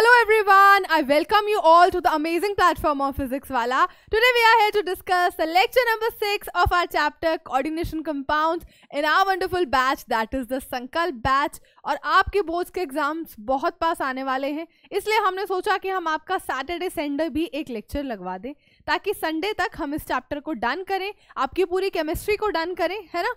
Hello everyone, I welcome you all to the amazing platform of Physics Wala. Today we are here to discuss the lecture number 6 of our chapter Coordination Compounds in our wonderful batch that is the Sankalp batch और आपके boards के exams बहुत पास आने वाले हैं इसलिए हमने सोचा कि हम आपका सैटरडे संडे भी एक लेक्चर लगवा दें ताकि संडे तक हम इस चैप्टर को डन करें आपकी पूरी केमिस्ट्री को डन करें है ना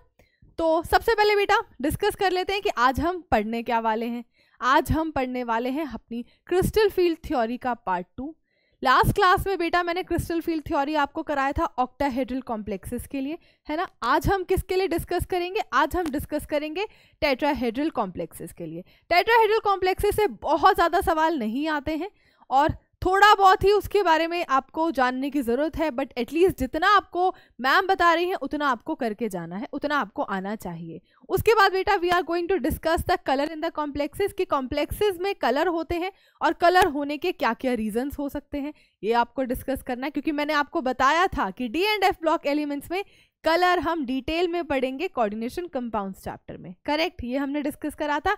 तो सबसे पहले बेटा डिस्कस कर लेते हैं कि आज हम पढ़ने क्या वाले हैं आज हम पढ़ने वाले हैं अपनी क्रिस्टल फील्ड थ्योरी का पार्ट टू लास्ट क्लास में बेटा मैंने क्रिस्टल फील्ड थ्योरी आपको कराया था ऑक्टाहेड्रल कॉम्प्लेक्सेस के लिए है ना आज हम किसके लिए डिस्कस करेंगे आज हम डिस्कस करेंगे टेट्राहेड्रल कॉम्प्लेक्सेस के लिए टेट्राहेड्रल कॉम्प्लेक्सेस से बहुत ज़्यादा सवाल नहीं आते हैं और थोड़ा बहुत ही उसके बारे में आपको जानने की ज़रूरत है बट एटलीस्ट जितना आपको मैम बता रही हैं उतना आपको करके जाना है उतना आपको आना चाहिए उसके बाद बेटा we are going to discuss the colour in the complexes कि कॉम्प्लेक्सेस में कलर होते हैं और कलर होने के क्या क्या रीजंस हो सकते हैं ये आपको डिस्कस करना है क्योंकि मैंने आपको बताया था कि D and F block elements में कलर हम डिटेल में पढ़ेंगे कोऑर्डिनेशन कंपाउंड्स चैप्टर में करेक्ट ये हमने डिस्कस करा था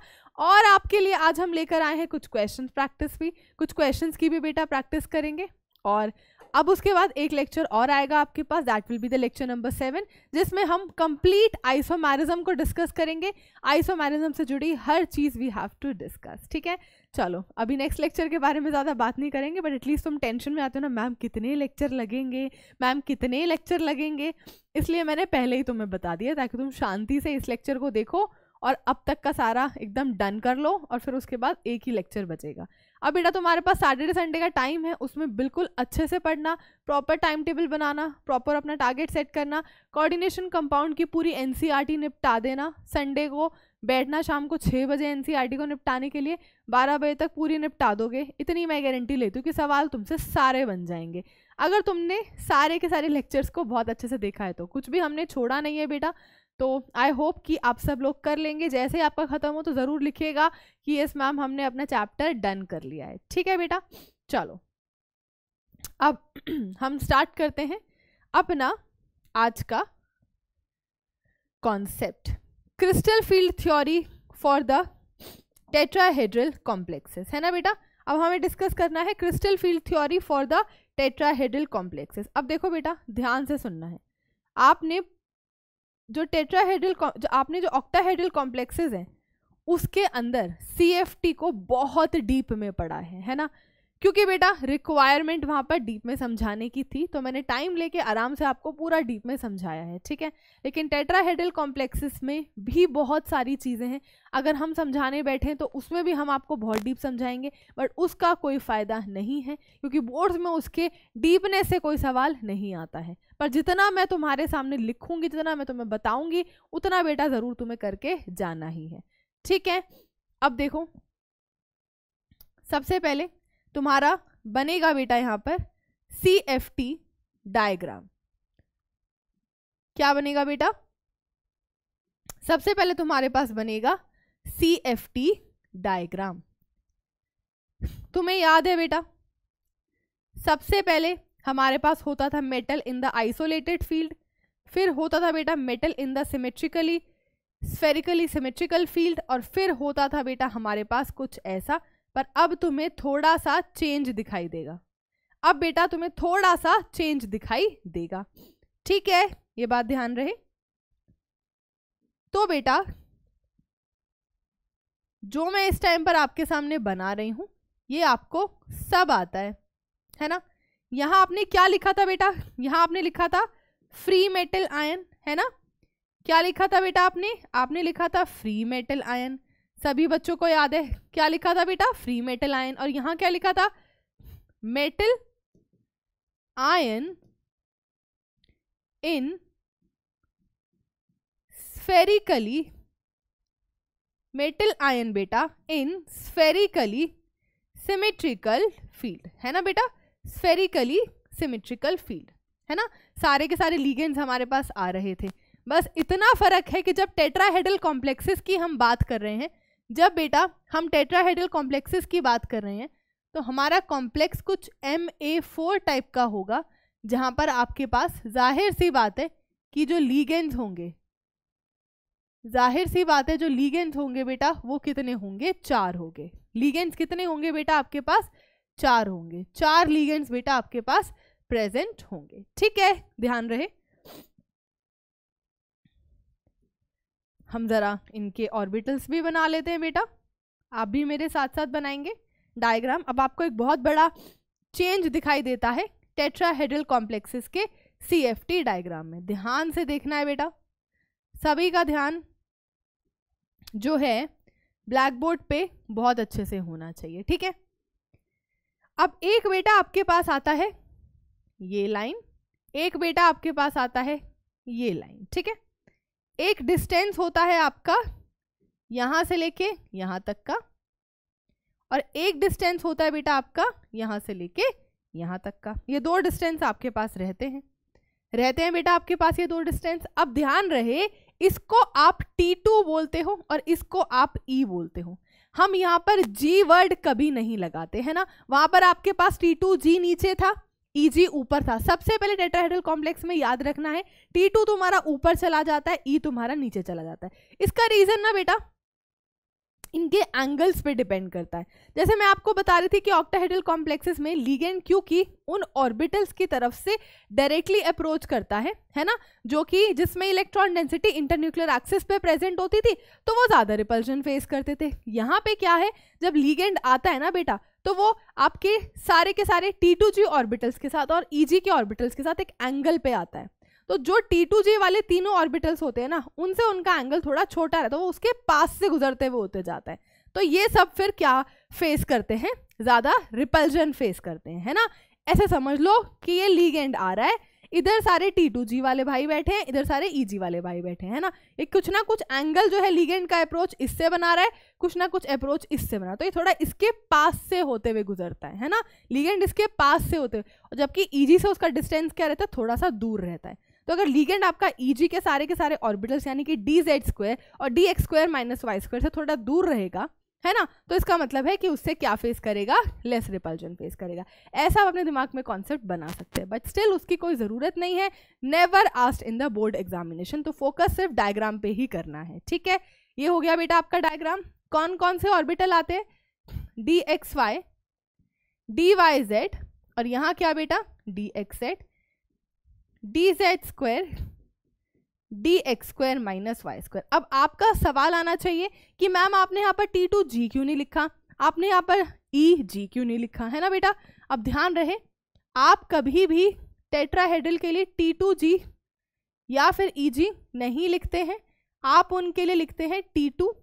और आपके लिए आज हम लेकर आए हैं कुछ क्वेश्चन प्रैक्टिस भी कुछ क्वेश्चन की भी बेटा प्रैक्टिस करेंगे और अब उसके बाद एक लेक्चर और आएगा आपके पास that will be the lecture number seven जिसमें हम कंप्लीट आइसोमैरिज्म को डिस्कस करेंगे आइसोमैरिज्म से जुड़ी हर चीज़ वी हैव टू डिस्कस ठीक है चलो अभी नेक्स्ट लेक्चर के बारे में ज़्यादा बात नहीं करेंगे बट एटलीस्ट तुम टेंशन में आते हो ना मैम कितने लेक्चर लगेंगे मैम कितने लेक्चर लगेंगे इसलिए मैंने पहले ही तुम्हें बता दिया ताकि तुम शांति से इस लेक्चर को देखो और अब तक का सारा एकदम डन कर लो और फिर उसके बाद एक ही लेक्चर बचेगा अब बेटा तुम्हारे पास सैटरडे संडे का टाइम है उसमें बिल्कुल अच्छे से पढ़ना प्रॉपर टाइम टेबल बनाना प्रॉपर अपना टारगेट सेट करना कोऑर्डिनेशन कंपाउंड की पूरी एन e निपटा देना संडे को बैठना शाम को छः बजे एन e को निपटाने के लिए बारह बजे तक पूरी निपटा दोगे इतनी मैं गारंटी लेती हूँ कि सवाल तुमसे सारे बन जाएंगे अगर तुमने सारे के सारे लेक्चर्स को बहुत अच्छे से देखा है तो कुछ भी हमने छोड़ा नहीं है बेटा तो आई होप कि आप सब लोग कर लेंगे जैसे ही आपका ख़त्म हो तो ज़रूर लिखिएगा कि यस मैम हमने अपना चैप्टर डन कर लिया है ठीक है बेटा चलो अब हम स्टार्ट करते हैं अपना आज का concept crystal field theory for the tetrahedral complexes है ना बेटा अब हमें डिस्कस करना है crystal field theory for the tetrahedral complexes अब देखो बेटा ध्यान से सुनना है आपने जो टेट्राहेड्रल जो आपने जो ऑक्टाहेड्रल कॉम्प्लेक्सेस हैं उसके अंदर सी को बहुत डीप में पड़ा है है ना क्योंकि बेटा रिक्वायरमेंट वहाँ पर डीप में समझाने की थी तो मैंने टाइम लेके आराम से आपको पूरा डीप में समझाया है ठीक है लेकिन हेडल कॉम्प्लेक्सेस में भी बहुत सारी चीज़ें हैं अगर हम समझाने बैठे तो उसमें भी हम आपको बहुत डीप समझाएंगे बट उसका कोई फ़ायदा नहीं है क्योंकि बोर्ड्स में उसके डीपनेस से कोई सवाल नहीं आता है पर जितना मैं तुम्हारे सामने लिखूंगी जितना मैं तुम्हें बताऊंगी उतना बेटा ज़रूर तुम्हें करके जाना ही है ठीक है अब देखो सबसे पहले तुम्हारा बनेगा बेटा यहाँ पर सी एफ टी डायग्राम क्या बनेगा बेटा सबसे पहले तुम्हारे पास बनेगा सी एफ टी डायग्राम तुम्हें याद है बेटा सबसे पहले हमारे पास होता था metal in the isolated field फिर होता था बेटा metal in the symmetrically spherically symmetrical field और फिर होता था बेटा हमारे पास कुछ ऐसा पर अब तुम्हें थोड़ा सा चेंज दिखाई देगा अब बेटा तुम्हें थोड़ा सा चेंज दिखाई देगा ठीक है ये बात ध्यान रहे तो बेटा जो मैं इस टाइम पर आपके सामने बना रही हूं ये आपको सब आता है है ना यहां आपने क्या लिखा था बेटा यहां आपने लिखा था फ्री मेटल आयन है ना क्या लिखा था बेटा आपने आपने लिखा था फ्री मेटल आयन सभी बच्चों को याद है क्या लिखा था बेटा फ्री मेटल आयन और यहाँ क्या लिखा था metal ion in spherically metal ion बेटा इन स्फेरिकली सिमेट्रिकल फील्ड है ना बेटा स्फेरिकली सिमेट्रिकल फील्ड है ना सारे के सारे लीगेंड्स हमारे पास आ रहे थे बस इतना फर्क है कि जब टेट्राहेडल कॉम्प्लेक्सेस की हम बात कर रहे हैं जब बेटा हम टेट्राहेड्रल कॉम्प्लेक्सेस की बात कर रहे हैं तो हमारा कॉम्प्लेक्स कुछ एम ए फोर टाइप का होगा जहाँ पर आपके पास जाहिर सी बात है कि जो लीगेंस होंगे जाहिर सी बात है जो लीगेंस होंगे बेटा वो कितने होंगे चार होंगे लीगेंस कितने होंगे बेटा आपके पास चार होंगे चार लीगेंस बेटा आपके पास प्रेजेंट होंगे ठीक है ध्यान रहे हम ज़रा इनके ऑर्बिटल्स भी बना लेते हैं बेटा आप भी मेरे साथ साथ बनाएंगे डायग्राम अब आपको एक बहुत बड़ा चेंज दिखाई देता है टेट्राहेड्रल कॉम्प्लेक्सेस के सी डायग्राम में ध्यान से देखना है बेटा सभी का ध्यान जो है ब्लैक बोर्ड पे बहुत अच्छे से होना चाहिए ठीक है अब एक बेटा आपके पास आता है ये लाइन एक बेटा आपके पास आता है ये लाइन ठीक है एक डिस्टेंस होता है आपका यहाँ से लेके यहाँ तक का और एक डिस्टेंस होता है बेटा आपका यहाँ से लेके यहाँ तक का ये दो डिस्टेंस आपके पास रहते हैं रहते हैं बेटा आपके पास ये दो डिस्टेंस अब ध्यान रहे इसको आप T2 बोलते हो और इसको आप E बोलते हो हम यहाँ पर G वर्ड कभी नहीं लगाते है ना वहाँ पर आपके पास T2 G नीचे था ईजी e ऊपर था सबसे पहले टेट्राहेड्रल कॉम्प्लेक्स में याद रखना है टी टू तुम्हारा ऊपर चला जाता है ई e तुम्हारा नीचे चला जाता है इसका रीजन ना बेटा इनके एंगल्स पे डिपेंड करता है जैसे मैं आपको बता रही थी कि ऑक्टाहेड्रल कॉम्प्लेक्सेस में लीगेंड क्योंकि उन ऑर्बिटल्स की तरफ से डायरेक्टली अप्रोच करता है है ना जो कि जिसमें इलेक्ट्रॉन डेंसिटी इंटरन्यूक्लियर एक्सिस पे प्रेजेंट होती थी तो वो ज़्यादा रिपल्जन फेस करते थे यहाँ पे क्या है जब लीगेंड आता है ना बेटा तो वो आपके सारे के सारे टी टू जी ऑर्बिटल्स के साथ और ई e जी के ऑर्बिटल्स के साथ एक एंगल पे आता है तो जो टी टू जी वाले तीनों ऑर्बिटल्स होते हैं ना उनसे उनका एंगल थोड़ा छोटा रहता है वो उसके पास से गुजरते हुए होते जाता है तो ये सब फिर क्या फेस करते हैं ज़्यादा रिपल्जन फेस करते हैं है ना ऐसे समझ लो कि ये लीगेंड आ रहा है इधर सारे टी टू जी वाले भाई बैठे हैं इधर सारे ई e जी वाले भाई बैठे हैं ना ये कुछ ना कुछ एंगल जो है लीगेंड का अप्रोच इससे बना रहा है कुछ ना कुछ अप्रोच इससे बना तो ये थोड़ा इसके पास से होते हुए गुजरता है है ना लीगेंड इसके पास से होते हुए और जबकि जी e से उसका डिस्टेंस क्या रहता है थोड़ा सा दूर रहता है तो अगर लीगेंड आपका ईजी e के सारे के सारे ऑर्बिटल्स यानी कि डी जेड स्क्वायर और D X square minus Y square से थोड़ा दूर रहेगा है ना तो इसका मतलब है कि उससे क्या फेस करेगा लेस रिपल्जन फेस करेगा ऐसा आप अपने दिमाग में कॉन्सेप्ट बना सकते हैं बट स्टिल उसकी कोई ज़रूरत नहीं है never asked in the board examination तो फोकस सिर्फ डायग्राम पे ही करना है ठीक है ये हो गया बेटा आपका डायग्राम कौन कौन से ऑर्बिटल आते हैं D X Y D Y Z और यहाँ क्या बेटा D X Z D Z square D X square minus Y square अब आपका सवाल आना चाहिए कि मैम आपने यहाँ पर टी टू जी क्यों नहीं लिखा आपने यहाँ पर ई e जी क्यों नहीं लिखा है ना बेटा अब ध्यान रहे आप कभी भी टेट्राहेड्रल के लिए टी टू जी या फिर ई e जी नहीं लिखते हैं आप उनके लिए लिखते हैं टी टू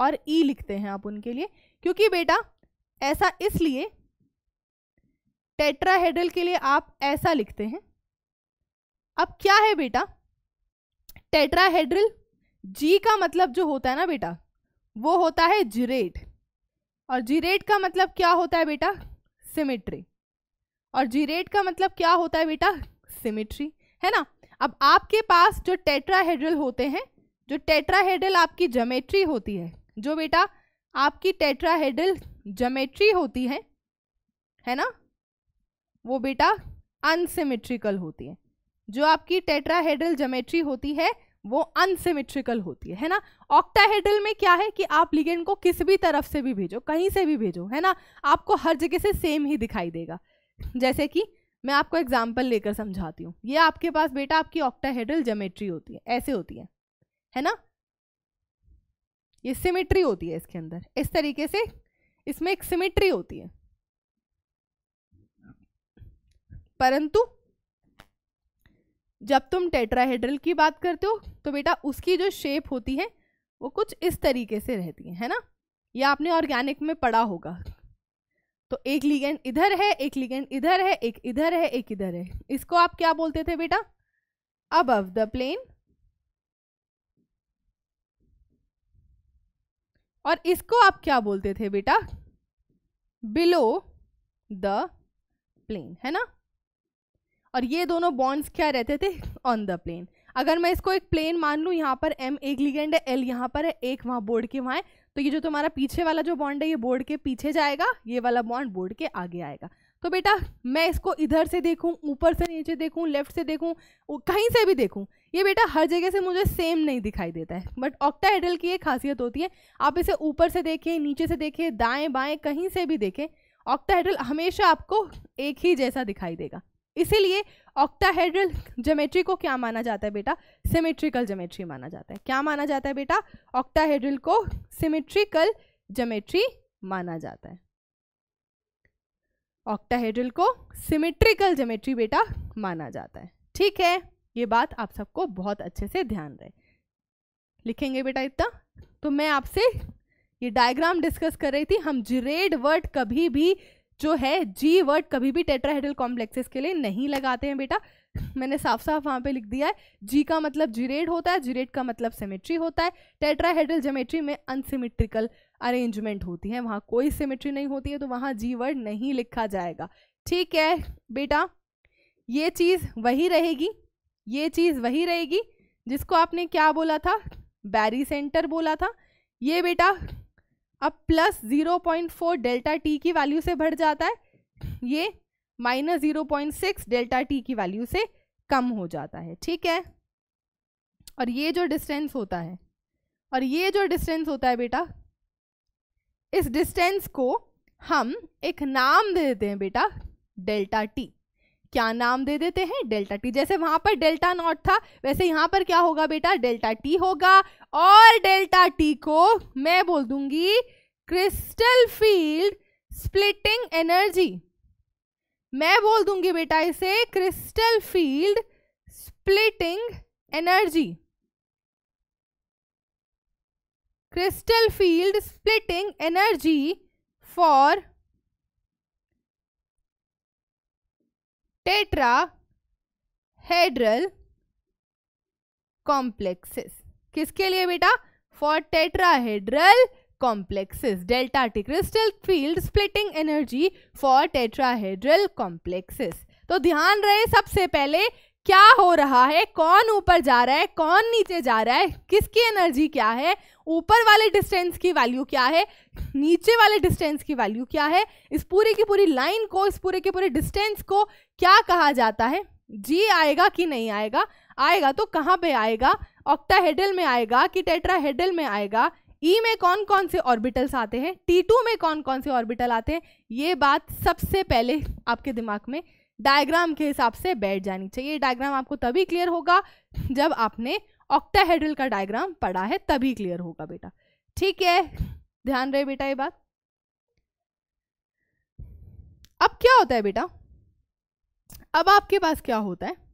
और ई e लिखते हैं आप उनके लिए क्योंकि बेटा ऐसा इसलिए टेट्राहेड्रल के लिए आप ऐसा लिखते हैं अब क्या है बेटा टेट्राहेड्रल जी का मतलब जो होता है ना बेटा वो होता है जिरेट और जिरेट का मतलब क्या होता है बेटा सिमेट्री और जिरेट का मतलब क्या होता है बेटा सिमेट्री है ना अब आपके पास जो टेट्राहेड्रल होते हैं जो टेट्राहेड्रल आपकी जमेट्री होती है जो बेटा आपकी टेट्राहेड्रल जमेट्री होती है है ना वो बेटा अनसिमेट्रिकल होती है जो आपकी टेट्राहेड्रल जमेट्री होती है वो अनसिमेट्रिकल होती है है ना ऑक्टाहेड्रल में क्या है कि आप लिगेंड को किस भी तरफ से भी भेजो कहीं से भी भेजो है ना आपको हर जगह से सेम ही दिखाई देगा जैसे कि मैं आपको एग्जाम्पल लेकर समझाती हूँ ये आपके पास बेटा आपकी ऑक्टाहेड्रल जोमेट्री होती है ऐसे होती है है ना ये सिमेट्री होती है इसके अंदर इस तरीके से इसमें एक सिमेट्री होती है परंतु जब तुम टेट्राहेड्रल की बात करते हो तो बेटा उसकी जो शेप होती है वो कुछ इस तरीके से रहती है है ना ये आपने ऑर्गेनिक में पढ़ा होगा तो एक लिगेंड इधर है एक लिगेंड इधर है एक इधर है एक इधर है इसको आप क्या बोलते थे बेटा अबव द प्लेन और इसको आप क्या बोलते थे बेटा बिलो द प्लेन है ना और ये दोनों बॉन्ड्स क्या रहते थे ऑन द प्लेन अगर मैं इसको एक प्लेन मान लूँ यहाँ पर एम एक लिगेंड है एल यहाँ पर है एक वहाँ बोर्ड के वहाँ है तो ये जो तुम्हारा पीछे वाला जो बॉन्ड है ये बोर्ड के पीछे जाएगा ये वाला बॉन्ड बोर्ड के आगे आएगा तो बेटा मैं इसको इधर से देखूँ ऊपर से नीचे देखूँ लेफ्ट से देखूँ कहीं से भी देखूँ ये बेटा हर जगह से मुझे सेम नहीं दिखाई देता है बट ऑक्टाहेड्रल की एक खासियत होती है आप इसे ऊपर से देखें नीचे से देखें दाएँ बाएँ कहीं से भी देखें ऑक्टा हमेशा आपको एक ही जैसा दिखाई देगा इसीलिए ऑक्टाहेड्रल ज्योमेट्री को क्या माना जाता है बेटा सिमेट्रिकल ज्योमेट्री माना जाता है क्या माना जाता है बेटा ऑक्टाहेड्रल को सिमेट्रिकल ज्योमेट्री माना जाता है ऑक्टाहेड्रल को सिमेट्रिकल ज्योमेट्री बेटा माना जाता है ठीक है ये बात आप सबको बहुत अच्छे से ध्यान रहे लिखेंगे बेटा इतना तो मैं आपसे ये डायग्राम डिस्कस कर रही थी हम जिरेड वर्ड e कभी भी जो है जी वर्ड कभी भी टेट्राहेड्रल कॉम्प्लेक्सेस के लिए नहीं लगाते हैं बेटा मैंने साफ साफ वहाँ पे लिख दिया है जी का मतलब जीरेड होता है जीरेड का मतलब सिमेट्री होता है टेट्राहेड्रल जोमेट्री में अनसिमेट्रिकल अरेंजमेंट होती है वहाँ कोई सिमेट्री नहीं होती है तो वहाँ जी वर्ड नहीं लिखा जाएगा ठीक है बेटा ये चीज़ वही रहेगी ये चीज़ वही रहेगी जिसको आपने क्या बोला था बैरी सेंटर बोला था ये बेटा अब plus zero point four delta T की वैल्यू से बढ़ जाता है ये minus zero point six delta T की वैल्यू से कम हो जाता है ठीक है और ये जो डिस्टेंस होता है और ये जो डिस्टेंस होता है बेटा इस डिस्टेंस को हम एक नाम दे देते हैं बेटा डेल्टा टी क्या नाम दे देते हैं डेल्टा टी जैसे वहां पर डेल्टा नॉट था वैसे यहां पर क्या होगा बेटा डेल्टा टी होगा और डेल्टा टी को मैं बोल दूंगी क्रिस्टल फील्ड स्प्लिटिंग एनर्जी मैं बोल दूंगी बेटा इसे crystal field splitting energy crystal field splitting energy for tetrahedral complexes किसके लिए बेटा for tetrahedral complexes delta t crystal field splitting energy for tetrahedral complexes तो ध्यान रहे सबसे पहले क्या हो रहा है कौन ऊपर जा रहा है कौन नीचे जा रहा है किसकी एनर्जी क्या है ऊपर वाले डिस्टेंस की वैल्यू क्या है नीचे वाले डिस्टेंस की वैल्यू क्या है इस पूरे की पूरी लाइन को इस पूरे के पूरे डिस्टेंस को क्या कहा जाता है जी आएगा कि नहीं आएगा आएगा तो कहाँ पे आएगा ऑक्टाहेडल में आएगा कि टेट्राहेडल में आएगा ई e में कौन कौन से ऑर्बिटल्स आते हैं टी टू में कौन कौन से ऑर्बिटल आते हैं ये बात सबसे पहले आपके दिमाग में डायग्राम के हिसाब से बैठ जानी चाहिए डायग्राम आपको तभी क्लियर होगा जब आपने ऑक्टाहेड्रल का डायग्राम पढ़ा है तभी क्लियर होगा बेटा ठीक है ध्यान रहे बेटा ये बात अब क्या होता है बेटा अब आपके पास क्या होता है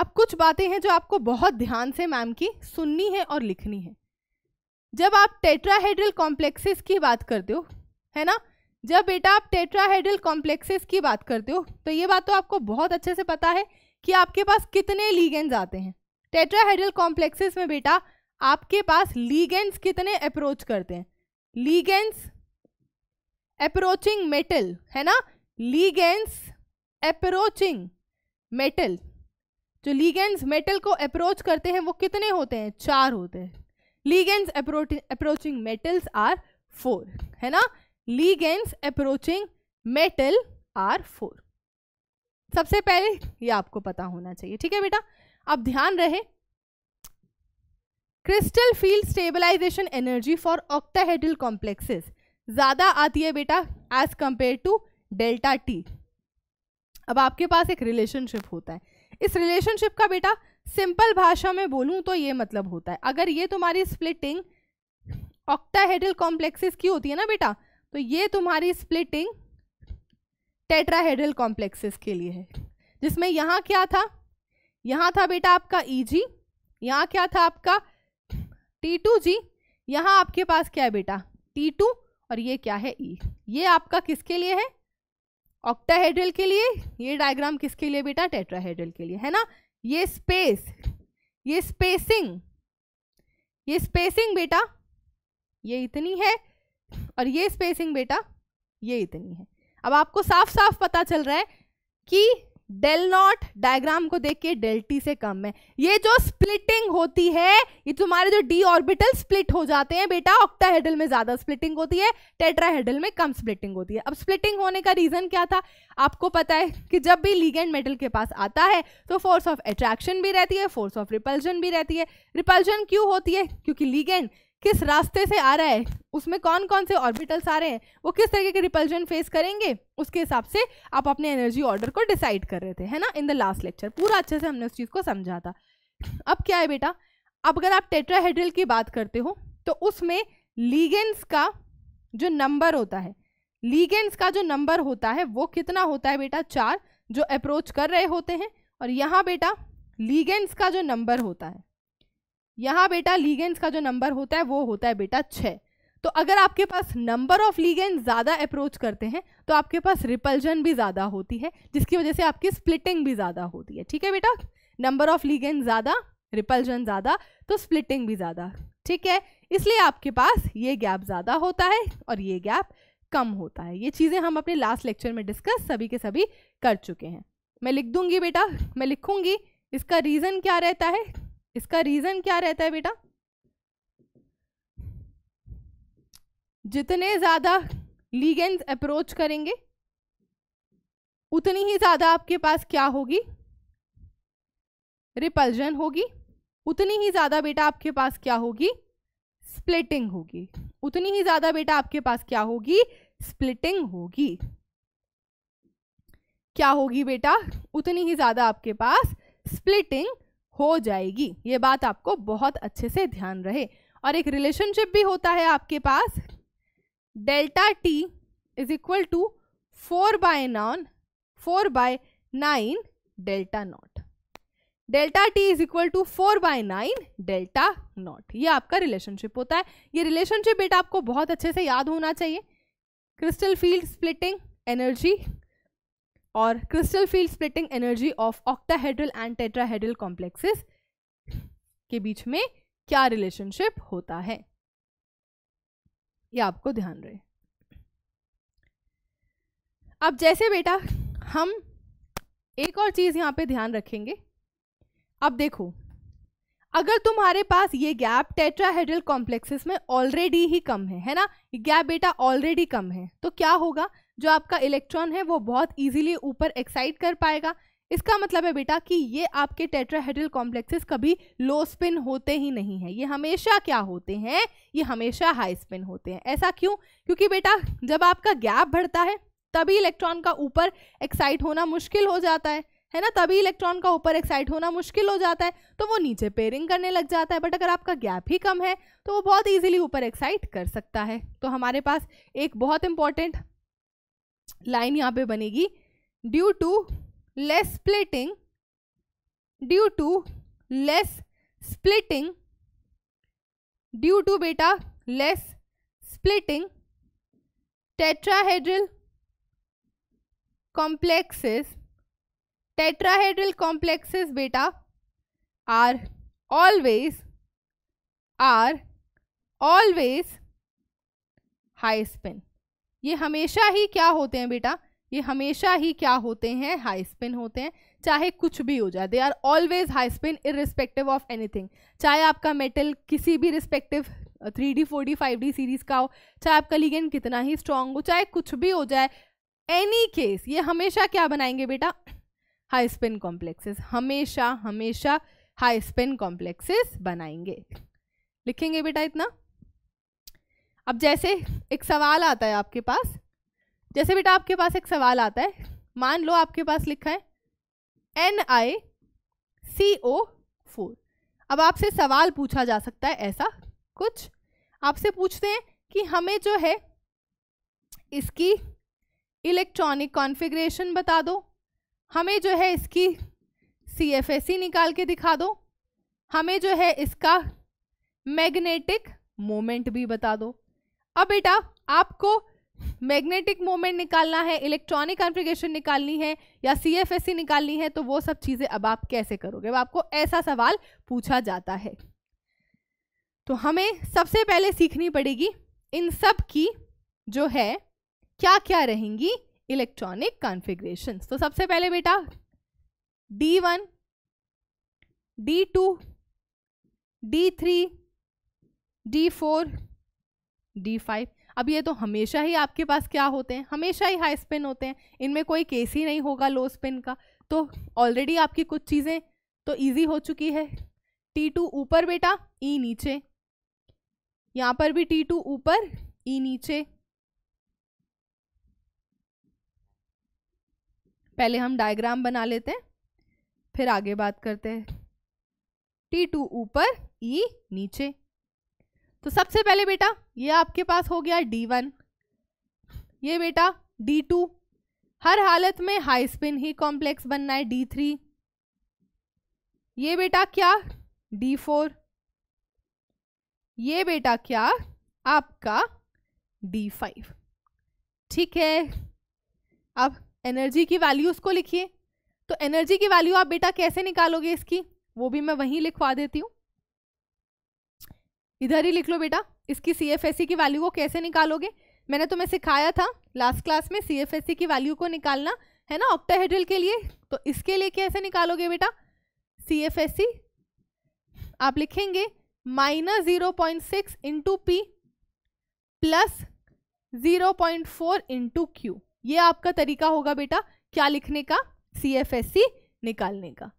अब कुछ बातें हैं जो आपको बहुत ध्यान से मैम की सुननी है और लिखनी है जब आप टेट्राहेड्रल कॉम्प्लेक्सेस की बात करते हो है ना जब बेटा आप टेट्राहेड्रल कॉम्प्लेक्सेस की बात करते हो तो ये बात तो आपको बहुत अच्छे से पता है कि आपके पास कितने लीगेंड्स आते हैं टेट्राहेड्रल कॉम्प्लेक्सेस में बेटा आपके पास लीगेंड्स कितने अप्रोच करते हैं लीगेंड्स अप्रोचिंग मेटल है ना लीगेंड्स अप्रोचिंग मेटल जो लीगेंड्स मेटल को अप्रोच करते हैं वो कितने होते हैं चार होते हैं ligands approaching metals are four है ना ligands approaching metal are four सबसे पहले ये आपको पता होना चाहिए ठीक है बेटा अब ध्यान रहे crystal field stabilization energy for octahedral complexes ज़्यादा आती है बेटा as compare to delta t अब आपके पास एक रिलेशनशिप होता है इस रिलेशनशिप का बेटा सिंपल भाषा में बोलूं तो ये मतलब होता है अगर ये तुम्हारी स्प्लिटिंग ऑक्टाहेड्रल कॉम्प्लेक्सेस की होती है ना बेटा तो ये तुम्हारी स्प्लिटिंग टेट्राहेड्रल कॉम्प्लेक्सेस के लिए है जिसमें यहाँ क्या था यहाँ था बेटा आपका ई e जी यहाँ क्या था आपका टी टू जी यहाँ आपके पास क्या है बेटा टी टू और ये क्या है ई e. ये आपका किसके लिए है ऑक्टाहेड्रल के लिए ये डायग्राम किसके लिए बेटा टेट्राहेड्रल के लिए है ना ये स्पेस ये स्पेसिंग ये स्पेसिंग बेटा ये इतनी है और ये स्पेसिंग बेटा ये इतनी है अब आपको साफ साफ पता चल रहा है कि डेल नॉट डायग्राम को देख के डेल्टी से कम है ये जो स्प्लिटिंग होती है ये तुम्हारे जो डी ऑर्बिटल स्प्लिट हो जाते हैं बेटा ऑक्टा हेडल में ज्यादा स्प्लिटिंग होती है टेट्रा हेडल में कम स्प्लिटिंग होती है अब स्प्लिटिंग होने का रीजन क्या था आपको पता है कि जब भी लीगेंड मेटल के पास आता है तो फोर्स ऑफ एट्रैक्शन भी रहती है फोर्स ऑफ रिपल्जन भी रहती है रिपल्जन क्यों होती है क्योंकि लीगेंड किस रास्ते से आ रहा है उसमें कौन कौन से ऑर्बिटल्स आ रहे हैं वो किस तरीके के रिपल्जन फेस करेंगे उसके हिसाब से आप अपने एनर्जी ऑर्डर को डिसाइड कर रहे थे है ना इन द लास्ट लेक्चर पूरा अच्छे से हमने उस चीज़ को समझा था अब क्या है बेटा अब अगर आप टेट्राहेड्रल की बात करते हो तो उसमें लीगेंस का जो नंबर होता है लीगेंस का जो नंबर होता है वो कितना होता है बेटा चार जो अप्रोच कर रहे होते हैं और यहाँ बेटा लीगेंस का जो नंबर होता है यहाँ बेटा लीगेंस का जो नंबर होता है वो होता है बेटा छः तो अगर आपके पास नंबर ऑफ लीगेंस ज़्यादा अप्रोच करते हैं तो आपके पास रिपल्जन भी ज़्यादा होती है जिसकी वजह से आपकी स्प्लिटिंग भी ज़्यादा होती है ठीक है बेटा नंबर ऑफ लीगेंस ज़्यादा रिपल्जन ज़्यादा तो स्प्लिटिंग भी ज़्यादा ठीक है इसलिए आपके पास ये गैप ज़्यादा होता है और ये गैप कम होता है ये चीज़ें हम अपने लास्ट लेक्चर में डिस्कस सभी के सभी कर चुके हैं मैं लिख दूंगी बेटा मैं लिखूंगी इसका रीज़न क्या रहता है इसका रीजन क्या रहता है बेटा जितने ज्यादा लीगेंस अप्रोच करेंगे उतनी ही ज्यादा आपके पास क्या होगी रिपल्जन होगी उतनी ही ज्यादा बेटा आपके पास क्या होगी स्प्लिटिंग होगी उतनी ही ज्यादा बेटा आपके पास क्या होगी स्प्लिटिंग होगी क्या होगी बेटा उतनी ही ज्यादा आपके पास स्प्लिटिंग हो जाएगी ये बात आपको बहुत अच्छे से ध्यान रहे और एक रिलेशनशिप भी होता है आपके पास delta t is equal to four by non four by nine delta naught delta t is equal to four by nine delta naught ये आपका रिलेशनशिप होता है ये रिलेशनशिप बेटा आपको बहुत अच्छे से याद होना चाहिए क्रिस्टल फील्ड स्प्लिटिंग एनर्जी और crystal field splitting energy of octahedral and tetrahedral complexes के बीच में क्या रिलेशनशिप होता है ये आपको ध्यान रहे अब जैसे बेटा हम एक और चीज़ यहां पे ध्यान रखेंगे अब देखो अगर तुम्हारे पास ये गैप टेट्राहेड्रल कॉम्प्लेक्सेस में ऑलरेडी ही कम है है ना ये गैप बेटा ऑलरेडी कम है तो क्या होगा जो आपका इलेक्ट्रॉन है वो बहुत ईजिली ऊपर एक्साइट कर पाएगा इसका मतलब है बेटा कि ये आपके टेट्राहेड्रल कॉम्प्लेक्सेस कभी लो स्पिन होते ही नहीं है ये हमेशा क्या होते हैं ये हमेशा हाई स्पिन होते हैं ऐसा क्यों क्योंकि बेटा जब आपका गैप बढ़ता है तभी इलेक्ट्रॉन का ऊपर एक्साइट होना मुश्किल हो जाता है है ना तभी इलेक्ट्रॉन का ऊपर एक्साइट होना मुश्किल हो जाता है तो वो नीचे पेयरिंग करने लग जाता है बट अगर आपका गैप ही कम है तो वो बहुत इजीली ऊपर एक्साइट कर सकता है तो हमारे पास एक बहुत इंपॉर्टेंट लाइन यहाँ पे बनेगी due to less splitting due to less splitting due to बेटा less splitting tetrahedral complexes tetrahedral complexes बेटा are always are always high spin ये हमेशा ही क्या होते हैं बेटा ये हमेशा ही क्या होते हैं हाई स्पिन होते हैं चाहे कुछ भी हो जाए they are always high spin irrespective of anything चाहे आपका मेटल किसी भी respective three D four D five d series का हो चाहे आपका लीगन कितना ही स्ट्रांग हो चाहे कुछ भी हो जाए एनी केस ये हमेशा क्या बनाएंगे बेटा हाई स्पिन कॉम्प्लेक्सेस हमेशा हमेशा हाई स्पिन कॉम्प्लेक्सेस बनाएंगे लिखेंगे बेटा इतना अब जैसे एक सवाल आता है आपके पास जैसे बेटा आपके पास एक सवाल आता है मान लो आपके पास लिखा है N I C O four अब आपसे सवाल पूछा जा सकता है ऐसा कुछ आपसे पूछते हैं कि हमें जो है इसकी इलेक्ट्रॉनिक कॉन्फ़िगरेशन बता दो हमें जो है इसकी सी एफ एस सी निकाल के दिखा दो हमें जो है इसका मैग्नेटिक मोमेंट भी बता दो अब बेटा आपको मैग्नेटिक मोमेंट निकालना है इलेक्ट्रॉनिक कॉन्फ़िगरेशन निकालनी है या सी एफ एस सी निकालनी है तो वो सब चीज़ें अब आप कैसे करोगे अब आपको ऐसा सवाल पूछा जाता है तो हमें सबसे पहले सीखनी पड़ेगी इन सब की जो है क्या क्या रहेंगी इलेक्ट्रॉनिक कॉन्फ़िगरेशन तो सबसे पहले बेटा d one d two d three D four D five अब ये तो हमेशा ही आपके पास क्या होते हैं हमेशा ही हाई स्पिन होते हैं इनमें कोई केस ही नहीं होगा लो स्पिन का तो ऑलरेडी आपकी कुछ चीज़ें तो ईजी हो चुकी है टी टू ऊपर बेटा ई e नीचे यहाँ पर भी टी टू ऊपर ई e नीचे पहले हम डायग्राम बना लेते हैं फिर आगे बात करते हैं टी टू ऊपर ई e नीचे तो सबसे पहले बेटा ये आपके पास हो गया डी वन ये बेटा डी टू हर हालत में हाई स्पिन ही कॉम्प्लेक्स बनना है डी थ्री ये बेटा क्या डी फोर ये बेटा क्या आपका डी फाइव ठीक है अब एनर्जी की वैल्यू उसको लिखिए तो एनर्जी की वैल्यू आप बेटा कैसे निकालोगे इसकी वो भी मैं वहीं लिखवा देती हूँ इधर ही लिख लो बेटा इसकी सी की वैल्यू को कैसे निकालोगे मैंने तुम्हें सिखाया था लास्ट क्लास में सी की वैल्यू को निकालना है ना ऑक्टाहेड्रल के लिए तो इसके लिए कैसे निकालोगे बेटा सी आप लिखेंगे minus zero point six into p plus zero point four into q ये आपका तरीका होगा बेटा क्या लिखने का सी निकालने का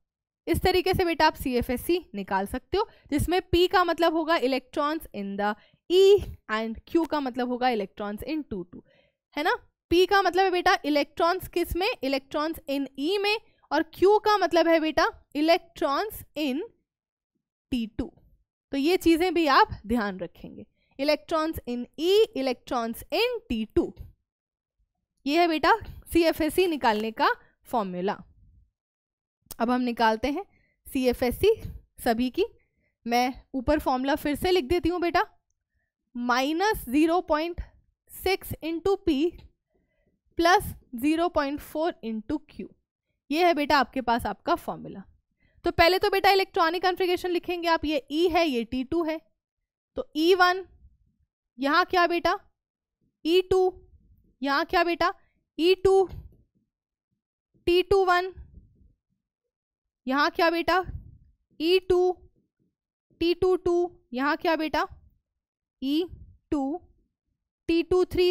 इस तरीके से बेटा आप सी एफ एस सी निकाल सकते हो जिसमें पी का मतलब होगा electrons in the e and q का मतलब होगा इलेक्ट्रॉन्स इन टू टू है ना पी का मतलब है बेटा इलेक्ट्रॉन्स किस में इलेक्ट्रॉन्स इन ई में और क्यू का मतलब है बेटा इलेक्ट्रॉन्स इन टी टू तो ये चीज़ें भी आप ध्यान रखेंगे electrons in e electrons in t two ये है बेटा सी एफ एस सी निकालने का फॉर्मूला अब हम निकालते हैं सी एफ एस सी सभी की मैं ऊपर फॉर्मूला फिर से लिख देती हूँ बेटा minus zero point six into p plus zero point four into q ये है बेटा आपके पास आपका फॉर्मूला तो पहले तो बेटा इलेक्ट्रॉनिक कॉन्फ़िगरेशन लिखेंगे आप ये ई e है ये टी टू है तो ई e वन यहाँ क्या बेटा ई e टू यहाँ क्या बेटा e two t two one यहाँ क्या बेटा e two t two two यहाँ क्या बेटा e two t two three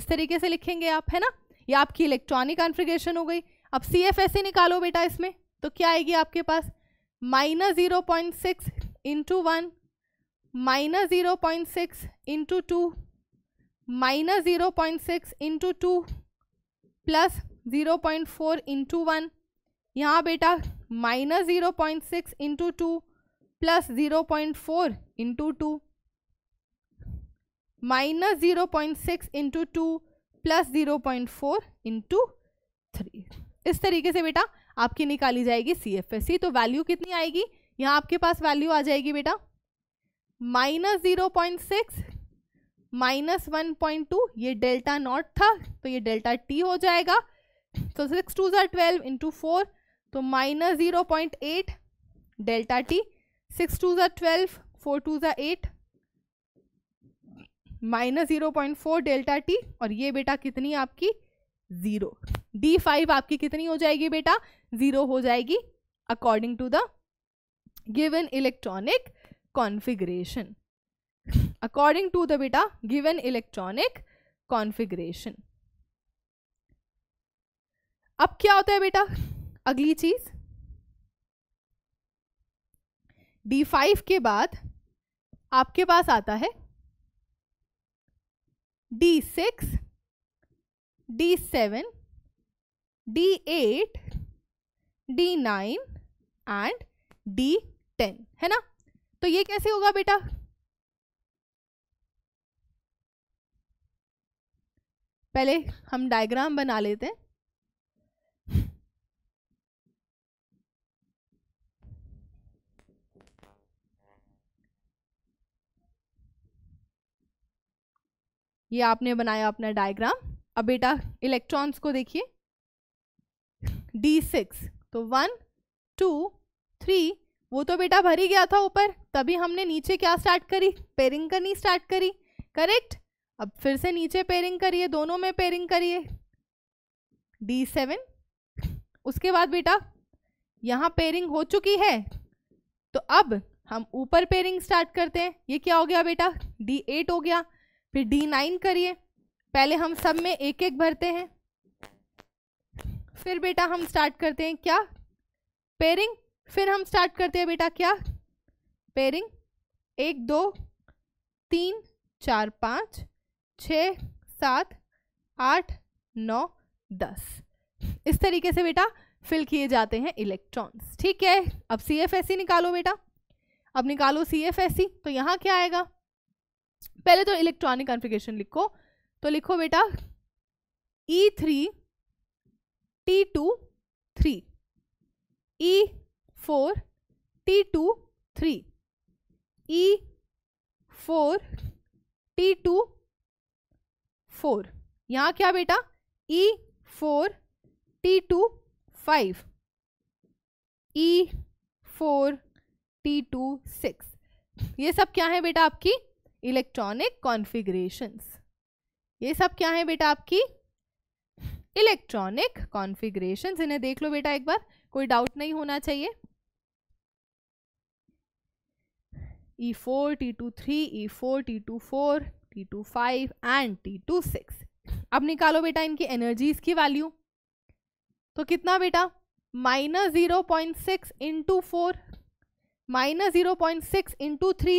इस तरीके से लिखेंगे आप है ना ये आपकी इलेक्ट्रॉनिक कॉन्फ़िगरेशन हो गई अब सी एफ ऐसे निकालो बेटा इसमें तो क्या आएगी आपके पास minus zero point six into one minus zero point six into two minus zero point six into two plus zero point four into one यहाँ बेटा minus zero point six into two plus zero point four into two minus zero point six into two plus zero point four into three इस तरीके से बेटा आपकी निकाली जाएगी सी F S सी तो वैल्यू कितनी आएगी यहाँ आपके पास वैल्यू आ जाएगी बेटा minus zero point six minus one point two ये डेल्टा नॉट था तो ये डेल्टा टी हो जाएगा तो सिक्स टू ज़ा ट्वेल्व इंटू फोर तो minus zero point eight delta t six two ज़ा ट्वेल्व फोर टू ज़ा eight minus zero point four delta t और ये बेटा कितनी आपकी ज़ीरो डी फाइव आपकी कितनी हो जाएगी बेटा ज़ीरो हो जाएगी according to the given electronic configuration according to the बेटा गिवन इलेक्ट्रॉनिक कॉन्फिग्रेशन अब क्या होता है बेटा अगली चीज D5 के बाद आपके पास आता है D6, D7, D8, D9 and D10 है ना तो ये कैसे होगा बेटा पहले हम डायग्राम बना लेते हैं ये आपने बनाया अपना डायग्राम अब बेटा इलेक्ट्रॉन्स को देखिए डी सिक्स तो वन टू थ्री वो तो बेटा भरी गया था ऊपर तभी हमने नीचे क्या स्टार्ट करी पेयरिंग करनी स्टार्ट करी करेक्ट अब फिर से नीचे पेयरिंग करिए दोनों में पेयरिंग करिए डी सेवन उसके बाद बेटा यहाँ पेयरिंग हो चुकी है तो अब हम ऊपर पेयरिंग स्टार्ट करते हैं ये क्या हो गया बेटा डी एट हो गया फिर डी नाइन करिए पहले हम सब में एक एक भरते हैं फिर बेटा हम स्टार्ट करते हैं क्या पेरिंग फिर हम स्टार्ट करते हैं बेटा क्या पेरिंग एक दो तीन चार पाँच छ सात आठ नौ दस इस तरीके से बेटा फिल किए जाते हैं इलेक्ट्रॉन्स ठीक है अब सी एफ एस सी निकालो बेटा अब निकालो सी एफ एस सी तो यहाँ क्या आएगा पहले तो इलेक्ट्रॉनिक कॉन्फ़िगरेशन लिखो तो लिखो बेटा e three t two three e four t two three e four t two four यहाँ क्या बेटा e four t two five e four t two six ये सब क्या है बेटा आपकी इलेक्ट्रॉनिक कॉन्फ़िगरेशंस ये सब क्या है बेटा आपकी इलेक्ट्रॉनिक कॉन्फ़िगरेशंस इन्हें देख लो बेटा एक बार कोई डाउट नहीं होना चाहिए e four t two three e four t two four t two five and t two six अब निकालो बेटा इनकी एनर्जीज की वैल्यू तो कितना बेटा minus zero point six into four minus zero point six into three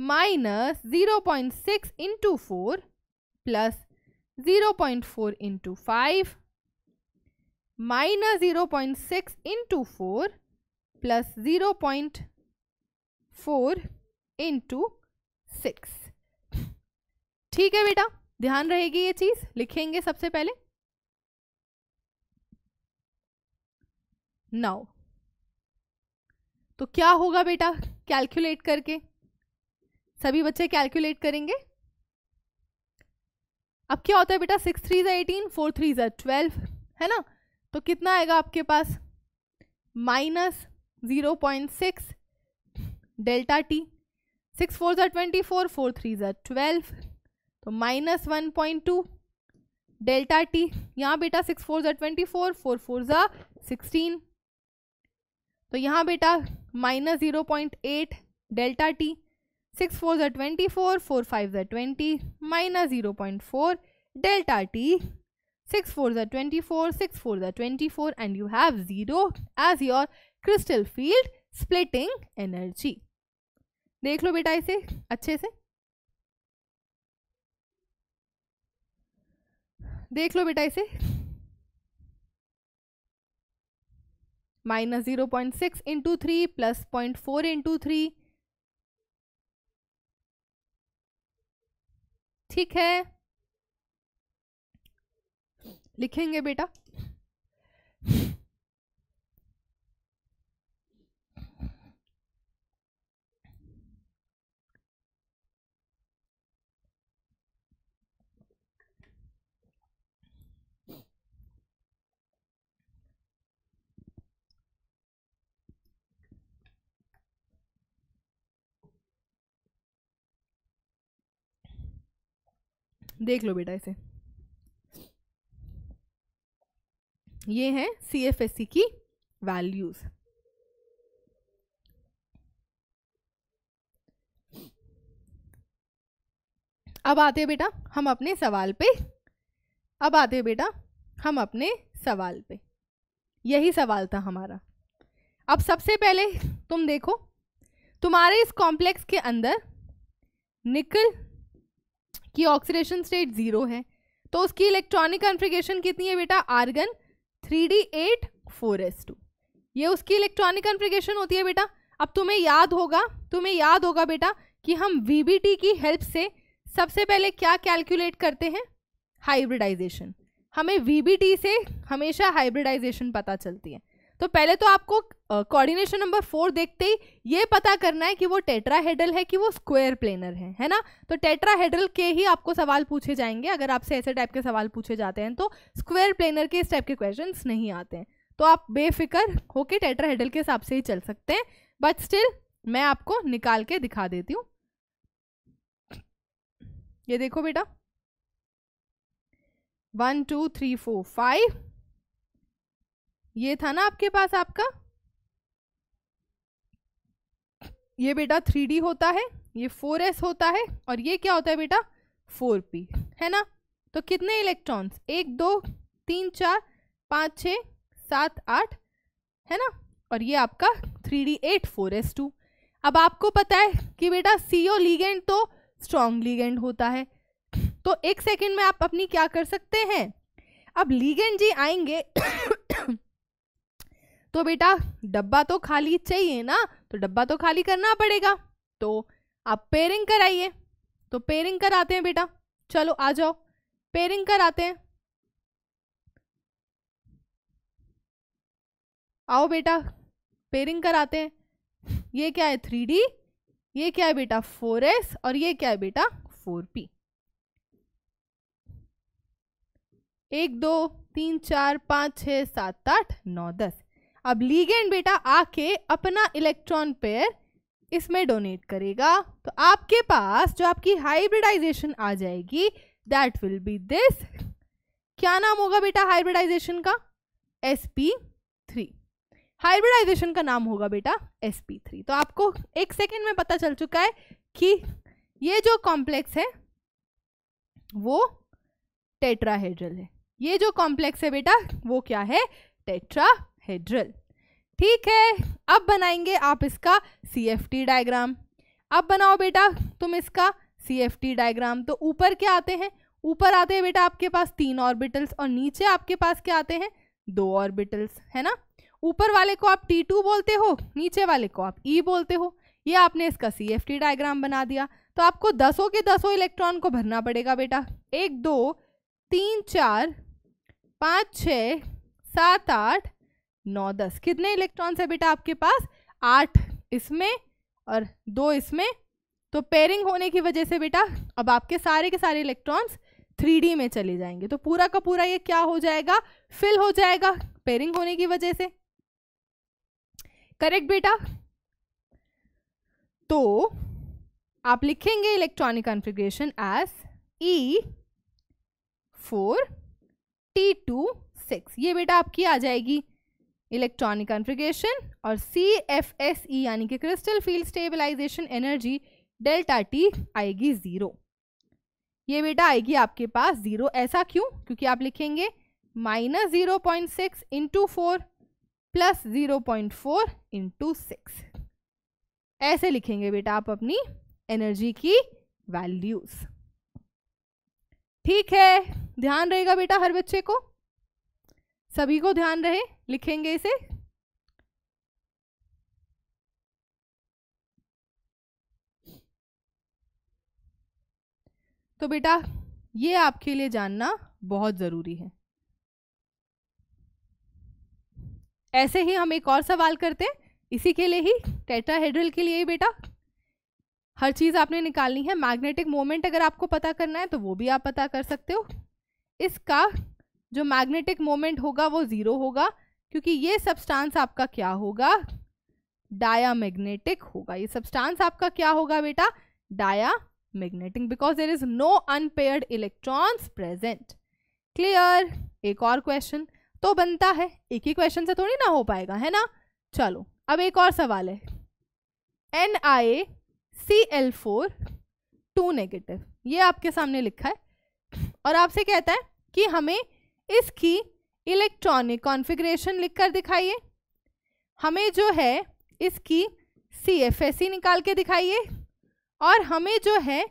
minus zero point six into four plus zero point four into five minus zero point six into four plus zero point four into six ठीक है बेटा ध्यान रहेगी ये चीज लिखेंगे सबसे पहले नौ तो क्या होगा बेटा कैलकुलेट करके सभी बच्चे कैलकुलेट करेंगे अब क्या होता है बेटा सिक्स थ्री जै एटीन फोर थ्री जै ट्वेल्व है ना तो कितना आएगा आपके पास minus zero point six delta t six four जै ट्वेंटी फोर फोर थ्री जै ट्वेल्व तो minus one point two delta t यहाँ बेटा सिक्स फोर जै ट्वेंटी फोर फोर फोर ज़ा सिक्सटीन तो यहाँ बेटा minus zero point eight delta t 6 4s are 24, 4 5s are 20, minus 0 0.4, delta t, 6 4s are 24, 6 4s are 24 and you have 0 as your crystal field splitting energy. देख लो बेटा इसे अच्छे से देख लो बेटा इसे minus zero point six into three plus point four into three ठीक है लिखेंगे बेटा देख लो बेटा इसे ये है सी एफ एस सी की वैल्यूज अब आते हैं बेटा हम अपने सवाल पे अब आते हैं बेटा हम अपने सवाल पे यही सवाल था हमारा अब सबसे पहले तुम देखो तुम्हारे इस कॉम्प्लेक्स के अंदर निकल कि ऑक्सीडेशन स्टेट ज़ीरो है तो उसकी इलेक्ट्रॉनिक कॉन्फ़िगरेशन कितनी है बेटा argon three D eight four S two ये उसकी इलेक्ट्रॉनिक कॉन्फ़िगरेशन होती है बेटा अब तुम्हें याद होगा तुम्हें याद होगा बेटा कि हम वी की हेल्प से सबसे पहले क्या कैलकुलेट करते हैं हाइब्रिडाइजेशन हमें वी से हमेशा हाइब्रिडाइजेशन पता चलती है तो पहले तो आपको कोऑर्डिनेशन नंबर फोर देखते ही ये पता करना है कि वो टेट्राहेड्रल है कि वो स्क्वायर प्लेनर है है ना तो टेट्राहेड्रल के ही आपको सवाल पूछे जाएंगे अगर आपसे ऐसे टाइप के सवाल पूछे जाते हैं तो स्क्वायर प्लेनर के इस टाइप के क्वेश्चन नहीं आते हैं तो आप बेफिक्र होके टेट्राहेड्रल के हिसाब से ही चल सकते हैं बट स्टिल मैं आपको निकाल के दिखा देती हूँ ये देखो बेटा one two three four five ये था ना आपके पास आपका ये बेटा थ्री डी होता है ये फोर एस होता है और ये क्या होता है बेटा फोर पी है ना तो कितने इलेक्ट्रॉन्स एक दो तीन चार पाँच छ सात आठ है ना और ये आपका three D eight four S two अब आपको पता है कि बेटा सी ओ लीगेंड तो स्ट्रॉन्ग लीगेंड होता है तो एक सेकेंड में आप अपनी क्या कर सकते हैं अब लीगेंड जी आएंगे तो बेटा डब्बा तो खाली चाहिए ना तो डब्बा तो खाली करना पड़ेगा तो आप पेयरिंग कराइए तो पेयरिंग कराते हैं बेटा चलो आ जाओ पेयरिंग कराते हैं आओ बेटा पेयरिंग कराते हैं ये क्या है थ्री डी ये क्या है बेटा फोर एस और ये क्या है बेटा फोर पी एक दो तीन चार पाँच छ सात आठ नौ दस अब लीगेंड बेटा आके अपना इलेक्ट्रॉन पेयर इसमें डोनेट करेगा तो आपके पास जो आपकी हाइब्रिडाइजेशन आ जाएगी दैट विल बी दिस क्या नाम होगा बेटा हाइब्रिडाइजेशन का एस पी थ्री हाइब्रिडाइजेशन का नाम होगा बेटा एस पी थ्री तो आपको एक सेकेंड में पता चल चुका है कि ये जो कॉम्प्लेक्स है वो टेट्राहेड्रल है ये जो कॉम्प्लेक्स है बेटा वो क्या है टेट्रा हेड्रल ठीक है अब बनाएंगे आप इसका सी एफ टी डायग्राम अब बनाओ बेटा तुम इसका सी एफ टी डायग्राम तो ऊपर क्या आते हैं ऊपर आते हैं बेटा आपके पास तीन ऑर्बिटल्स और नीचे आपके पास क्या आते हैं दो ऑर्बिटल्स है ना ऊपर वाले को आप टी टू बोलते हो नीचे वाले को आप ई e बोलते हो ये आपने इसका सी एफ टी डायग्राम बना दिया तो आपको दसों के दसों इलेक्ट्रॉन को भरना पड़ेगा बेटा एक दो तीन चार पाँच छ सात आठ नौ दस कितने इलेक्ट्रॉन्स है बेटा आपके पास आठ इसमें और दो इसमें तो पेयरिंग होने की वजह से बेटा अब आपके सारे के सारे इलेक्ट्रॉन्स थ्री में चले जाएंगे तो पूरा का पूरा ये क्या हो जाएगा फिल हो जाएगा पेयरिंग होने की वजह से करेक्ट बेटा तो आप लिखेंगे electronic configuration s e four t two six ये बेटा आपकी आ जाएगी इलेक्ट्रॉनिक कन्फ्रिगेशन और सी एफ एस ई यानी कि crystal field stabilization energy delta t आएगी ज़ीरो ये बेटा आएगी आपके पास ज़ीरो ऐसा क्यों क्योंकि आप लिखेंगे minus zero point six into four plus zero point four into six ऐसे लिखेंगे बेटा आप अपनी एनर्जी की वैल्यूज़ ठीक है ध्यान रहेगा बेटा हर बच्चे को सभी को ध्यान रहे लिखेंगे इसे तो बेटा ये आपके लिए जानना बहुत ज़रूरी है ऐसे ही हम एक और सवाल करते हैं इसी के लिए ही टेट्राहेड्रल के लिए ही बेटा हर चीज़ आपने निकालनी है मैग्नेटिक मोमेंट अगर आपको पता करना है तो वो भी आप पता कर सकते हो इसका जो मैग्नेटिक मोमेंट होगा वो ज़ीरो होगा क्योंकि ये सब्सटेंस आपका क्या होगा डायामैग्नेटिक होगा ये सब्सटेंस आपका क्या होगा बेटा diamagnetic because there is no unpaired electrons present clear एक और क्वेश्चन तो बनता है एक ही क्वेश्चन से थोड़ी ना हो पाएगा है ना चलो अब एक और सवाल है N I C L four two negative ये आपके सामने लिखा है और आपसे कहता है कि हमें इसकी इलेक्ट्रॉनिक कॉन्फ़िगरेशन लिखकर दिखाइए हमें जो है इसकी सी एफ एस निकाल के दिखाइए और हमें जो है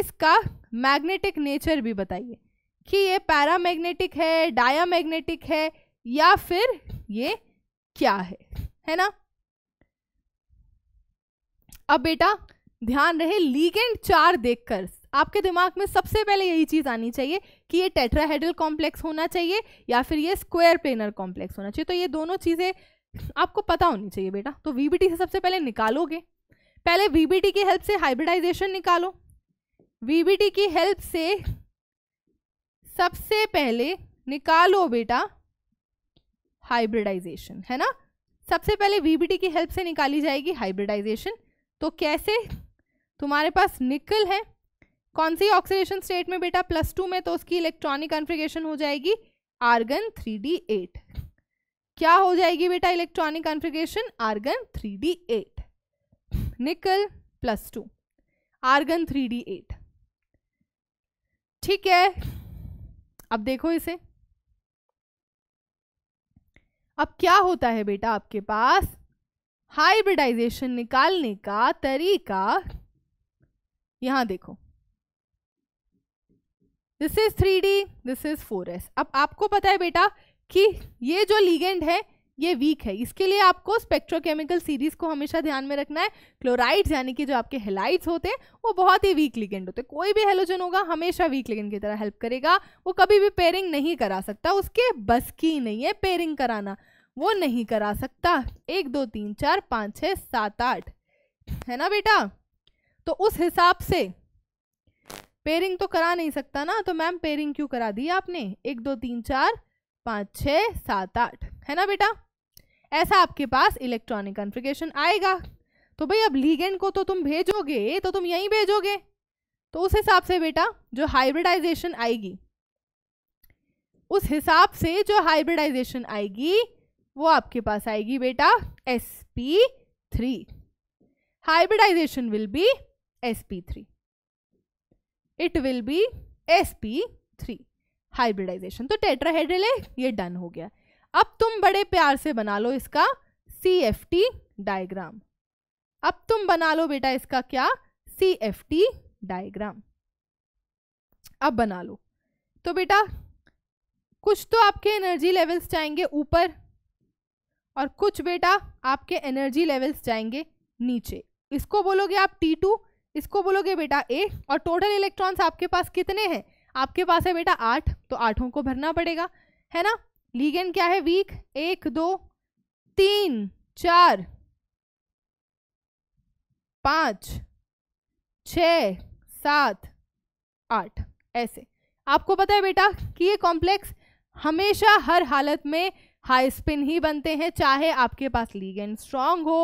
इसका मैग्नेटिक नेचर भी बताइए कि ये पैरामैग्नेटिक है डायामैग्नेटिक है या फिर ये क्या है है ना अब बेटा ध्यान रहे लीगेंड चार देखकर आपके दिमाग में सबसे पहले यही चीज़ आनी चाहिए कि ये टेट्राहेड्रल कॉम्प्लेक्स होना चाहिए या फिर ये स्क्वायर प्लेनर कॉम्प्लेक्स होना चाहिए तो ये दोनों चीज़ें आपको पता होनी चाहिए बेटा तो वीबीटी से सबसे पहले निकालोगे पहले वीबीटी की हेल्प से हाइब्रिडाइजेशन निकालो वीबीटी की हेल्प से सबसे पहले निकालो बेटा हाइब्रिडाइजेशन है ना सबसे पहले वीबीटी की हेल्प से निकाली जाएगी हाइब्रिडाइजेशन तो कैसे तुम्हारे पास निकल है कौन सी ऑक्सीडेशन स्टेट में बेटा प्लस टू में तो उसकी इलेक्ट्रॉनिक कन्फ्रिगेशन हो जाएगी आर्गन थ्री डी एट क्या हो जाएगी बेटा electronic configuration argon three D eight nickel plus two argon three D eight ठीक है अब देखो इसे अब क्या होता है बेटा आपके पास हाइब्रिडाइजेशन निकालने का तरीका यहां देखो this is three d this is four s अब आपको पता है बेटा कि ये जो लीगेंड है ये वीक है इसके लिए आपको स्पेक्ट्रोकेमिकल सीरीज को हमेशा ध्यान में रखना है क्लोराइड्स यानी कि जो आपके हेलाइड्स होते हैं वो बहुत ही वीक लिगेंड होते हैं कोई भी हेलोजन होगा हमेशा वीक लिगेंड की तरह हेल्प करेगा वो कभी भी पेयरिंग नहीं करा सकता उसके बस की नहीं है पेयरिंग कराना वो नहीं करा सकता एक दो तीन चार पाँच छः सात आठ है ना बेटा तो उस हिसाब से पेयरिंग तो करा नहीं सकता ना तो मैम पेयरिंग क्यों करा दी आपने एक दो तीन चार पाँच छः सात आठ है ना बेटा ऐसा आपके पास इलेक्ट्रॉनिक कन्फिगेशन आएगा तो भाई अब लीगेंड को तो तुम भेजोगे तो तुम यहीं भेजोगे तो उस हिसाब से बेटा जो हाइब्रिडाइजेशन आएगी उस हिसाब से जो हाइब्रिडाइजेशन आएगी वो आपके पास आएगी बेटा s p three hybridization will be s p three it will be s p three hybridization तो टेट्राहेड्रल है ये डन हो गया अब तुम बड़े प्यार से बना लो इसका सी एफ टी डायग्राम अब तुम बना लो बेटा इसका क्या सी एफ टी डायग्राम अब बना लो तो बेटा कुछ तो आपके एनर्जी लेवल्स जाएंगे ऊपर और कुछ बेटा आपके एनर्जी लेवल्स जाएंगे नीचे इसको बोलोगे आप टी टू इसको बोलोगे बेटा ए और टोटल इलेक्ट्रॉन्स आपके पास कितने हैं आपके पास है बेटा आठ तो आठों को भरना पड़ेगा है ना लीगेंड क्या है वीक एक दो तीन चार पाँच छ सात आठ ऐसे आपको पता है बेटा कि ये कॉम्प्लेक्स हमेशा हर हालत में हाई स्पिन ही बनते हैं चाहे आपके पास लीगेंड स्ट्रांग हो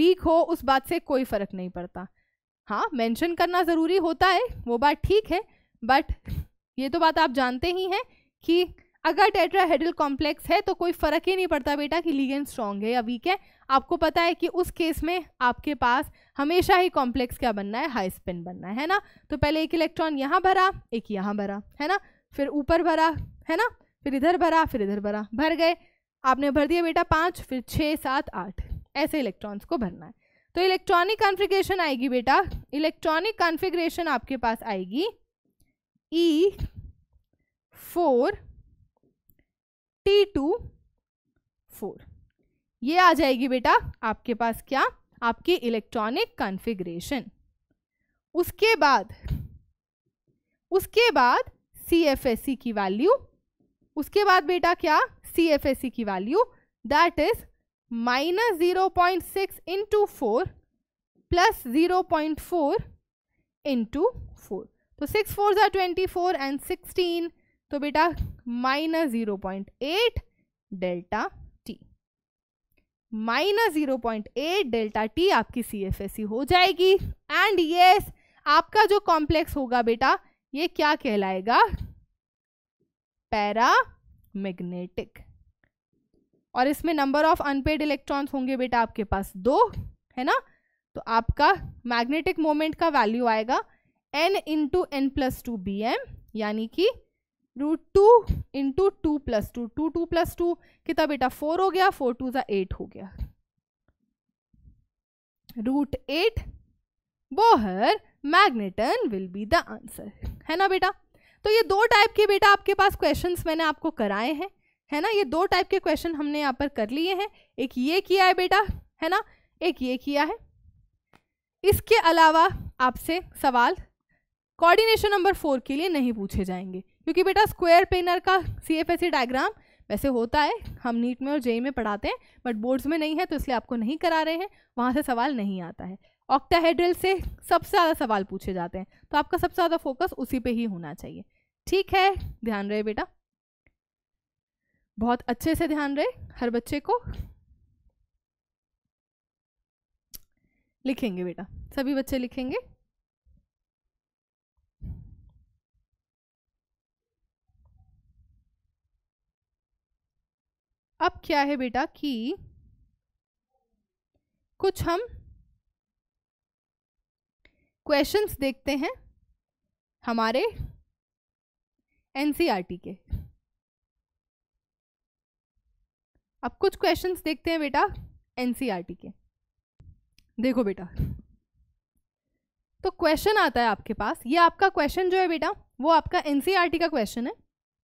वीक हो उस बात से कोई फर्क नहीं पड़ता हाँ मेंशन करना ज़रूरी होता है वो बात ठीक है बट ये तो बात आप जानते ही हैं कि अगर टेट्राहेड्रल कॉम्प्लेक्स है तो कोई फ़र्क ही नहीं पड़ता बेटा कि लीगेंड स्ट्रॉन्ग है या वीक है आपको पता है कि उस केस में आपके पास हमेशा ही कॉम्प्लेक्स क्या बनना है हाई स्पिन बनना है है ना तो पहले एक इलेक्ट्रॉन यहाँ भरा एक यहाँ भरा है ना फिर ऊपर भरा है ना फिर इधर भरा फिर इधर भरा भर गए आपने भर दिया बेटा पाँच फिर छः सात आठ ऐसे इलेक्ट्रॉन्स को भरना है तो इलेक्ट्रॉनिक कॉन्फ़िगरेशन आएगी बेटा इलेक्ट्रॉनिक कॉन्फ़िगरेशन आपके पास आएगी e four t two four ये आ जाएगी बेटा आपके पास क्या आपकी इलेक्ट्रॉनिक कॉन्फ़िगरेशन उसके बाद उसके बाद सी एफ एस सी की वैल्यू उसके बाद बेटा क्या सी एफ एस सी की value that is minus zero point six into four plus zero point four into four तो सिक्स फोर जो ट्वेंटी फोर एंड सिक्सटीन तो बेटा minus zero point eight delta t minus zero point eight delta t आपकी C F S सी हो जाएगी and yes आपका जो complex होगा बेटा ये क्या कहलाएगा पैरा मैग्नेटिक और इसमें नंबर ऑफ अनपेड इलेक्ट्रॉन्स होंगे बेटा आपके पास दो है ना तो आपका मैग्नेटिक मोमेंट का वैल्यू आएगा n into n plus two B M यानी कि root two into two plus two two two plus two कितना बेटा फोर हो गया फोर टू ज़ा एट हो गया root eight Bohr magneton will be the answer है ना बेटा तो ये दो टाइप के बेटा आपके पास क्वेश्चंस मैंने आपको कराए हैं है ना ये दो टाइप के क्वेश्चन हमने यहाँ पर कर लिए हैं एक ये किया है बेटा है ना एक ये किया है इसके अलावा आपसे सवाल कोऑर्डिनेशन नंबर फोर के लिए नहीं पूछे जाएंगे क्योंकि बेटा स्क्वायर पेनर का सी एफ एस डायग्राम वैसे होता है हम नीट में और जेई e e में पढ़ाते हैं बट बोर्ड्स में नहीं है तो इसलिए आपको नहीं करा रहे हैं वहाँ से सवाल नहीं आता है ऑक्टाहेड्रल से सबसे ज़्यादा सवाल पूछे जाते हैं तो आपका सबसे ज़्यादा फोकस उसी पर ही होना चाहिए ठीक है ध्यान रहे बेटा बहुत अच्छे से ध्यान रहे हर बच्चे को लिखेंगे बेटा सभी बच्चे लिखेंगे अब क्या है बेटा कि कुछ हम क्वेश्चंस देखते हैं हमारे एनसीईआरटी e के अब कुछ क्वेश्चंस देखते हैं बेटा एनसीईआरटी e के देखो बेटा तो क्वेश्चन आता है आपके पास ये आपका क्वेश्चन जो है बेटा वो आपका एनसीईआरटी e का क्वेश्चन है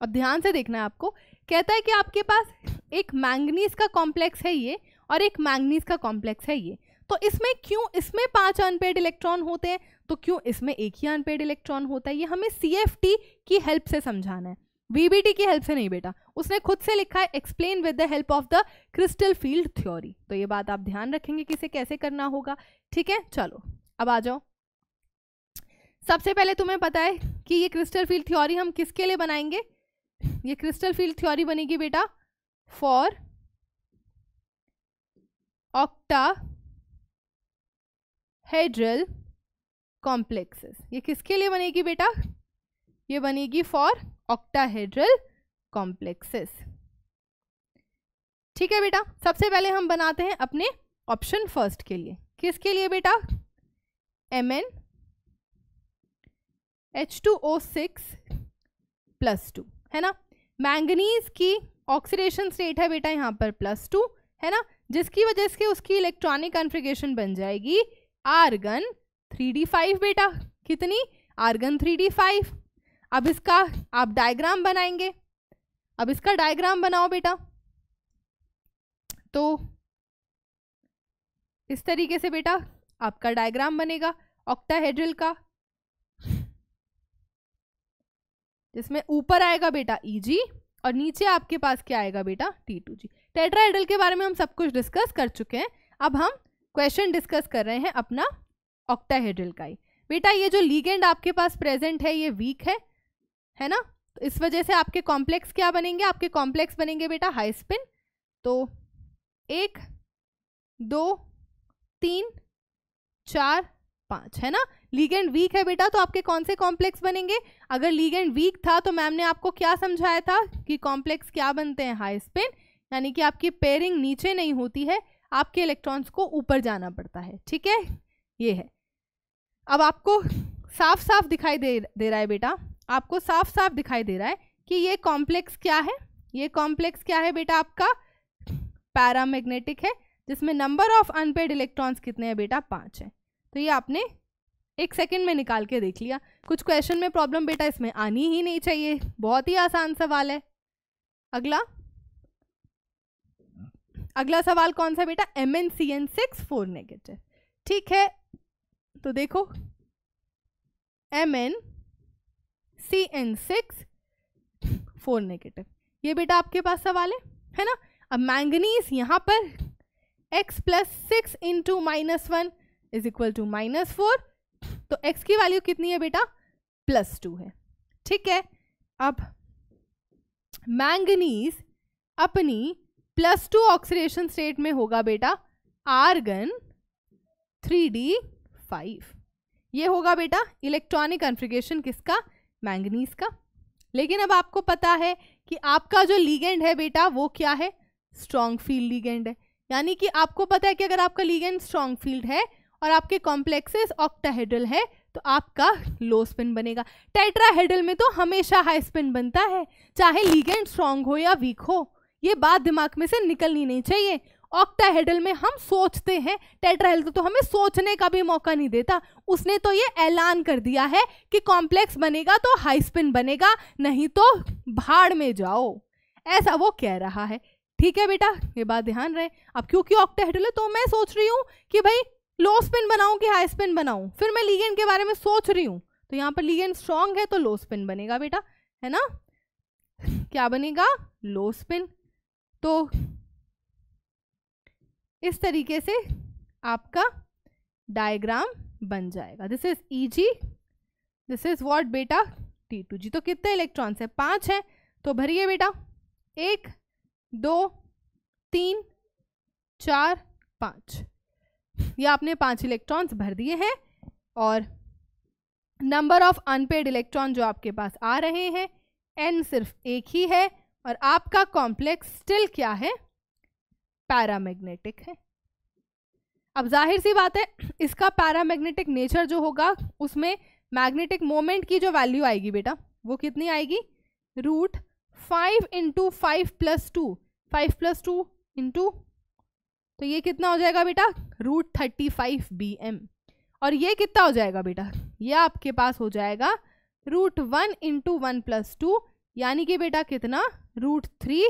और ध्यान से देखना है आपको कहता है कि आपके पास एक मैंगनीज का कॉम्प्लेक्स है ये और एक मैंगनीज का कॉम्प्लेक्स है ये तो इसमें क्यों इसमें पांच अनपेड इलेक्ट्रॉन होते हैं तो क्यों इसमें एक ही अनपेड इलेक्ट्रॉन होता है ये हमें सी की हेल्प से समझाना है वीबीटी की हेल्प से नहीं बेटा उसने खुद से लिखा है explain with the help of the crystal field theory तो ये बात आप ध्यान रखेंगे कि इसे कैसे करना होगा ठीक है चलो अब आ जाओ सबसे पहले तुम्हें पता है कि ये क्रिस्टल फील्ड थ्योरी हम किसके लिए बनाएंगे ये क्रिस्टल फील्ड थ्योरी बनेगी बेटा फॉर ऑक्टा हेड्रल कॉम्प्लेक्सेस ये किसके लिए बनेगी बेटा ये बनेगी फॉर ऑक्टा हेड्रल कॉम्प्लेक्सेस ठीक है बेटा सबसे पहले हम बनाते हैं अपने ऑप्शन फर्स्ट के लिए किसके लिए बेटा M N H two O six plus two है ना मैंगनीज की ऑक्सीडेशन स्टेट है बेटा यहाँ पर प्लस टू है ना जिसकी वजह से उसकी इलेक्ट्रॉनिक कॉन्फ़िगरेशन बन जाएगी आर्गन थ्री डी फाइव बेटा कितनी आर्गन थ्री डी फाइव अब इसका आप डायग्राम बनाएंगे अब इसका डायग्राम बनाओ बेटा तो इस तरीके से बेटा आपका डायग्राम बनेगा हेड्रिल का जिसमें ऊपर आएगा बेटा ई e और नीचे आपके पास क्या आएगा बेटा टी टू जी टेट्राहेड्रल के बारे में हम सब कुछ डिस्कस कर चुके हैं अब हम क्वेश्चन डिस्कस कर रहे हैं अपना हेड्रिल का ही बेटा ये जो लीगेंड आपके पास प्रेजेंट है ये वीक है है ना इस वजह से आपके कॉम्प्लेक्स क्या बनेंगे आपके कॉम्प्लेक्स बनेंगे बेटा हाई स्पिन तो एक दो तीन चार पाँच है ना लीगेंड वीक है बेटा तो आपके कौन से कॉम्प्लेक्स बनेंगे अगर लीगेंड वीक था तो मैम ने आपको क्या समझाया था कि कॉम्प्लेक्स क्या बनते हैं हाई स्पिन यानी कि आपकी पेयरिंग नीचे नहीं होती है आपके इलेक्ट्रॉन्स को ऊपर जाना पड़ता है ठीक है ये है अब आपको साफ साफ दिखाई दे दे रहा है बेटा आपको साफ साफ दिखाई दे रहा है कि ये कॉम्प्लेक्स क्या है ये कॉम्प्लेक्स क्या है बेटा आपका पैरामैग्नेटिक है जिसमें नंबर ऑफ अनपेड इलेक्ट्रॉन्स कितने हैं बेटा पाँच है तो ये आपने एक सेकंड में निकाल के देख लिया कुछ क्वेश्चन में प्रॉब्लम बेटा इसमें आनी ही नहीं चाहिए बहुत ही आसान सवाल है अगला अगला सवाल कौन सा बेटा M N C N six four negative ठीक है तो देखो M N C N six four negative ये बेटा आपके पास सवाल है है ना अब मैंगनीज यहाँ पर x plus six into minus one is equal to minus four तो x की वैल्यू कितनी है बेटा प्लस टू है ठीक है अब मैंगनीज अपनी प्लस टू ऑक्सीडेशन स्टेट में होगा बेटा आर्गन थ्री डी फाइव ये होगा बेटा इलेक्ट्रॉनिक कॉन्फ़िगरेशन किसका मैंगनीज का लेकिन अब आपको पता है कि आपका जो लीगेंड है बेटा वो क्या है स्ट्रॉन्ग फील्ड लीगेंड है यानी कि आपको पता है कि अगर आपका लीगेंड स्ट्रॉन्ग फील्ड है और आपके कॉम्प्लेक्सेस ऑक्टाहेड्रल है तो आपका लो स्पिन बनेगा टेट्राहेड्रल में तो हमेशा हाई स्पिन बनता है चाहे लीगेंड स्ट्रॉन्ग हो या वीक हो ये बात दिमाग में से निकलनी नहीं चाहिए ऑक्टाहेडल में हम सोचते हैं हेडल तो हमें सोचने का भी मौका नहीं देता उसने तो ये ऐलान कर दिया है कि कॉम्प्लेक्स बनेगा तो हाई स्पिन बनेगा नहीं तो भाड़ में जाओ ऐसा वो कह रहा है ठीक है बेटा ये बात ध्यान रहे अब क्योंकि हेडल है तो मैं सोच रही हूँ कि भाई लो स्पिन बनाऊँ कि हाई स्पिन बनाऊँ फिर मैं लीगेंड के बारे में सोच रही हूँ तो यहाँ पर लीगेंड स्ट्रांग है तो लो स्पिन बनेगा बेटा है ना क्या बनेगा लो स्पिन तो इस तरीके से आपका डायग्राम बन जाएगा this is e g this is what बेटा टी टू जी तो कितने इलेक्ट्रॉन्स हैं पाँच हैं तो भरिए बेटा एक दो तीन चार पाँच ये आपने पांच इलेक्ट्रॉन्स भर दिए हैं और नंबर ऑफ अनपेड इलेक्ट्रॉन जो आपके पास आ रहे हैं एन सिर्फ एक ही है और आपका कॉम्प्लेक्स स्टिल क्या है पैरामैग्नेटिक है अब जाहिर सी बात है इसका पैरामैग्नेटिक नेचर जो होगा उसमें मैग्नेटिक मोमेंट की जो वैल्यू आएगी बेटा वो कितनी आएगी root five into five plus two five plus two into तो ये कितना हो जाएगा बेटा root thirty five B M और ये कितना हो जाएगा बेटा ये आपके पास हो जाएगा root one into one plus two यानी कि बेटा कितना रूट थ्री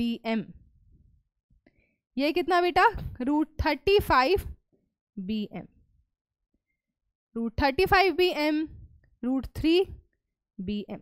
बी एम ये कितना बेटा root thirty five B M root thirty five B M root three B M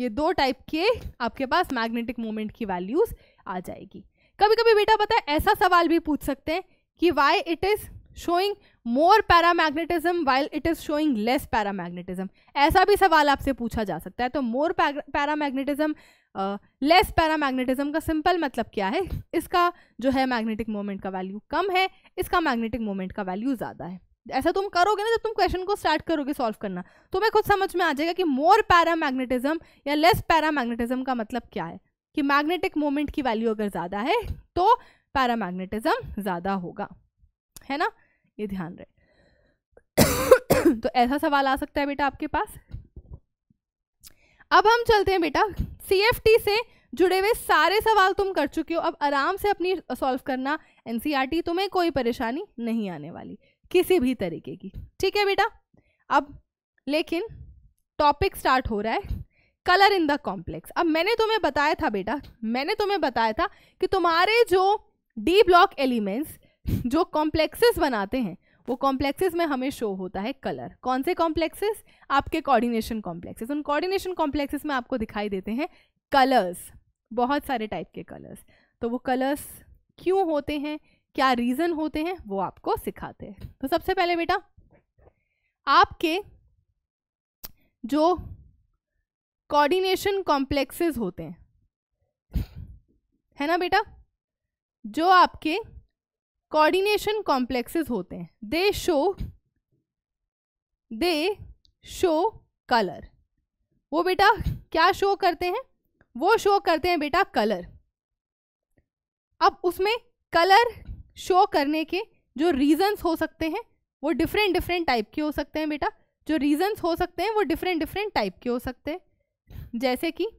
ये दो टाइप के आपके पास मैग्नेटिक मोमेंट की वैल्यूज आ जाएगी कभी कभी बेटा पता है ऐसा सवाल भी पूछ सकते हैं कि why it is showing more paramagnetism while it is showing less paramagnetism ऐसा भी सवाल आपसे पूछा जा सकता है तो मोर पैरामैग्नेटिज्म लेस पैरामैग्नेटिज्म का सिंपल मतलब क्या है इसका जो है मैग्नेटिक मोमेंट का वैल्यू कम है इसका मैग्नेटिक मोमेंट का वैल्यू ज़्यादा है ऐसा तुम करोगे ना जब तुम क्वेश्चन को स्टार्ट करोगे सॉल्व करना तुम्हें खुद समझ में आ जाएगा कि मोर पैरामैग्नेटिज्म या लेस पैरामैग्नेटिज्म का मतलब क्या है कि मैग्नेटिक मोमेंट की वैल्यू अगर ज़्यादा है तो पैरामैग्नेटिज्म ज़्यादा होगा है ना ये ध्यान रहे तो ऐसा सवाल आ सकता है बेटा आपके पास अब हम चलते हैं बेटा सी से जुड़े हुए सारे सवाल तुम कर चुके हो अब आराम से अपनी सॉल्व करना एन e तुम्हें कोई परेशानी नहीं आने वाली किसी भी तरीके की ठीक है बेटा अब लेकिन टॉपिक स्टार्ट हो रहा है कलर इन द कॉम्प्लेक्स अब मैंने तुम्हें बताया था बेटा मैंने तुम्हें बताया था कि तुम्हारे जो डी ब्लॉक एलिमेंट्स जो कॉम्प्लेक्सेस बनाते हैं वो कॉम्प्लेक्सेस में हमें शो होता है कलर कौन से कॉम्प्लेक्सेस आपके कोऑर्डिनेशन कॉम्प्लेक्सेस उन कोऑर्डिनेशन कॉम्प्लेक्सेस में आपको दिखाई देते हैं कलर्स बहुत सारे टाइप के कलर्स तो वो कलर्स क्यों होते हैं क्या रीज़न होते हैं वो आपको सिखाते हैं तो सबसे पहले बेटा आपके जो कोऑर्डिनेशन कॉम्प्लेक्सेस होते हैं है ना बेटा जो आपके कोऑर्डिनेशन कॉम्प्लेक्सेस होते हैं they show they show colour वो बेटा क्या शो करते हैं वो शो करते हैं बेटा कलर अब उसमें कलर शो करने के जो रीजंस हो सकते हैं वो डिफरेंट डिफरेंट टाइप के हो सकते हैं बेटा जो रीजंस हो सकते हैं वो डिफरेंट डिफरेंट टाइप के हो सकते हैं जैसे कि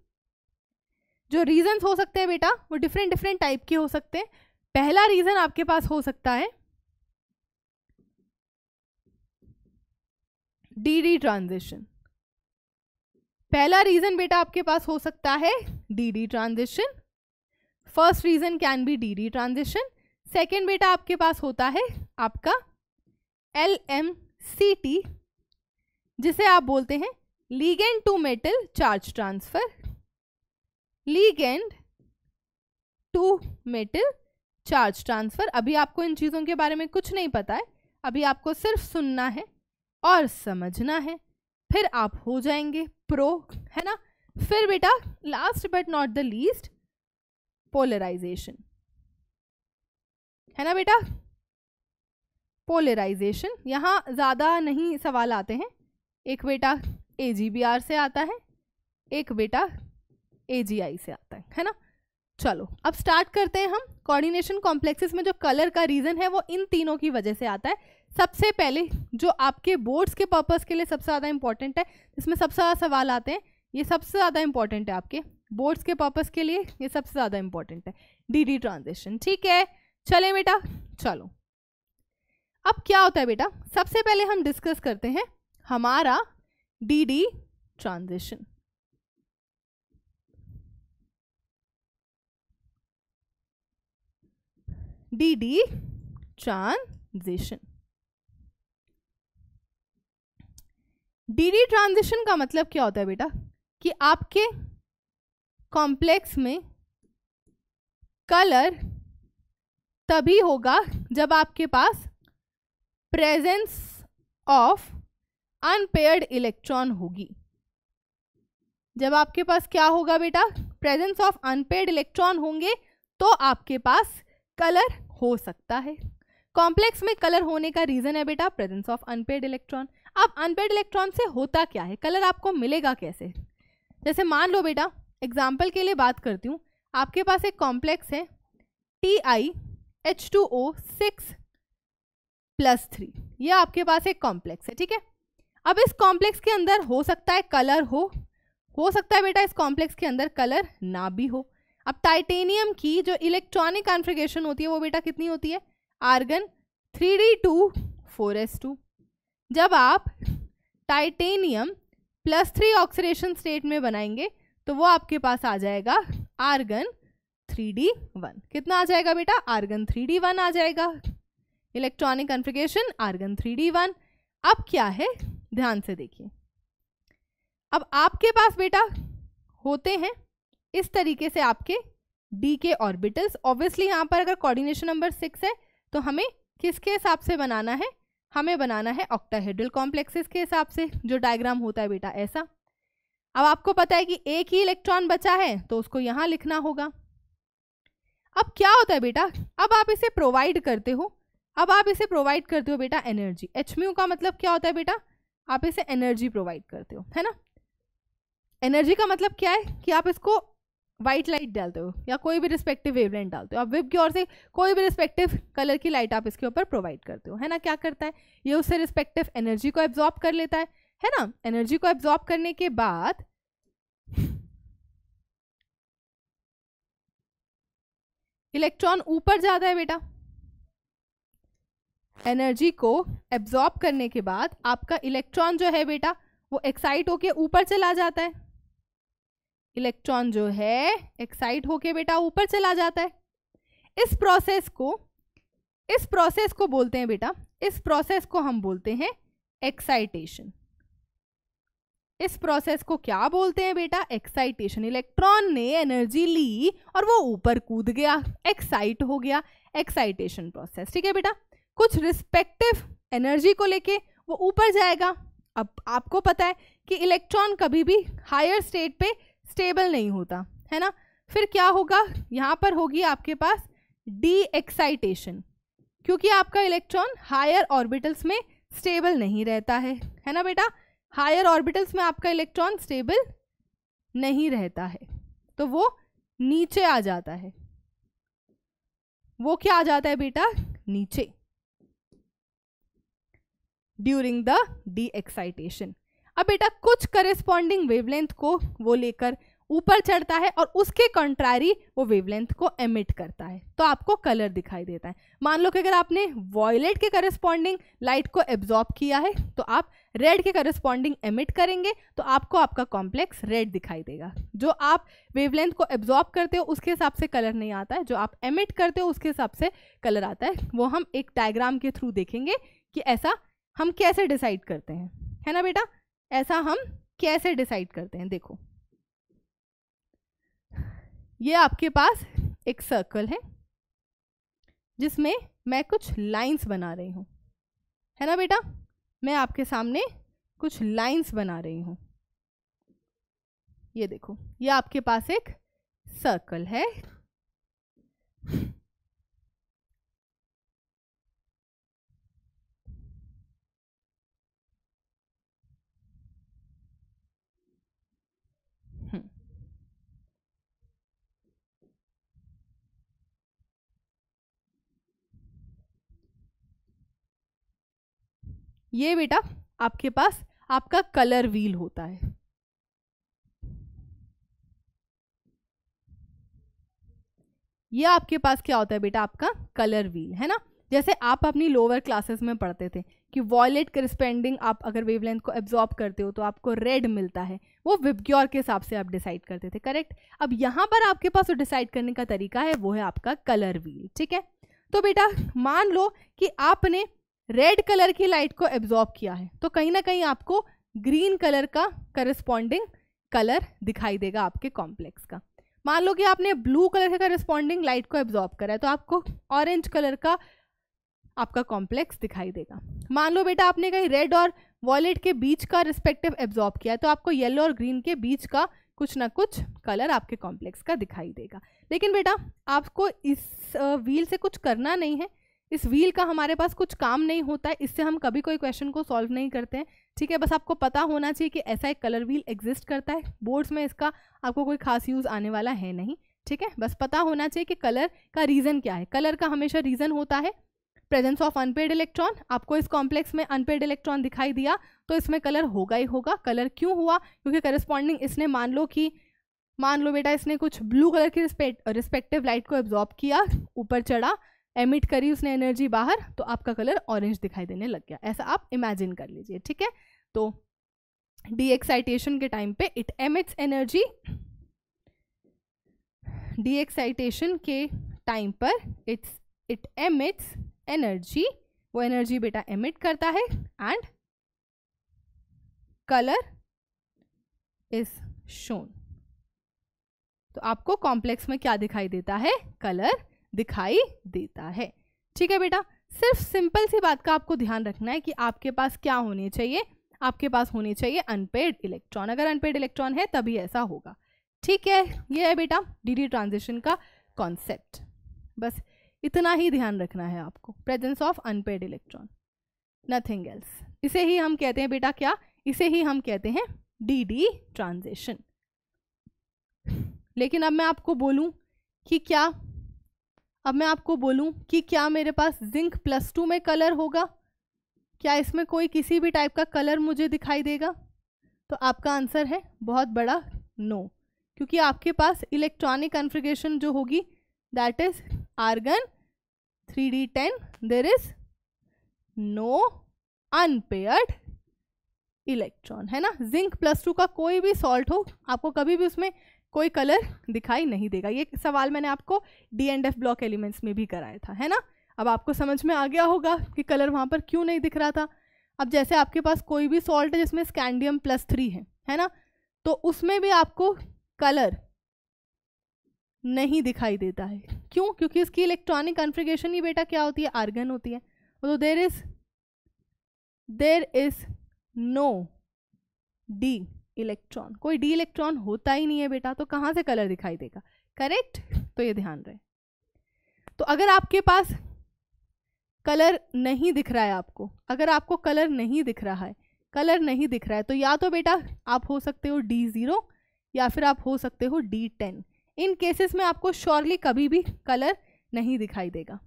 जो रीजंस हो सकते हैं बेटा वो डिफरेंट डिफरेंट टाइप के हो सकते हैं पहला रीजन आपके पास हो सकता है डी डी ट्रांजिशन पहला रीजन बेटा आपके पास हो सकता है d d transition first reason can be d d transition second बेटा आपके पास होता है आपका एल एम सी टी जिसे आप बोलते हैं ligand to metal charge transfer ligand to metal charge transfer अभी आपको इन चीज़ों के बारे में कुछ नहीं पता है अभी आपको सिर्फ सुनना है और समझना है फिर आप हो जाएंगे प्रो है ना फिर बेटा last but not the least polarisation है ना बेटा पोलराइजेशन यहाँ ज़्यादा नहीं सवाल आते हैं एक बेटा ए से आता है एक बेटा ए से आता है है ना चलो अब स्टार्ट करते हैं हम कोऑर्डिनेशन कॉम्प्लेक्सेस में जो कलर का रीज़न है वो इन तीनों की वजह से आता है सबसे पहले जो आपके बोर्ड्स के पर्पज़ के लिए सबसे ज़्यादा इंपॉर्टेंट है इसमें सबसे ज़्यादा सवाल आते हैं ये सबसे ज़्यादा इंपॉर्टेंट है आपके बोर्ड्स के पर्पज़ के लिए ये सबसे ज़्यादा इंपॉर्टेंट है डी डी ट्रांजेक्शन ठीक है चले बेटा चलो अब क्या होता है बेटा सबसे पहले हम डिस्कस करते हैं हमारा d d transaction d d transition d d transition का मतलब क्या होता है बेटा कि आपके कॉम्प्लेक्स में कलर तभी होगा जब आपके पास प्रेजेंस ऑफ अनपेयर्ड इलेक्ट्रॉन होगी जब आपके पास क्या होगा बेटा प्रेजेंस ऑफ अनपेयर्ड इलेक्ट्रॉन होंगे तो आपके पास कलर हो सकता है कॉम्प्लेक्स में कलर होने का रीज़न है बेटा प्रेजेंस ऑफ अनपेड इलेक्ट्रॉन अब अनपेड इलेक्ट्रॉन से होता क्या है कलर आपको मिलेगा कैसे जैसे मान लो बेटा एग्जाम्पल के लिए बात करती हूँ आपके पास एक कॉम्प्लेक्स है T I H two O six plus three ये आपके पास एक कॉम्प्लेक्स है ठीक है अब इस कॉम्प्लेक्स के अंदर हो सकता है कलर हो हो सकता है बेटा इस कॉम्प्लेक्स के अंदर कलर ना भी हो अब टाइटेनियम की जो इलेक्ट्रॉनिक कॉन्फ्रिगेशन होती है वो बेटा कितनी होती है argon three d two four S two जब आप titanium plus three oxidation state में बनाएंगे तो वो आपके पास आ जाएगा आर्गन थ्री डी वन कितना आ जाएगा बेटा आर्गन थ्री डी वन आ जाएगा electronic configuration argon three D one अब क्या है ध्यान से देखिए अब आपके पास बेटा होते हैं इस तरीके से आपके डी के ऑर्बिटल्स ऑब्वियसली यहाँ पर अगर कोऑर्डिनेशन नंबर सिक्स है तो हमें किसके हिसाब से बनाना है हमें बनाना है ऑक्टाहेड्रल कॉम्प्लेक्सेस के हिसाब से जो डायग्राम होता है बेटा ऐसा अब आपको पता है कि एक ही इलेक्ट्रॉन बचा है तो उसको यहाँ लिखना होगा अब क्या होता है बेटा अब आप इसे प्रोवाइड करते हो अब आप इसे प्रोवाइड करते हो बेटा एनर्जी एच का मतलब क्या होता है बेटा आप इसे एनर्जी प्रोवाइड करते हो है ना एनर्जी का मतलब क्या है कि आप इसको वाइट लाइट डालते हो या कोई भी रिस्पेक्टिव वेवलेंथ डालते हो आप वेब की ओर से कोई भी रिस्पेक्टिव कलर की लाइट आप इसके ऊपर प्रोवाइड करते हो है ना क्या करता है ये उससे रिस्पेक्टिव एनर्जी को एब्जॉर्ब कर लेता है है ना एनर्जी को एब्जॉर्ब करने के बाद इलेक्ट्रॉन ऊपर जाता है बेटा एनर्जी को एब्जॉर्ब करने के बाद आपका इलेक्ट्रॉन जो है बेटा वो एक्साइट होके ऊपर चला जाता है इलेक्ट्रॉन जो है एक्साइट होके बेटा ऊपर चला जाता है इस प्रोसेस को इस प्रोसेस को बोलते हैं बेटा इस प्रोसेस को हम बोलते हैं एक्साइटेशन इस प्रोसेस को क्या बोलते हैं बेटा एक्साइटेशन इलेक्ट्रॉन ने एनर्जी ली और वो ऊपर कूद गया एक्साइट हो गया एक्साइटेशन प्रोसेस ठीक है बेटा कुछ रिस्पेक्टिव एनर्जी को लेके वो ऊपर जाएगा अब आपको पता है कि इलेक्ट्रॉन कभी भी हायर स्टेट पे स्टेबल नहीं होता है ना फिर क्या होगा यहाँ पर होगी आपके पास डी एक्साइटेशन क्योंकि आपका इलेक्ट्रॉन हायर ऑर्बिटल्स में स्टेबल नहीं रहता है है ना बेटा हायर ऑर्बिटल्स में आपका इलेक्ट्रॉन स्टेबल नहीं रहता है तो वो नीचे आ जाता है वो क्या आ जाता है बेटा नीचे ड्यूरिंग द डी एक्साइटेशन अब बेटा कुछ करिस्पॉन्डिंग वेवलेंथ को वो लेकर ऊपर चढ़ता है और उसके कंट्रारी वो वेवलेंथ को एमिट करता है तो आपको कलर दिखाई देता है मान लो कि अगर आपने वॉयलेट के करस्पॉन्डिंग लाइट को एब्जॉर्ब किया है तो आप रेड के करस्पॉन्डिंग एमिट करेंगे तो आपको आपका कॉम्प्लेक्स रेड दिखाई देगा जो आप वेवलेंथ को एब्जॉर्ब करते हो उसके हिसाब से कलर नहीं आता है जो आप एमिट करते हो उसके हिसाब से कलर आता है वो हम एक डायग्राम के थ्रू देखेंगे कि ऐसा हम कैसे डिसाइड करते हैं है ना बेटा ऐसा हम कैसे डिसाइड करते हैं देखो ये आपके पास एक सर्कल है जिसमें मैं कुछ लाइंस बना रही हूँ है ना बेटा मैं आपके सामने कुछ लाइंस बना रही हूँ ये देखो ये आपके पास एक सर्कल है ये बेटा आपके पास आपका कलर व्हील होता है ये आपके पास क्या होता है बेटा आपका कलर व्हील है ना जैसे आप अपनी लोअर क्लासेस में पढ़ते थे कि वॉयलेट करस्पेंडिंग आप अगर वेवलेंथ को एब्जॉर्ब करते हो तो आपको रेड मिलता है वो विबग्योर के हिसाब से आप डिसाइड करते थे करेक्ट अब यहाँ पर आपके पास जो डिसाइड करने का तरीका है वो है आपका कलर व्हील ठीक है तो बेटा मान लो कि आपने रेड कलर की लाइट को एब्जॉर्ब किया है तो कहीं ना कहीं आपको ग्रीन कलर का करस्पॉन्डिंग कलर दिखाई देगा आपके कॉम्प्लेक्स का मान लो कि आपने ब्लू कलर के करस्पॉन्डिंग लाइट को एब्जॉर्ब करा है तो आपको ऑरेंज कलर का आपका कॉम्प्लेक्स दिखाई देगा मान लो बेटा आपने कहीं रेड और वॉलेट के बीच का रिस्पेक्टिव एब्जॉर्ब किया है तो आपको येलो और ग्रीन के बीच का कुछ ना कुछ कलर आपके कॉम्प्लेक्स का दिखाई देगा लेकिन बेटा आपको इस व्हील से कुछ करना नहीं है इस व्हील का हमारे पास कुछ काम नहीं होता है इससे हम कभी कोई क्वेश्चन को सॉल्व नहीं करते हैं ठीक है बस आपको पता होना चाहिए कि ऐसा एक कलर व्हील एग्जिस्ट करता है बोर्ड्स में इसका आपको कोई खास यूज़ आने वाला है नहीं ठीक है बस पता होना चाहिए कि कलर का रीज़न क्या है कलर का हमेशा रीज़न होता है प्रेजेंस ऑफ अनपेड इलेक्ट्रॉन आपको इस कॉम्प्लेक्स में अनपेड इलेक्ट्रॉन दिखाई दिया तो इसमें कलर होगा ही होगा कलर क्यों हुआ क्योंकि करस्पॉन्डिंग इसने मान लो कि मान लो बेटा इसने कुछ ब्लू कलर की रिस्पेक्टिव लाइट को एब्जॉर्ब किया ऊपर चढ़ा एमिट करी उसने एनर्जी बाहर तो आपका कलर ऑरेंज दिखाई देने लग गया ऐसा आप इमेजिन कर लीजिए ठीक है तो डी एक्साइटेशन के टाइम पे it emits energy de excitation के टाइम पर इट्स इट एमिट्स एनर्जी वो एनर्जी बेटा एमिट करता है एंड कलर इज शोन तो आपको कॉम्प्लेक्स में क्या दिखाई देता है कलर दिखाई देता है ठीक है बेटा सिर्फ सिंपल सी बात का आपको ध्यान रखना है कि आपके पास क्या होने चाहिए आपके पास होने चाहिए अनपेड इलेक्ट्रॉन अगर अनपेड इलेक्ट्रॉन है तभी ऐसा होगा ठीक है ये है बेटा डीडी ट्रांजिशन का कॉन्सेप्ट बस इतना ही ध्यान रखना है आपको presence of unpaired electron nothing else इसे ही हम कहते हैं बेटा क्या इसे ही हम कहते हैं डी डी ट्रांजेक्शन लेकिन अब मैं आपको बोलूं कि क्या अब मैं आपको बोलूँ कि क्या मेरे पास जिंक प्लस टू में कलर होगा क्या इसमें कोई किसी भी टाइप का कलर मुझे दिखाई देगा तो आपका आंसर है बहुत बड़ा नो no. क्योंकि आपके पास इलेक्ट्रॉनिक कन्फ्रिगेशन जो होगी that is argon three d ten there is no unpaired electron है ना जिंक प्लस टू का कोई भी सॉल्ट हो आपको कभी भी उसमें कोई कलर दिखाई नहीं देगा ये सवाल मैंने आपको d and F block elements में भी कराया था है ना अब आपको समझ में आ गया होगा कि कलर वहाँ पर क्यों नहीं दिख रहा था अब जैसे आपके पास कोई भी सॉल्ट है जिसमें स्कैंडियम प्लस थ्री है है ना तो उसमें भी आपको कलर नहीं दिखाई देता है क्यों क्योंकि इसकी इलेक्ट्रॉनिक कॉन्फ़िगरेशन ही बेटा क्या होती है आर्गन होती है तो there is there is no d electron कोई डी इलेक्ट्रॉन होता ही नहीं है बेटा तो कहाँ से कलर दिखाई देगा करेक्ट तो ये ध्यान रहे तो अगर आपके पास कलर नहीं दिख रहा है आपको अगर आपको कलर नहीं दिख रहा है कलर नहीं दिख रहा है तो या तो बेटा आप हो सकते हो डी ज़ीरो या फिर आप हो सकते हो डी टेन इन केसेस में आपको श्योरली कभी भी कलर नहीं दिखाई देगा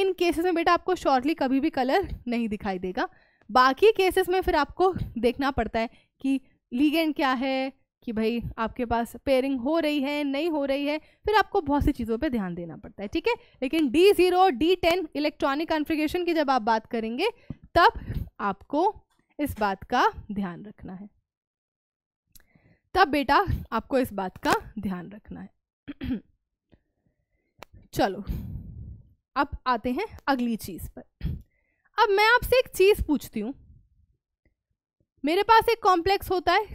इन केसेस में बेटा आपको श्योरली कभी भी कलर नहीं दिखाई देगा बाकी केसेस में फिर आपको देखना पड़ता है कि लीगेंड क्या है कि भाई आपके पास पेयरिंग हो रही है नहीं हो रही है फिर आपको बहुत सी चीज़ों पे ध्यान देना पड़ता है ठीक है लेकिन d zero d ten electronic configuration की जब आप बात करेंगे तब आपको इस बात का ध्यान रखना है तब बेटा आपको इस बात का ध्यान रखना है चलो अब आते हैं अगली चीज़ पर अब मैं आपसे एक चीज़ पूछती हूँ मेरे पास एक कॉम्प्लेक्स होता है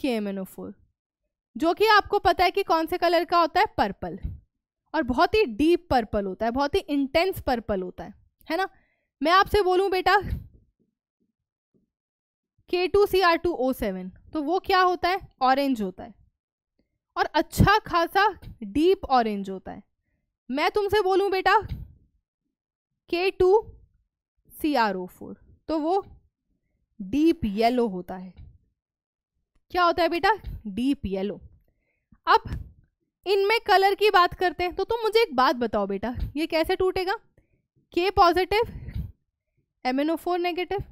के एम एन ओ फोर जो कि आपको पता है कि कौन से कलर का होता है पर्पल और बहुत ही डीप पर्पल होता है बहुत ही इंटेंस पर्पल होता है है ना मैं आपसे बोलूं बेटा K two C R two O seven तो वो क्या होता है ऑरेंज होता है और अच्छा खासा डीप ऑरेंज होता है मैं तुमसे बोलूं बेटा K two C R O four तो वो डीप येलो होता है क्या होता है बेटा डीप येलो अब इनमें कलर की बात करते हैं तो तुम मुझे एक बात बताओ बेटा ये कैसे टूटेगा के पॉजिटिव एमएनओ फोर नेगेटिव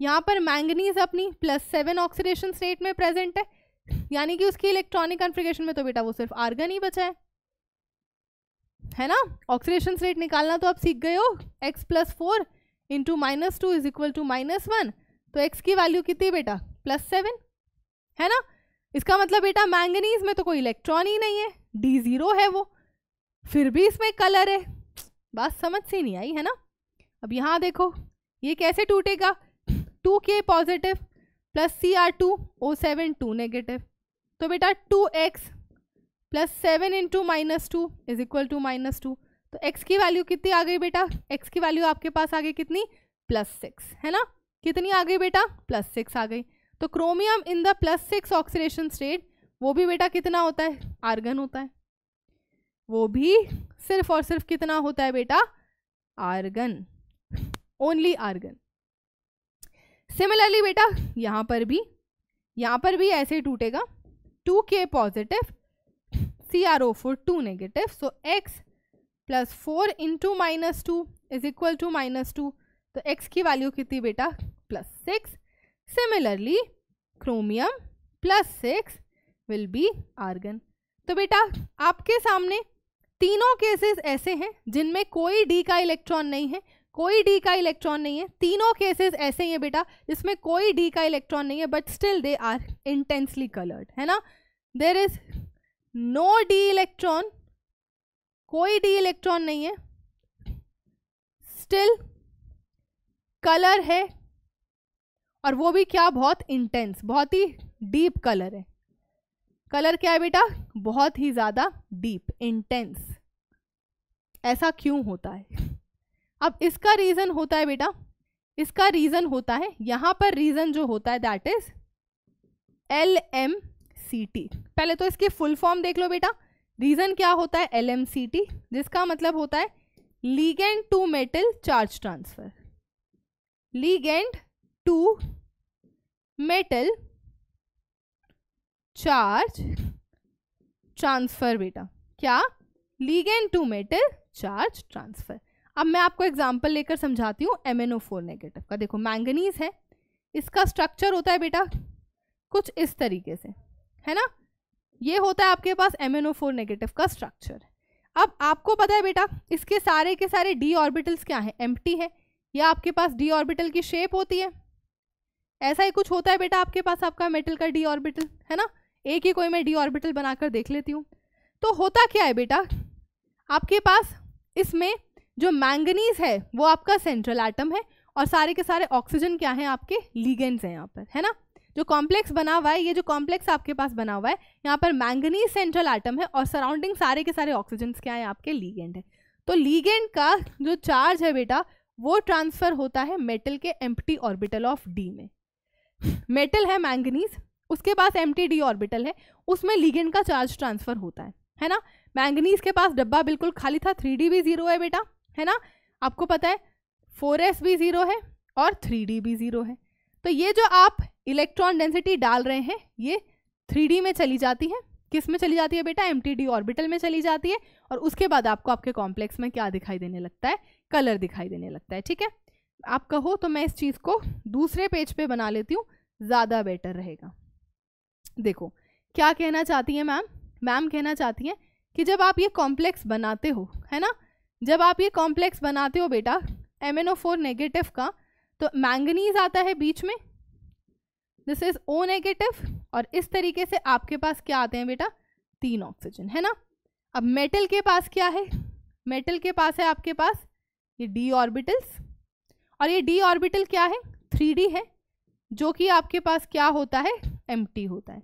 यहाँ पर मैंगनीज अपनी प्लस सेवन ऑक्सीडेशन स्टेट में प्रेजेंट है यानी कि उसकी इलेक्ट्रॉनिक कॉन्फ़िगरेशन में तो बेटा वो सिर्फ आर्गन ही बचा है है ना ऑक्सीडेशन स्टेट निकालना तो आप सीख गए हो x plus four into minus two is equal to minus one तो एक्स की वैल्यू कितनी बेटा प्लस सेवन है ना इसका मतलब बेटा मैंगनीज में तो कोई इलेक्ट्रॉन ही नहीं है डी ज़ीरो है वो फिर भी इसमें कलर है बात समझ से नहीं आई है ना अब यहाँ देखो ये कैसे टूटेगा two K positive plus C R two O seven two negative तो बेटा two x plus seven into minus two is equal to minus two तो एक्स की वैल्यू कितनी आ गई बेटा एक्स की वैल्यू आपके पास आ गई कितनी प्लस सिक्स है ना कितनी आ गई बेटा प्लस सिक्स आ गई तो chromium in the plus six oxidation state वो भी बेटा कितना होता है आर्गन होता है वो भी सिर्फ और सिर्फ कितना होता है बेटा आर्गन ओनली आर्गन सिमिलरली बेटा यहाँ पर भी यहाँ पर भी ऐसे टूटेगा two K positive C R O four two negative so x plus four into minus two is equal to minus two तो एक्स की वैल्यू कितनी बेटा plus six similarly chromium plus six will be argon तो बेटा आपके सामने तीनों cases ऐसे हैं जिनमें कोई डी का इलेक्ट्रॉन नहीं है कोई डी का इलेक्ट्रॉन नहीं है तीनों केसेस ऐसे ही हैं बेटा इसमें कोई डी का इलेक्ट्रॉन नहीं है but still they are intensely coloured है ना there is no d electron कोई डी इलेक्ट्रॉन नहीं है स्टिल कलर है और वो भी क्या बहुत इंटेंस बहुत ही डीप कलर है कलर क्या है बेटा बहुत ही ज़्यादा डीप इंटेंस ऐसा क्यों होता है अब इसका रीज़न होता है बेटा इसका रीज़न होता है यहाँ पर रीज़न जो होता है that is L M C T पहले तो इसकी फुल फॉर्म देख लो बेटा रीज़न क्या होता है एल एम सी टी जिसका मतलब होता है ligand to metal charge transfer ligand to metal charge transfer बेटा क्या ligand to metal charge transfer अब मैं आपको एग्जांपल लेकर समझाती हूँ M N O four negative का देखो मैंगनीज है इसका स्ट्रक्चर होता है बेटा कुछ इस तरीके से है ना ये होता है आपके पास M N O four negative का स्ट्रक्चर अब आपको पता है बेटा इसके सारे के सारे डी ऑर्बिटल्स क्या हैं एम्प्टी है या आपके पास डी ऑर्बिटल की शेप होती है ऐसा ही कुछ होता है बेटा आपके पास आपका मेटल का डी ऑर्बिटल है ना एक ही कोई मैं डी ऑर्बिटल बनाकर देख लेती हूँ तो होता क्या है बेटा आपके पास इसमें जो मैंगनीज है वो आपका सेंट्रल आइटम है और सारे के सारे ऑक्सीजन क्या हैं आपके लीगेंड्स हैं यहाँ पर है ना जो कॉम्प्लेक्स बना हुआ है ये जो कॉम्प्लेक्स आपके पास बना हुआ है यहाँ पर मैंगनीज सेंट्रल आइटम है और सराउंडिंग सारे के सारे ऑक्सीजन क्या है आपके लीगेंड है तो लीगेंड का जो चार्ज है बेटा वो ट्रांसफ़र होता है मेटल के एम्प्टी ऑर्बिटल ऑफ डी में मेटल है मैंगनीज उसके पास एम टी डी ऑर्बिटल है उसमें लीगेंड का चार्ज ट्रांसफ़र होता है है ना मैंगनीज के पास डब्बा बिल्कुल खाली था थ्री डी भी ज़ीरो है बेटा है ना आपको पता है फोर एस भी ज़ीरो है और थ्री डी भी ज़ीरो है तो ये जो आप इलेक्ट्रॉन डेंसिटी डाल रहे हैं ये थ्री डी में चली जाती है किस में चली जाती है बेटा एम टी डी ऑर्बिटल में चली जाती है और उसके बाद आपको आपके कॉम्प्लेक्स में क्या दिखाई देने लगता है कलर दिखाई देने लगता है ठीक है आप कहो तो मैं इस चीज़ को दूसरे पेज पे बना लेती हूँ ज़्यादा बेटर रहेगा देखो क्या कहना चाहती है मैम मैम कहना चाहती हैं कि जब आप ये कॉम्प्लेक्स बनाते हो है ना जब आप ये कॉम्प्लेक्स बनाते हो बेटा M N O four negative का तो मैंगनीज आता है बीच में दिस इज़ ओ नेगेटिव और इस तरीके से आपके पास क्या आते हैं बेटा तीन ऑक्सीजन है ना अब मेटल के पास क्या है मेटल के पास है आपके पास ये डी ऑर्बिटल्स और ये डी ऑर्बिटल क्या है थ्री है जो कि आपके पास क्या होता है एम होता है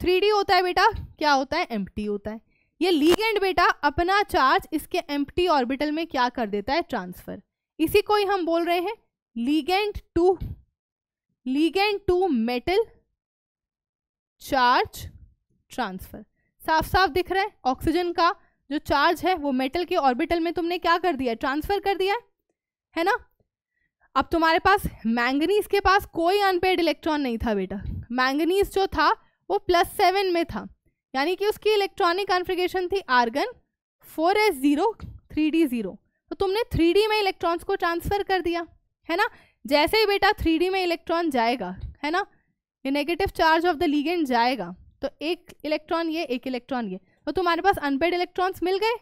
थ्री होता है बेटा क्या होता है एम होता है ये लीगेंड बेटा अपना चार्ज इसके एम ऑर्बिटल में क्या कर देता है ट्रांसफर इसी को ही हम बोल रहे हैं ligand to ligand to metal charge transfer साफ साफ दिख रहा है ऑक्सीजन का जो चार्ज है वो मेटल के ऑर्बिटल में तुमने क्या कर दिया ट्रांसफर कर दिया है है ना अब तुम्हारे पास मैंगनीज के पास कोई अनपेड इलेक्ट्रॉन नहीं था बेटा मैंगनीज जो था वो प्लस सेवन में था यानी कि उसकी इलेक्ट्रॉनिक कॉन्फ़िगरेशन थी argon four S zero three D zero तो तुमने थ्री डी में इलेक्ट्रॉन्स को ट्रांसफ़र कर दिया है ना जैसे ही बेटा थ्री डी में इलेक्ट्रॉन जाएगा है ना ये negative charge of the ligand जाएगा तो एक इलेक्ट्रॉन ये एक इलेक्ट्रॉन ये तो तुम्हारे पास अनपेड इलेक्ट्रॉन्स मिल गए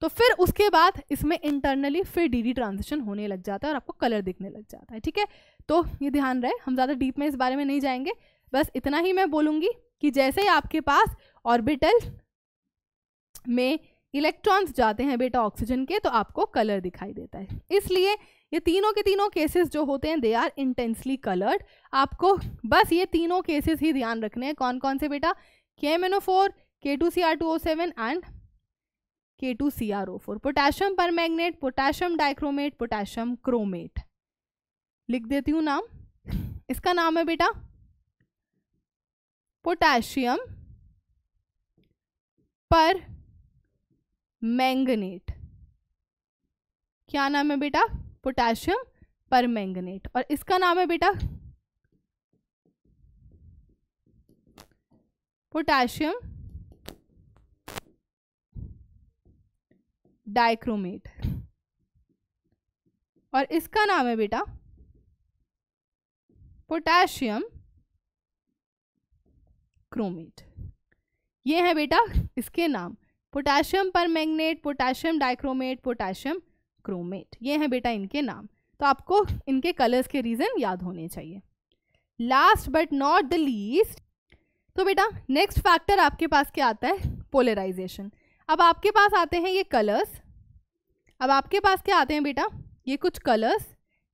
तो फिर उसके बाद इसमें इंटरनली फिर डी ट्रांजिशन होने लग जाता है और आपको कलर दिखने लग जाता है ठीक है तो ये ध्यान रहे हम ज़्यादा डीप में इस बारे में नहीं जाएंगे बस इतना ही मैं बोलूँगी कि जैसे ही आपके पास ऑर्बिटल में इलेक्ट्रॉन्स जाते हैं बेटा ऑक्सीजन के तो आपको कलर दिखाई देता है इसलिए ये तीनों के तीनों केसेस जो होते हैं दे आर इंटेंसली कलर्ड आपको बस ये तीनों केसेस ही ध्यान रखने हैं कौन कौन से बेटा K M N O four K two C R two O seven and K two C R O four potassium permanganate potassium dichromate potassium chromate लिख देती हूँ नाम इसका नाम है बेटा पोटेशियम पर मैंगनेट क्या नाम है बेटा पोटेशियम पर और इसका नाम है बेटा पोटेशियम डाइक्रोमेट और इसका नाम है बेटा पोटेशियम क्रोमेट ये है बेटा इसके नाम potassium permanganate potassium dichromate potassium chromate ये हैं बेटा इनके नाम तो आपको इनके कलर्स के रीज़न याद होने चाहिए last but not the least तो बेटा नेक्स्ट फैक्टर आपके पास क्या आता है पोलराइजेशन अब आपके पास आते हैं ये कलर्स अब आपके पास क्या आते हैं बेटा ये कुछ कलर्स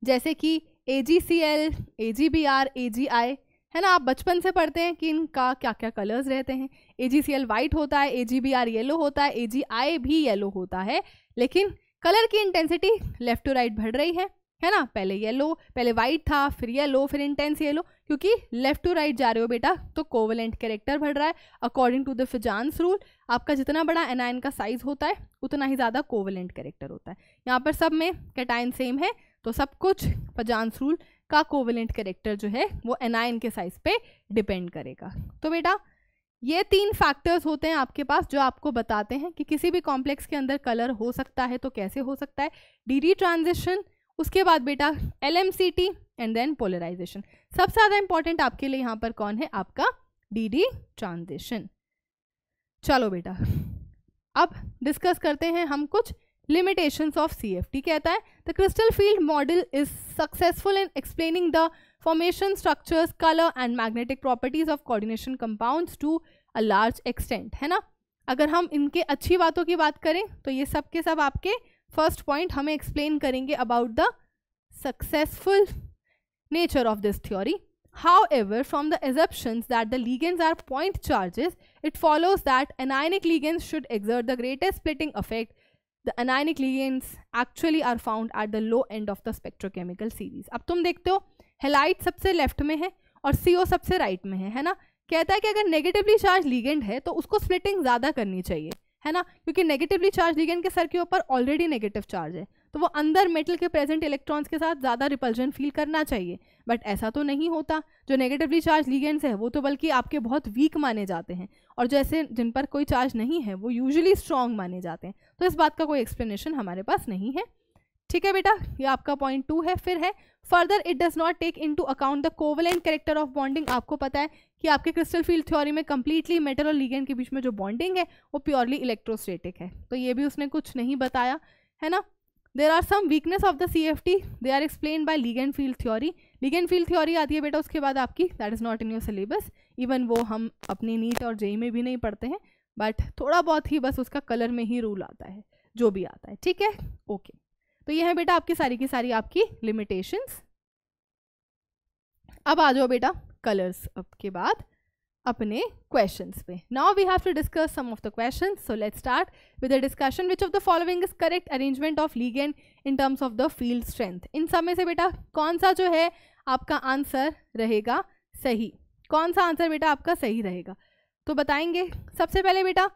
जैसे कि A G C L A G B R A G I है ना आप बचपन से पढ़ते हैं कि इनका क्या क्या कलर्स रहते हैं ए जी सी एल वाइट होता है A G B R yellow होता है ए जी आई भी येलो होता है लेकिन कलर की इंटेंसिटी लेफ्ट टू राइट बढ़ रही है है ना पहले येलो पहले वाइट था फिर येलो फिर इंटेंस येलो क्योंकि लेफ्ट टू राइट जा रहे हो बेटा तो कोवलेंट कैरेक्टर बढ़ रहा है according to the Fajans rule आपका जितना बड़ा एनायन का साइज होता है उतना ही ज़्यादा कोवलेंट कैरेक्टर होता है यहाँ पर सब में कैटाइन सेम है तो सब कुछ फजांस रूल का कोवलेंट कैरेक्टर जो है वो एनायन के साइज पर डिपेंड करेगा तो बेटा ये तीन फैक्टर्स होते हैं आपके पास जो आपको बताते हैं कि किसी भी कॉम्प्लेक्स के अंदर कलर हो सकता है तो कैसे हो सकता है डी ट्रांजिशन उसके बाद बेटा एल एंड देन पोलराइजेशन सबसे ज़्यादा इंपॉर्टेंट आपके लिए यहाँ पर कौन है आपका डी ट्रांजिशन चलो बेटा अब डिस्कस करते हैं हम कुछ लिमिटेशंस ऑफ सी कहता है the crystal field model is successful in explaining the formation structures colour and magnetic properties of coordination compound to a large extent है ना अगर हम इनके अच्छी बातों की बात करें तो ये सब के सब आपके फर्स्ट पॉइंट हमें एक्सप्लेन करेंगे about the successful nature of this theory however from the assumption that the ligands are point charges it follows that anionic ligands should exert the greatest splitting effect the anionic ligands actually are found at the low end of the spectrochemical series अब तुम देखते हो halide सबसे left में है और सी सबसे right में है है ना कहता है कि अगर नेगेटिवली चार्ज लीगेंड है तो उसको स्प्लिटिंग ज़्यादा करनी चाहिए है ना क्योंकि नेगेटिवली चार्ज लीगेंड के सर के ऊपर ऑलरेडी नेगेटिव चार्ज है तो वो अंदर मेटल के प्रेजेंट इलेक्ट्रॉन्स के साथ ज़्यादा रिपल्जन फील करना चाहिए बट ऐसा तो नहीं होता जो नेगेटिवली चार्ज लीगेंड्स है वो तो बल्कि आपके बहुत वीक माने जाते हैं और जैसे जिन पर कोई चार्ज नहीं है वो यूजली स्ट्रॉन्ग माने जाते हैं तो इस बात का कोई एक्सप्लेनेशन हमारे पास नहीं है ठीक है बेटा ये आपका पॉइंट टू है फिर है further it does not take into account the covalent character of bonding आपको पता है कि आपके क्रिस्टल फील्ड थ्योरी में कम्प्लीटली मेटल और लीगेंड के बीच में जो बॉन्डिंग है वो प्योरली इलेक्ट्रोस्टेटिक है तो ये भी उसने कुछ नहीं बताया है ना there are some weakness of the C F T they are explain by ligand field theory ligand field theory आती है बेटा उसके बाद आपकी that is not in your syllabus even वो हम अपनी नीट और जेई में भी नहीं पढ़ते हैं बट थोड़ा बहुत ही बस उसका कलर में ही रूल आता है जो भी आता है ठीक है ओके okay. तो ये है बेटा आपकी सारी की सारी आपकी लिमिटेशंस अब आ जाओ बेटा कलर्स अब के बाद अपने क्वेश्चंस पे now we have to discuss some of the question so let start with discussion which of the following is correct arrangement of ligand in terms of the field strength in सब में से बेटा कौन सा जो है आपका आंसर रहेगा सही कौन सा आंसर बेटा आपका सही रहेगा तो बताएंगे सबसे पहले बेटा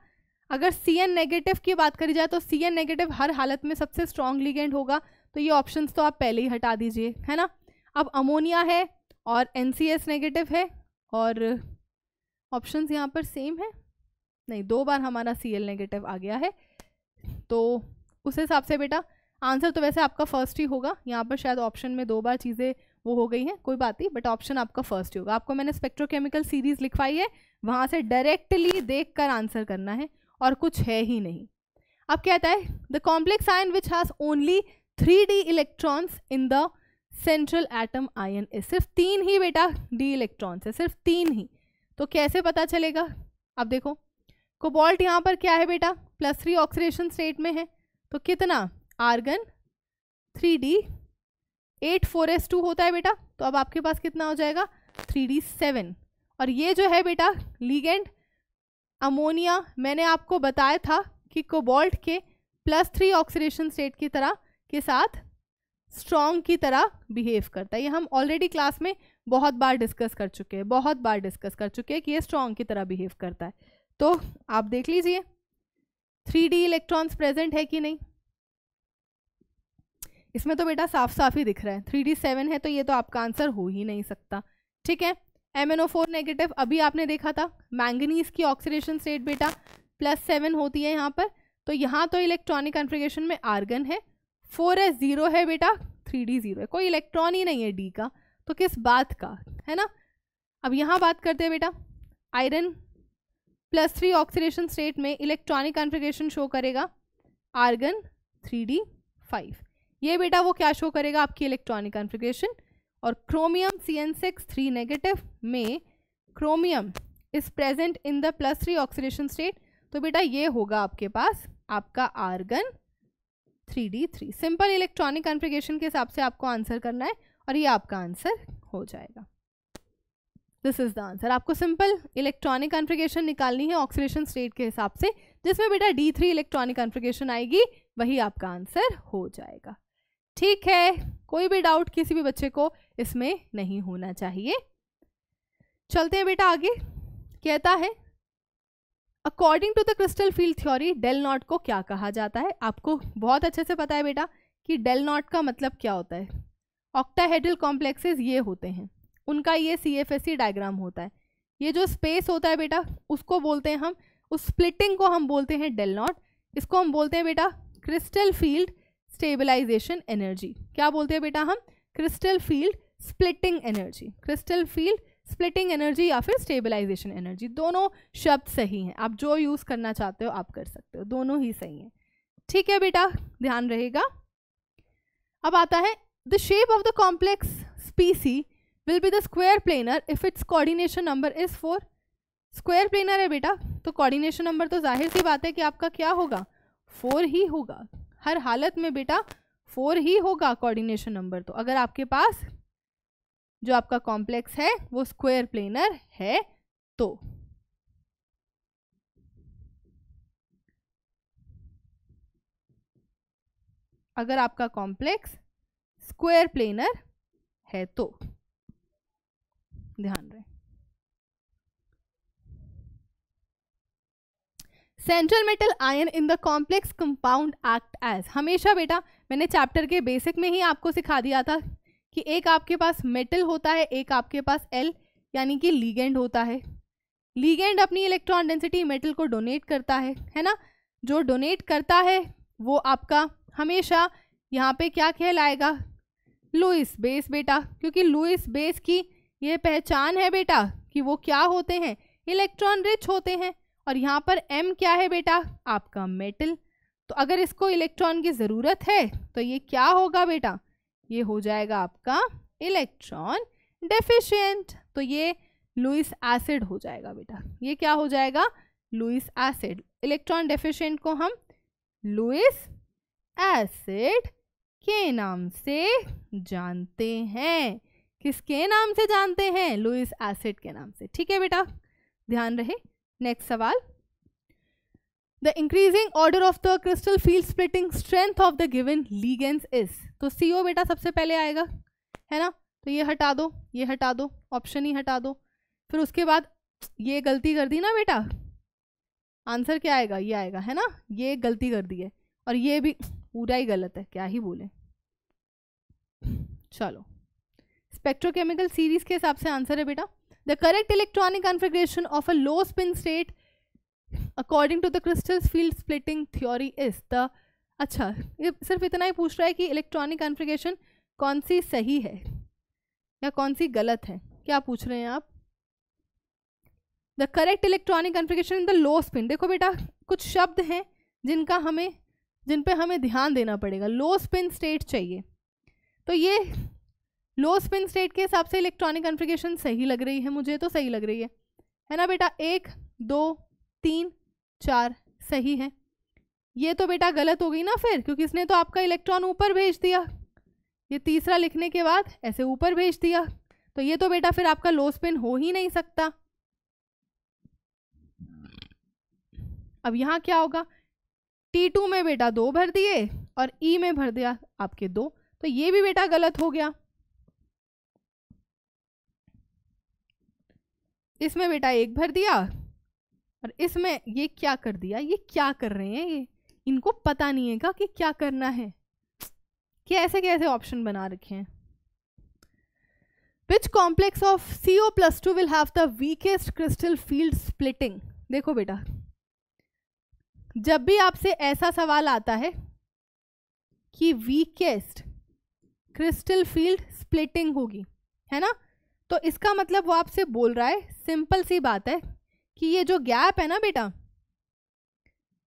अगर सी एन नेगेटिव की बात करी जाए तो सी एन नेगेटिव हर हालत में सबसे स्ट्रॉन्ग लिगेंड होगा तो ये ऑप्शन तो आप पहले ही हटा दीजिए है ना अब अमोनिया है और एन सी एस नेगेटिव है और ऑप्शंस यहाँ पर सेम है नहीं दो बार हमारा सी नेगेटिव आ गया है तो उस हिसाब से बेटा आंसर तो वैसे आपका फर्स्ट ही होगा यहाँ पर शायद ऑप्शन में दो बार चीज़ें वो हो गई हैं कोई बात नहीं बट ऑप्शन आपका फर्स्ट ही होगा आपको मैंने स्पेक्ट्रोकेमिकल सीरीज़ लिखवाई है वहाँ से डायरेक्टली देख कर आंसर करना है और कुछ है ही नहीं अब कहता है the complex ion which has only three d electrons in the central atom ion is सिर्फ तीन ही बेटा डी इलेक्ट्रॉन्स है सिर्फ तीन ही तो कैसे पता चलेगा अब देखो कोबाल्ट यहाँ पर क्या है बेटा प्लस थ्री ऑक्सीडेशन स्टेट में है तो कितना argon three D eight four S two होता है बेटा तो अब आपके पास कितना हो जाएगा थ्री डी सेवन और ये जो है बेटा लीगेंड अमोनिया मैंने आपको बताया था कि कोबाल्ट के प्लस थ्री ऑक्सीडेशन स्टेट की तरह के साथ स्ट्रॉन्ग की तरह बिहेव करता है ये हम ऑलरेडी क्लास में बहुत बार डिस्कस कर चुके हैं बहुत बार डिस्कस कर चुके हैं कि ये स्ट्रॉन्ग की तरह बिहेव करता है तो आप देख लीजिए थ्री डी इलेक्ट्रॉन्स प्रेजेंट है कि नहीं इसमें तो बेटा साफ साफ ही दिख रहा है थ्री डी सेवन है तो ये तो आपका आंसर हो ही नहीं सकता ठीक है M N O four negative अभी आपने देखा था मैंगनीज की ऑक्सीडेशन स्टेट बेटा प्लस सेवन होती है यहाँ पर तो यहाँ तो इलेक्ट्रॉनिक कन्फ्रिगेशन में आर्गन है फोर एस ज़ीरो है बेटा थ्री डी ज़ीरो है कोई इलेक्ट्रॉन ही नहीं है डी का तो किस बात का है ना अब यहाँ बात करते हैं बेटा iron plus three oxidation state में इलेक्ट्रॉनिक कन्फ्रिगेशन शो करेगा आर्गन थ्री डी फाइव ये बेटा वो क्या शो करेगा आपकी इलेक्ट्रॉनिक कन्फ्रिगेशन और chromium C N six three negative में chromium is present in the plus three oxidation state तो बेटा ये होगा आपके पास आपका argon three D three simple electronic configuration के हिसाब से आपको आंसर करना है और ये आपका आंसर हो जाएगा दिस इज़ द आंसर आपको सिंपल इलेक्ट्रॉनिक कॉन्फ़िगरेशन निकालनी है ऑक्सीडेशन स्टेट के हिसाब से जिसमें बेटा डी थ्री इलेक्ट्रॉनिक कॉन्फ़िगरेशन आएगी वही आपका आंसर हो जाएगा ठीक है कोई भी डाउट किसी भी बच्चे को इसमें नहीं होना चाहिए चलते हैं बेटा आगे कहता है according to the crystal field theory del naught को क्या कहा जाता है आपको बहुत अच्छे से पता है बेटा कि डेल नॉट का मतलब क्या होता है ऑक्टाहेड्रल कॉम्प्लेक्सेस ये होते हैं उनका ये C F S C diagram होता है ये जो स्पेस होता है बेटा उसको बोलते हैं हम उस स्प्लिटिंग को हम बोलते हैं डेल नॉट इसको हम बोलते हैं बेटा क्रिस्टल फील्ड स्टेबलाइजेशन एनर्जी क्या बोलते हैं बेटा हम crystal field splitting energy crystal field splitting energy या फिर स्टेबलाइजेशन एनर्जी दोनों शब्द सही हैं आप जो यूज़ करना चाहते हो आप कर सकते हो दोनों ही सही हैं ठीक है बेटा ध्यान रहेगा अब आता है the shape of the complex species will be the square planar if its coordination number is four square planar है बेटा तो कोऑर्डिनेशन नंबर तो जाहिर सी बात है कि आपका क्या होगा फोर ही होगा हर हालत में बेटा फोर ही होगा कोऑर्डिनेशन नंबर तो अगर आपके पास जो आपका कॉम्प्लेक्स है वो स्क्वायर प्लेनर है तो अगर आपका कॉम्प्लेक्स स्क्वायर प्लेनर है तो ध्यान रहे central metal ion in the complex compound act as हमेशा बेटा मैंने चैप्टर के बेसिक में ही आपको सिखा दिया था कि एक आपके पास मेटल होता है एक आपके पास एल यानी कि लीगेंड होता है लीगेंड अपनी इलेक्ट्रॉन डेंसिटी मेटल को डोनेट करता है है ना जो डोनेट करता है वो आपका हमेशा यहाँ पे क्या कहलाएगा लुइस बेस बेटा क्योंकि लुइस बेस की यह पहचान है बेटा कि वो क्या होते हैं इलेक्ट्रॉन रिच होते हैं और यहाँ पर एम क्या है बेटा आपका मेटल तो अगर इसको इलेक्ट्रॉन की ज़रूरत है तो ये क्या होगा बेटा ये हो जाएगा आपका इलेक्ट्रॉन डेफिशिएंट तो ये लुइस एसिड हो जाएगा बेटा ये क्या हो जाएगा लुइस एसिड इलेक्ट्रॉन डेफिशियंट को हम लुइस एसिड के नाम से जानते हैं किसके नाम से जानते हैं लुइस एसिड के नाम से ठीक है बेटा ध्यान रहे नेक्स्ट सवाल the increasing order of the crystal field splitting strength of the given ligands is तो सीओ बेटा सबसे पहले आएगा है ना तो ये हटा दो ये हटा दो ऑप्शन ही हटा दो फिर उसके बाद ये गलती कर दी ना बेटा आंसर क्या आएगा ये आएगा है ना ये गलती कर दी है और ये भी पूरा ही गलत है क्या ही बोले चलो स्पेक्ट्रोकेमिकल सीरीज के हिसाब से आंसर है बेटा the correct electronic configuration of a low spin state according to the crystals field splitting theory is the अच्छा ये सिर्फ इतना ही पूछ रहा है कि इलेक्ट्रॉनिक कॉन्फ़िगरेशन कौन सी सही है या कौन सी गलत है क्या पूछ रहे हैं आप the correct electronic configuration in the low spin देखो बेटा कुछ शब्द हैं जिनका हमें जिन पे हमें ध्यान देना पड़ेगा लो स्पिन स्टेट चाहिए तो ये लो स्पिन स्टेट के हिसाब से इलेक्ट्रॉनिक कन्फ्रिगेशन सही लग रही है मुझे तो सही लग रही है है ना बेटा एक दो तीन चार सही है ये तो बेटा गलत हो गई ना फिर क्योंकि इसने तो आपका इलेक्ट्रॉन ऊपर भेज दिया ये तीसरा लिखने के बाद ऐसे ऊपर भेज दिया तो ये तो बेटा फिर आपका लो स्पिन हो ही नहीं सकता अब यहाँ क्या होगा टी टू में बेटा दो भर दिए और ई e में भर दिया आपके दो तो ये भी बेटा गलत हो गया इसमें बेटा एक भर दिया और इसमें ये क्या कर दिया ये क्या कर रहे हैं ये इनको पता नहीं है का कि क्या करना है कि ऐसे कैसे ऑप्शन बना रखे हैं which complex of C O plus two will have the weakest crystal field splitting देखो बेटा जब भी आपसे ऐसा सवाल आता है कि वीकेस्ट क्रिस्टल फील्ड स्प्लिटिंग होगी है ना तो इसका मतलब वो आपसे बोल रहा है सिंपल सी बात है कि ये जो गैप है ना बेटा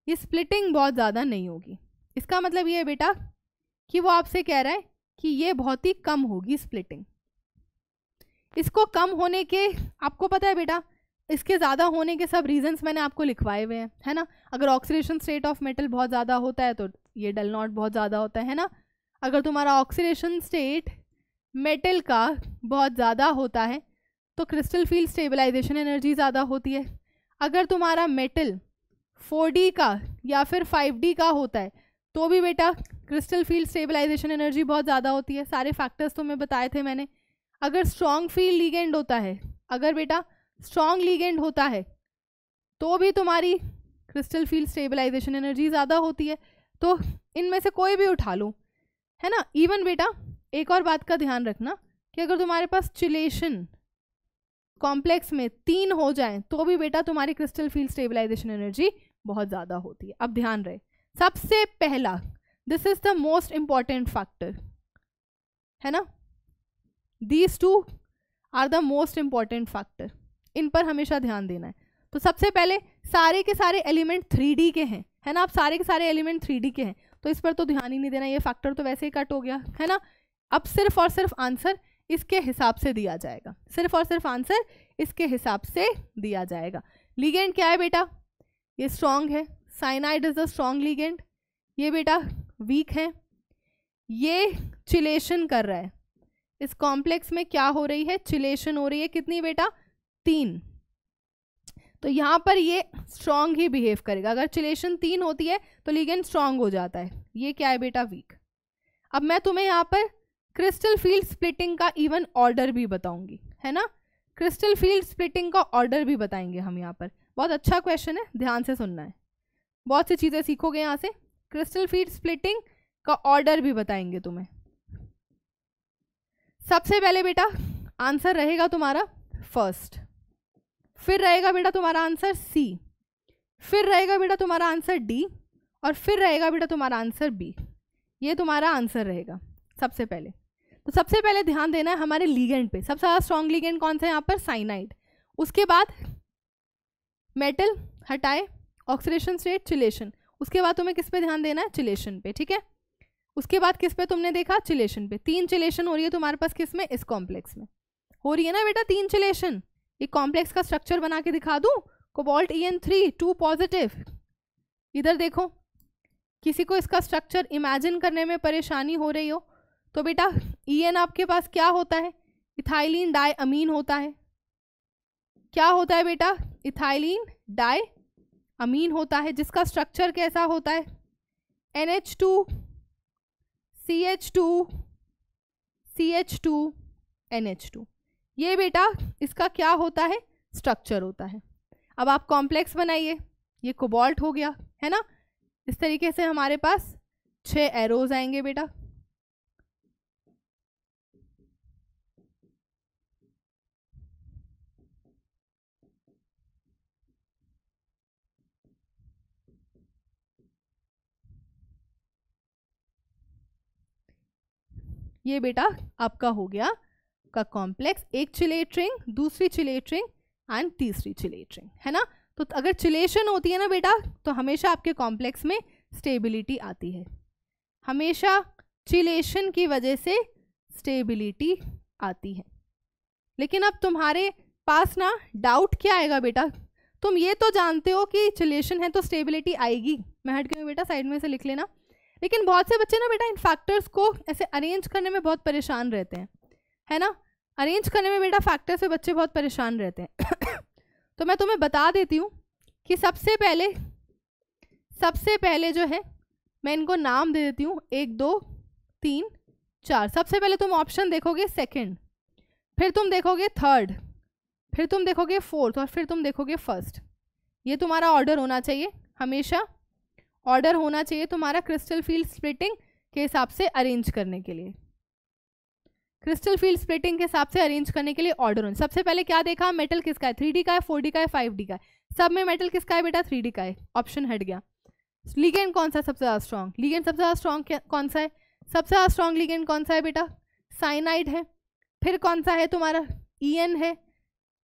ये स्प्लिटिंग बहुत ज़्यादा नहीं होगी इसका मतलब ये है बेटा कि वो आपसे कह रहा है कि ये बहुत ही कम होगी स्प्लिटिंग इसको कम होने के आपको पता है बेटा इसके ज़्यादा होने के सब रीजंस मैंने आपको लिखवाए हुए हैं है ना अगर ऑक्सीडेशन स्टेट ऑफ मेटल बहुत ज़्यादा होता है तो ये डल नॉट बहुत ज़्यादा होता है ना अगर तुम्हारा ऑक्सीडेशन स्टेट मेटल का बहुत ज़्यादा होता है तो क्रिस्टल फील्ड स्टेबलाइजेशन एनर्जी ज़्यादा होती है अगर तुम्हारा मेटल 4D का या फिर 5D का होता है तो भी बेटा क्रिस्टल फील्ड स्टेबलाइजेशन एनर्जी बहुत ज़्यादा होती है सारे फैक्टर्स तो मैं बताए थे मैंने अगर स्ट्रॉन्ग फील्ड लीगेंड होता है अगर बेटा स्ट्रॉन्ग लीगेंड होता है तो भी तुम्हारी क्रिस्टल फील्ड स्टेबलाइजेशन एनर्जी ज़्यादा होती है तो इनमें से कोई भी उठा लो है ना इवन बेटा एक और बात का ध्यान रखना कि अगर तुम्हारे पास चिलेशन कॉम्प्लेक्स में तीन हो जाएं तो भी बेटा तुम्हारी क्रिस्टल फील्ड स्टेबलाइजेशन एनर्जी बहुत ज़्यादा होती है अब ध्यान रहे सबसे पहला this is the most important factor है ना these two are the most important factor in पर हमेशा ध्यान देना है तो सबसे पहले सारे के सारे एलिमेंट थ्री के हैं है ना आप सारे के सारे एलिमेंट थ्री के हैं तो इस पर तो ध्यान ही नहीं देना ये फैक्टर तो वैसे ही कट हो गया है ना अब सिर्फ और सिर्फ आंसर इसके हिसाब से दिया जाएगा सिर्फ और सिर्फ आंसर इसके हिसाब से दिया जाएगा लीगेंड क्या है बेटा ये स्ट्रांग है cyanide is a strong ligand ये बेटा वीक है ये चिलेशन कर रहा है इस कॉम्प्लेक्स में क्या हो रही है चिलेशन हो रही है कितनी बेटा तीन तो यहाँ पर ये स्ट्रांग ही बिहेव करेगा अगर चिलेशन तीन होती है तो लीगेंड स्ट्रांग हो जाता है ये क्या है बेटा वीक अब मैं तुम्हें यहाँ पर क्रिस्टल फील्ड स्प्लिटिंग का इवन ऑर्डर भी बताऊंगी है ना क्रिस्टल फील्ड स्प्लिटिंग का ऑर्डर भी बताएंगे हम यहाँ पर बहुत अच्छा क्वेश्चन है ध्यान से सुनना है बहुत सी चीज़ें सीखोगे यहाँ से क्रिस्टल फील्ड स्प्लिटिंग का ऑर्डर भी बताएंगे तुम्हें सबसे पहले बेटा आंसर रहेगा तुम्हारा फर्स्ट फिर रहेगा बेटा तुम्हारा आंसर सी फिर रहेगा बेटा तुम्हारा आंसर डी और फिर रहेगा बेटा तुम्हारा आंसर बी ये तुम्हारा आंसर रहेगा सबसे पहले तो सबसे पहले ध्यान देना है हमारे लीगेंड पे सबसे ज़्यादा स्ट्रॉन्ग लीगेंड कौन सा है यहाँ पर साइनाइड उसके बाद मेटल हटाए ऑक्सीडेशन स्टेट चिलेशन उसके बाद तुम्हें किस पे ध्यान देना है चिलेशन पे ठीक है उसके बाद किस पे तुमने देखा चिलेशन पे तीन चिलेशन हो रही है तुम्हारे पास किस में इस कॉम्प्लेक्स में हो रही है ना बेटा तीन चिलेशन एक कॉम्प्लेक्स का स्ट्रक्चर बना के दिखा दूँ cobalt E N three two positive इधर देखो किसी को इसका स्ट्रक्चर इमेजिन करने में परेशानी हो रही हो तो बेटा ई आपके पास क्या होता है इथाइलिन डाई अमीन होता है क्या होता है बेटा इथाइलिन डाई अमीन होता है जिसका स्ट्रक्चर कैसा होता है N H two C H two C H two N H two ये बेटा इसका क्या होता है स्ट्रक्चर होता है अब आप कॉम्प्लेक्स बनाइए ये कोबाल्ट हो गया है ना इस तरीके से हमारे पास छः एरोज आएंगे बेटा ये बेटा आपका हो गया का कॉम्प्लेक्स एक चिलेट रिंग दूसरी चिलेट्रिंग एंड तीसरी चिलेट रिंग है ना तो अगर चिलेशन होती है ना बेटा तो हमेशा आपके कॉम्प्लेक्स में स्टेबिलिटी आती है हमेशा चिलेशन की वजह से स्टेबिलिटी आती है लेकिन अब तुम्हारे पास ना डाउट क्या आएगा बेटा तुम ये तो जानते हो कि चिलेशन है तो स्टेबिलिटी आएगी मैं हट के बेटा साइड में से लिख लेना लेकिन बहुत से बच्चे ना बेटा इन फैक्टर्स को ऐसे अरेंज करने में बहुत परेशान रहते हैं है ना अरेंज करने में बेटा फैक्टर्स पे बच्चे बहुत परेशान रहते हैं तो मैं तुम्हें बता देती हूँ कि सबसे पहले सबसे पहले जो है मैं इनको नाम दे देती हूँ एक दो तीन चार सबसे पहले तुम ऑप्शन देखोगे सेकेंड फिर तुम देखोगे थर्ड फिर तुम देखोगे फोर्थ और फिर तुम देखोगे फर्स्ट ये तुम्हारा ऑर्डर होना चाहिए हमेशा ऑर्डर होना चाहिए तुम्हारा क्रिस्टल फील्ड स्प्लिटिंग के हिसाब से अरेंज करने के लिए क्रिस्टल फील्ड स्प्लिटिंग के हिसाब से अरेंज करने के लिए ऑर्डर होना सबसे पहले क्या देखा मेटल किसका है थ्री का है फोर का है फाइव का है सब में मेटल किसका है बेटा थ्री का है ऑप्शन हट गया लीगेंड कौन सा सबसे ज़्यादा स्ट्रॉन्ग लीगेंड सबसे ज़्यादा स्ट्रॉन्ग कौन सा है सबसे ज़्यादा स्ट्रॉन्ग लीगेंड कौन सा है बेटा साइनाइड है फिर कौन सा है तुम्हारा ई है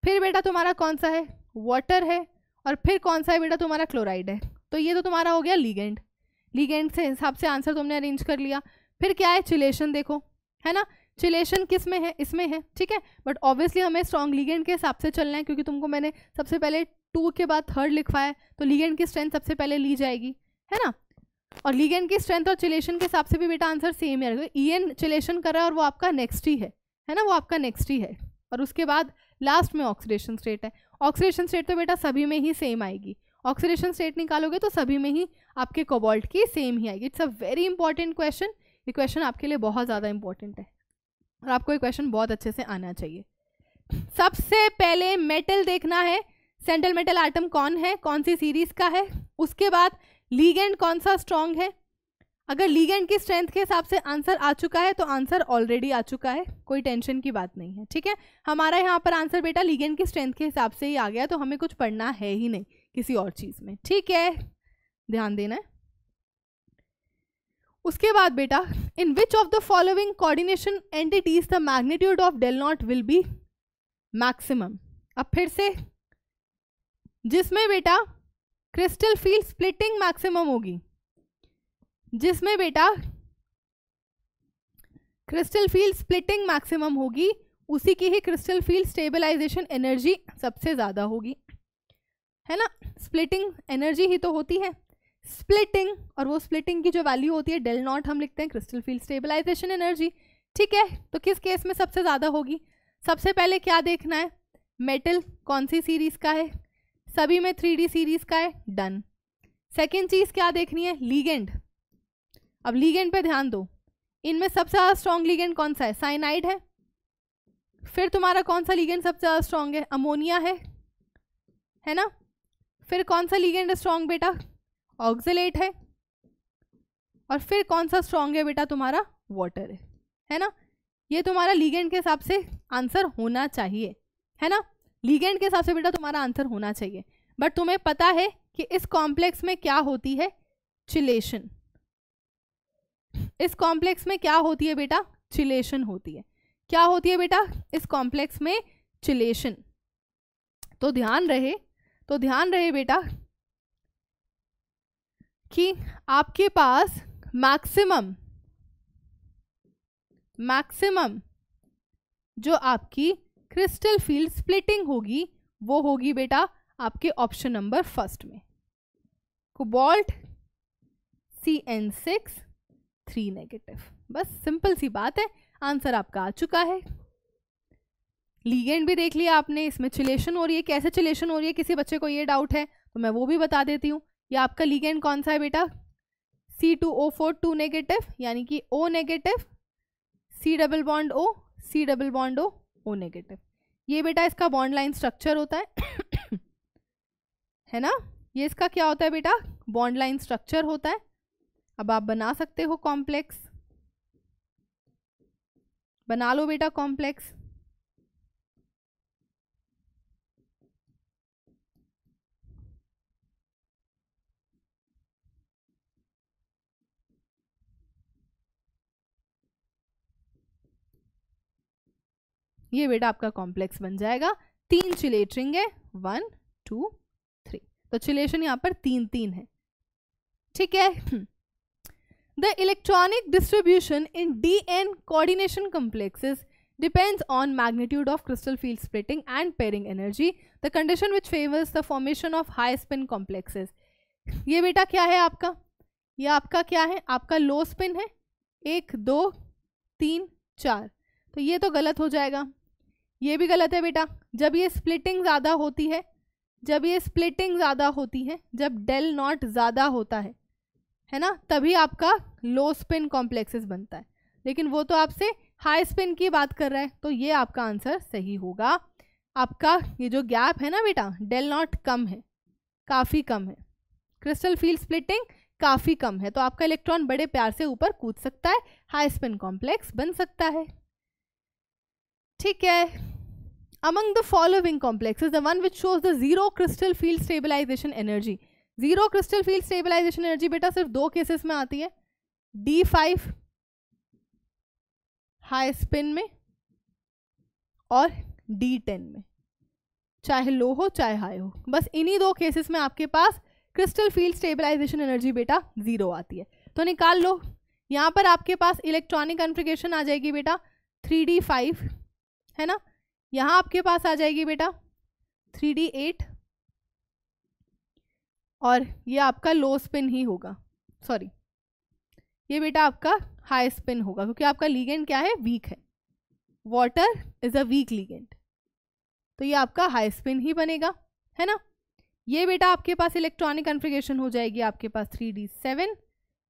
फिर बेटा तुम्हारा कौन सा है वाटर है और फिर कौन सा है बेटा तुम्हारा क्लोराइड है तो ये तो तुम्हारा हो गया लीगेंड लीगेंड से हिसाब से आंसर तुमने अरेंज कर लिया फिर क्या है चिलेशन देखो है ना चिलेशन किस में है इसमें है ठीक है बट ऑब्वियसली हमें स्ट्रॉन्ग लीगेंड के हिसाब से चलना है क्योंकि तुमको मैंने सबसे पहले टू के बाद थर्ड लिखवाया तो लीगेंड की स्ट्रेंथ सबसे पहले ली जाएगी है ना और लीगेंड की स्ट्रेंथ और चिलेशन के हिसाब से भी बेटा आंसर सेम है ई एन चिलेशन करा और वो आपका नेक्स्ट ही है है ना वो आपका नेक्स्ट ही है और उसके बाद लास्ट में ऑक्सीडेशन स्टेट है ऑक्सीडेशन स्टेट तो बेटा सभी में ही सेम आएगी ऑक्सीडेशन स्टेट निकालोगे तो सभी में ही आपके कोबाल्ट की सेम ही आएगी it's a very important question ये क्वेश्चन आपके लिए बहुत ज़्यादा इंपॉर्टेंट है और आपको ये क्वेश्चन बहुत अच्छे से आना चाहिए सबसे पहले मेटल देखना है सेंट्रल मेटल आइटम कौन है कौन सी सीरीज का है उसके बाद लीगेंड कौन सा स्ट्रॉन्ग है अगर लीगेंड की स्ट्रेंथ के हिसाब से आंसर आ चुका है तो आंसर ऑलरेडी आ चुका है कोई टेंशन की बात नहीं है ठीक है हमारा यहाँ पर आंसर बेटा लीगेंड की स्ट्रेंथ के हिसाब से ही आ गया तो हमें कुछ पढ़ना है ही नहीं किसी और चीज़ में ठीक है ध्यान देना है उसके बाद बेटा in which of the following coordination entities the magnitude of del naught will be maximum अब फिर से जिसमें बेटा क्रिस्टल फील्ड स्प्लिटिंग मैक्सिमम होगी जिसमें बेटा क्रिस्टल फील्ड स्प्लिटिंग मैक्सिमम होगी उसी की ही क्रिस्टल फील्ड स्टेबलाइजेशन एनर्जी सबसे ज़्यादा होगी है ना स्प्लिटिंग एनर्जी ही तो होती है स्प्लिटिंग और वो स्प्लिटिंग की जो वैल्यू होती है डेल नॉट हम लिखते हैं क्रिस्टल फील्ड स्टेबलाइजेशन एनर्जी ठीक है तो किस केस में सबसे ज़्यादा होगी सबसे पहले क्या देखना है मेटल कौन सी सीरीज़ का है सभी में थ्री सीरीज़ का है डन सेकेंड चीज़ क्या देखनी है लीगेंड अब लीगेंड पे ध्यान दो इनमें सबसे ज़्यादा स्ट्रॉन्ग लीगेंड कौन सा है साइनाइड है फिर तुम्हारा कौन सा लीगेंड सबसे ज़्यादा स्ट्रॉन्ग है अमोनिया है है ना फिर कौन सा लीगेंड स्ट्रांग बेटा ऑक्जिलेट है और फिर कौन सा स्ट्रांग है बेटा तुम्हारा वाटर है है ना ये तुम्हारा लीगेंड के हिसाब से आंसर होना चाहिए है ना लीगेंड के हिसाब से बेटा तुम्हारा आंसर होना चाहिए बट तुम्हें पता है कि इस कॉम्प्लेक्स में क्या होती है चिलेशन इस कॉम्प्लेक्स में क्या होती है बेटा चिलेशन होती है क्या होती है बेटा इस कॉम्प्लेक्स में चिलेशन तो ध्यान रहे तो ध्यान रहे बेटा कि आपके पास मैक्सिमम मैक्सिमम जो आपकी क्रिस्टल फील्ड स्प्लिटिंग होगी वो होगी बेटा आपके ऑप्शन नंबर फर्स्ट में cobalt C N six three negative बस सिंपल सी बात है आंसर आपका आ चुका है लीगेंड भी देख लिया आपने इसमें चिलेशन हो रही है कैसे चिलेशन हो रही है किसी बच्चे को ये डाउट है तो मैं वो भी बता देती हूँ ये आपका लीगेंड कौन सा है बेटा C two O four two negative यानी कि O negative C double bond O C double bond O O negative ये बेटा इसका बॉन्ड लाइन स्ट्रक्चर होता है है ना ये इसका क्या होता है बेटा बॉन्ड लाइन स्ट्रक्चर होता है अब आप बना सकते हो कॉम्प्लेक्स बना लो बेटा कॉम्प्लेक्स ये वेड आपका कॉम्प्लेक्स बन जाएगा तीन चिलेटरिंग है वन टू थ्री तो चिलेशन यहाँ पर तीन तीन है ठीक है the electronic distribution in D N coordination complexes depends on magnitude of crystal field splitting and pairing energy the condition which favours the formation of high spin complexes ये बेटा क्या है आपका ये आपका क्या है आपका लो स्पिन है एक दो तीन चार तो ये तो गलत हो जाएगा ये भी गलत है बेटा जब ये स्प्लिटिंग ज़्यादा होती है जब ये स्प्लिटिंग ज़्यादा होती है जब डेल नॉट ज़्यादा होता है है ना तभी आपका लो स्पिन कॉम्प्लेक्सेस बनता है लेकिन वो तो आपसे हाई स्पिन की बात कर रहा है तो ये आपका आंसर सही होगा आपका ये जो गैप है ना बेटा डेल नॉट कम है काफ़ी कम है क्रिस्टल फील्ड स्प्लिटिंग काफ़ी कम है तो आपका इलेक्ट्रॉन बड़े प्यार से ऊपर कूद सकता है हाई स्पिन कॉम्प्लेक्स बन सकता है ठीक है among the following complexes the one which shows the zero crystal field stabilization energy zero crystal field stabilization energy बेटा सिर्फ दो केसेस में आती है डी फाइव हाई स्पिन में और डी टेन में चाहे लो हो चाहे हाई हो बस इन्हीं दो केसेस में आपके पास क्रिस्टल फील्ड स्टेबलाइजेशन एनर्जी बेटा जीरो आती है तो निकाल लो यहाँ पर आपके पास इलेक्ट्रॉनिक कन्फ्रिकेशन आ जाएगी बेटा थ्री डी फाइव है ना यहाँ आपके पास आ जाएगी बेटा थ्री डी एट और ये आपका लो स्पिन ही होगा सॉरी ये बेटा आपका हाई स्पिन होगा क्योंकि आपका लीगेंड क्या है वीक है water is a weak ligand तो ये आपका हाई स्पिन ही बनेगा है ना ये बेटा आपके पास इलेक्ट्रॉनिक कन्फ्रिगेशन हो जाएगी आपके पास थ्री डी सेवन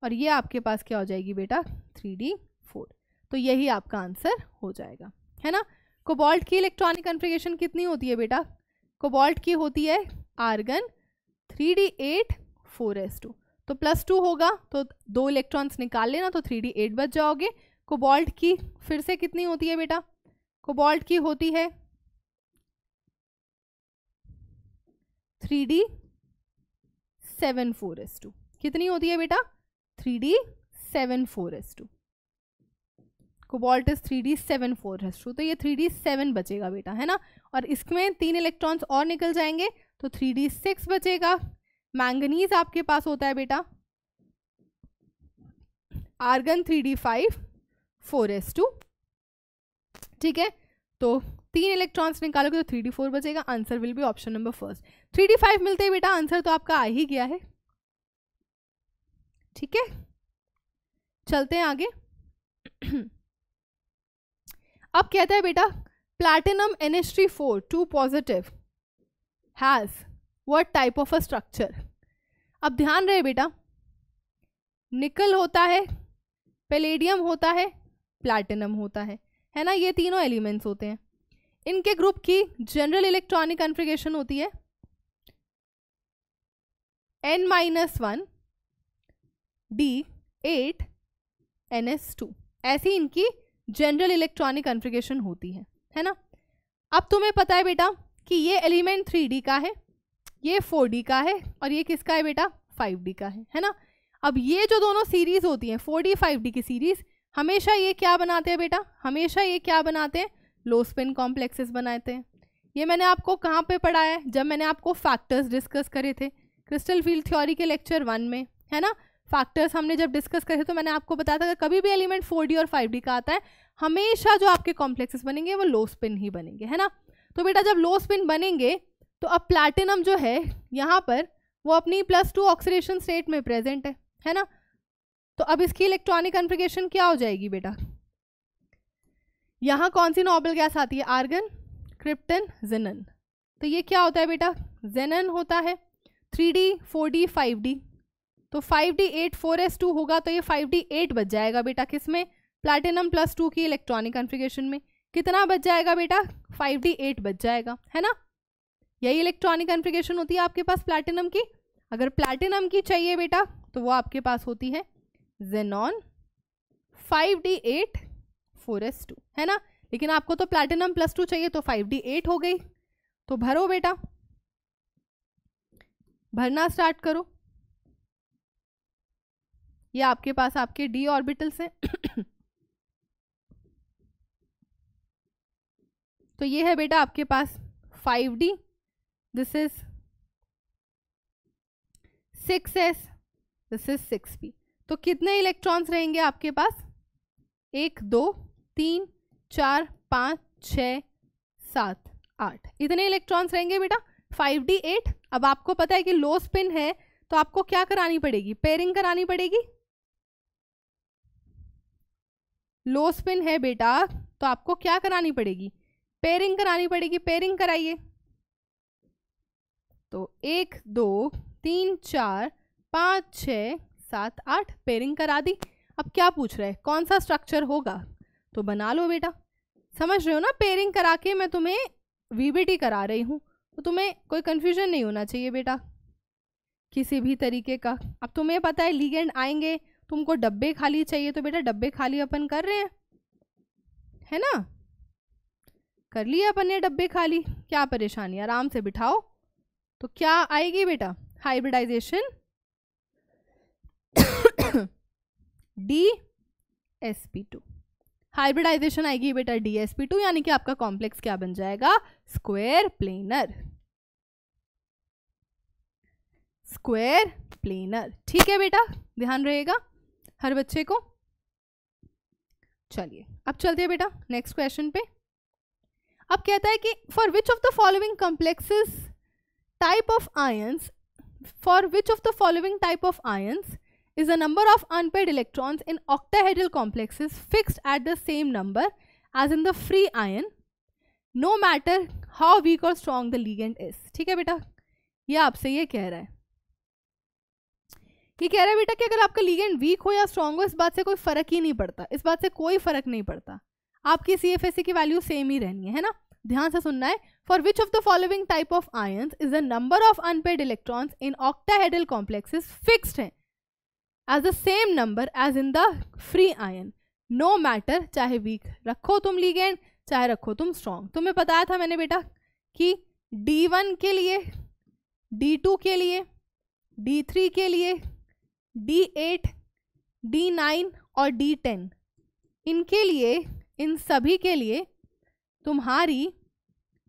और ये आपके पास क्या हो जाएगी बेटा थ्री डी फोर तो यही आपका आंसर हो जाएगा है ना कोबाल्ट की इलेक्ट्रॉनिक कन्फ्रिगेशन कितनी होती है बेटा कोबाल्ट की होती है argon three D eight four S two तो प्लस टू होगा तो दो इलेक्ट्रॉन्स निकाल लेना तो थ्री डी एट बच जाओगे कोबाल्ट की फिर से कितनी होती है बेटा कोबाल्ट की होती है three D seven four S two कितनी होती है बेटा three D seven four S two cobalt is three D seven four two तो ये थ्री डी सेवन बचेगा बेटा है ना और इसमें तीन इलेक्ट्रॉन्स और निकल जाएंगे तो थ्री डी सिक्स बचेगा मैंगनीज आपके पास होता है बेटा argon three D five four S two ठीक है तो तीन इलेक्ट्रॉन्स निकालोगे तो थ्री डी फोर बचेगा answer will be option number first three D five मिलते ही बेटा आंसर तो आपका आ ही गया है ठीक है चलते हैं आगे अब कहता है बेटा platinum N H three four two positive has what type of a structure अब ध्यान रहे बेटा निकल होता है पेलेडियम होता है प्लैटिनम होता है है ना ये तीनों एलिमेंट्स होते हैं इनके ग्रुप की जनरल इलेक्ट्रॉनिक कन्फ्रिगेशन होती है N minus one D eight N S two ऐसी इनकी जनरल इलेक्ट्रॉनिक कन्फ्रिगेशन होती है है ना अब तुम्हें पता है बेटा कि ये एलिमेंट थ्री का है ये फोर का है और ये किसका है बेटा फाइव का है है ना अब ये जो दोनों सीरीज़ होती हैं फोर डी फाइव डी की सीरीज़ हमेशा ये क्या बनाते हैं बेटा हमेशा ये क्या बनाते हैं लो स्पिन कॉम्प्लेक्सेस बनाते हैं ये मैंने आपको कहाँ पे पढ़ाया है जब मैंने आपको फैक्टर्स डिस्कस करे थे क्रिस्टल फील्ड थ्योरी के लेक्चर वन में है ना फैक्टर्स हमने जब डिस्कस करे तो मैंने आपको बताया था कि कभी भी एलिमेंट फोर और फाइव का आता है हमेशा जो आपके कॉम्प्लेक्सेस बनेंगे वो लो स्पिन ही बनेंगे है ना तो बेटा जब लो स्पिन बनेंगे तो अब प्लैटिनम जो है यहाँ पर वो अपनी प्लस टू ऑक्सीडेशन स्टेट में प्रेजेंट है है ना तो अब इसकी इलेक्ट्रॉनिक कन्फ्रिकेशन क्या हो जाएगी बेटा यहाँ कौन सी नॉबल गैस आती है आर्गन क्रिप्टन जेनन तो ये क्या होता है बेटा जेनन होता है three D four D five D तो five D eight four S two होगा तो ये फाइव डी एट बच जाएगा बेटा किस में प्लैटिनम प्लस टू की इलेक्ट्रॉनिक कॉन्फ़िगरेशन में कितना बच जाएगा बेटा फाइव डी एट बच जाएगा है ना यही इलेक्ट्रॉनिक कॉन्फ़िगरेशन होती है आपके पास प्लैटिनम की अगर प्लैटिनम की चाहिए बेटा तो वो आपके पास होती है xenon five D eight four S two है ना लेकिन आपको तो प्लैटिनम प्लस टू चाहिए तो फाइव डी एट हो गई तो भरो बेटा भरना स्टार्ट करो ये आपके पास आपके डी ऑर्बिटल्स हैं तो ये है बेटा आपके पास five D this is six S this is six P तो कितने इलेक्ट्रॉन्स रहेंगे आपके पास एक दो तीन चार पाँच छ सात आठ इतने इलेक्ट्रॉन्स रहेंगे बेटा फाइव डी एट अब आपको पता है कि लो स्पिन है तो आपको क्या करानी पड़ेगी पेयरिंग करानी पड़ेगी लो स्पिन है बेटा तो आपको क्या करानी पड़ेगी पेयरिंग करानी पड़ेगी पेयरिंग कराइए तो एक दो तीन चार पाँच छ सात आठ पेयरिंग करा दी अब क्या पूछ रहा है कौन सा स्ट्रक्चर होगा तो बना लो बेटा समझ रहे हो ना पेयरिंग करा के मैं तुम्हें वीबीटी करा रही हूँ तो तुम्हें कोई कन्फ्यूजन नहीं होना चाहिए बेटा किसी भी तरीके का अब तुम्हें पता है लीगेंड आएंगे तुमको डब्बे खाली चाहिए तो बेटा डब्बे खाली अपन कर रहे हैं है ना कर लिए अपन ने डब्बे खाली क्या परेशानी आराम से बिठाओ तो क्या आएगी बेटा hybridisation D S P two hybridisation आएगी बेटा डी एस पी टू यानी कि आपका कॉम्प्लेक्स क्या बन जाएगा स्क्वेयर प्लेनर स्क्वेयर प्लेनर ठीक है बेटा ध्यान रहेगा हर बच्चे को चलिए अब चलते हैं बेटा नेक्स्ट क्वेश्चन पे अब कहता है कि for which of the following complexes type of ions for which of the following type of ions is the number of unpaired electrons in octahedral complexes fixed at the same number as in the free ion no matter how weak और strong the ligand is ठीक है बेटा ये आपसे ये कह रहा है कि कह रहा है बेटा कि अगर आपका लीगेंड वीक हो या स्ट्रांग हो इस बात से कोई फ़र्क ही नहीं पड़ता इस बात से कोई फ़र्क नहीं पड़ता आपकी सी एफ एस सी की वैल्यू सेम ही रहनी है ना ध्यान से सुनना है for which of the following type of ions is the number of unpaired electrons in octahedral complexes fixed हैं as the same number as in the free ion no matter चाहे weak रखो तुम लीगेंड चाहे रखो तुम strong तुम्हें बताया था मैंने बेटा कि डी वन के लिए डी टू के लिए डी थ्री के लिए डी एट डी नाइन और डी टेन इनके लिए इन सभी के लिए तुम्हारी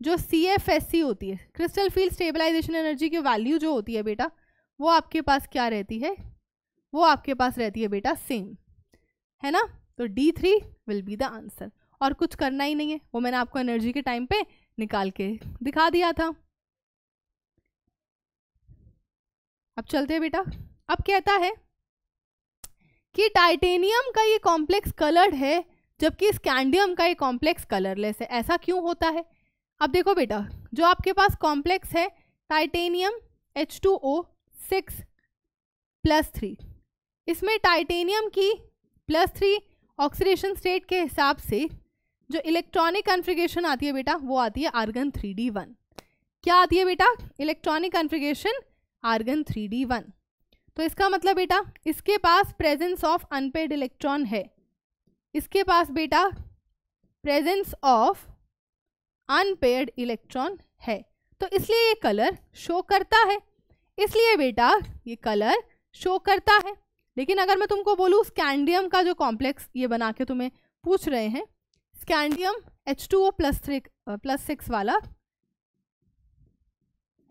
जो सी एफ एस सी होती है क्रिस्टल फील्ड स्टेबलाइजेशन एनर्जी की वैल्यू जो होती है बेटा वो आपके पास क्या रहती है वो आपके पास रहती है बेटा सेम है ना तो D three will be the answer और कुछ करना ही नहीं है वो मैंने आपको एनर्जी के टाइम पे निकाल के दिखा दिया था अब चलते हैं बेटा अब कहता है कि टाइटेनियम का ये कॉम्प्लेक्स कलर्ड है जबकि स्कैंडियम का ये कॉम्प्लेक्स कलरलेस है ऐसा क्यों होता है अब देखो बेटा जो आपके पास कॉम्प्लेक्स है titanium H two O six plus three इसमें टाइटेनियम की प्लस थ्री ऑक्सीडेशन स्टेट के हिसाब से जो इलेक्ट्रॉनिक कन्फ्रिगेशन आती है बेटा वो आती है आर्गन थ्री डी वन क्या आती है बेटा electronic configuration argon three D one तो इसका मतलब बेटा इसके पास प्रेजेंस ऑफ अनपेड इलेक्ट्रॉन है इसके पास बेटा प्रेजेंस ऑफ अनपेड इलेक्ट्रॉन है तो इसलिए ये कलर शो करता है इसलिए बेटा ये कलर शो करता है लेकिन अगर मैं तुमको बोलूँ स्कैंडियम का जो कॉम्प्लेक्स ये बना के तुम्हें पूछ रहे हैं scandium H two O plus three plus six वाला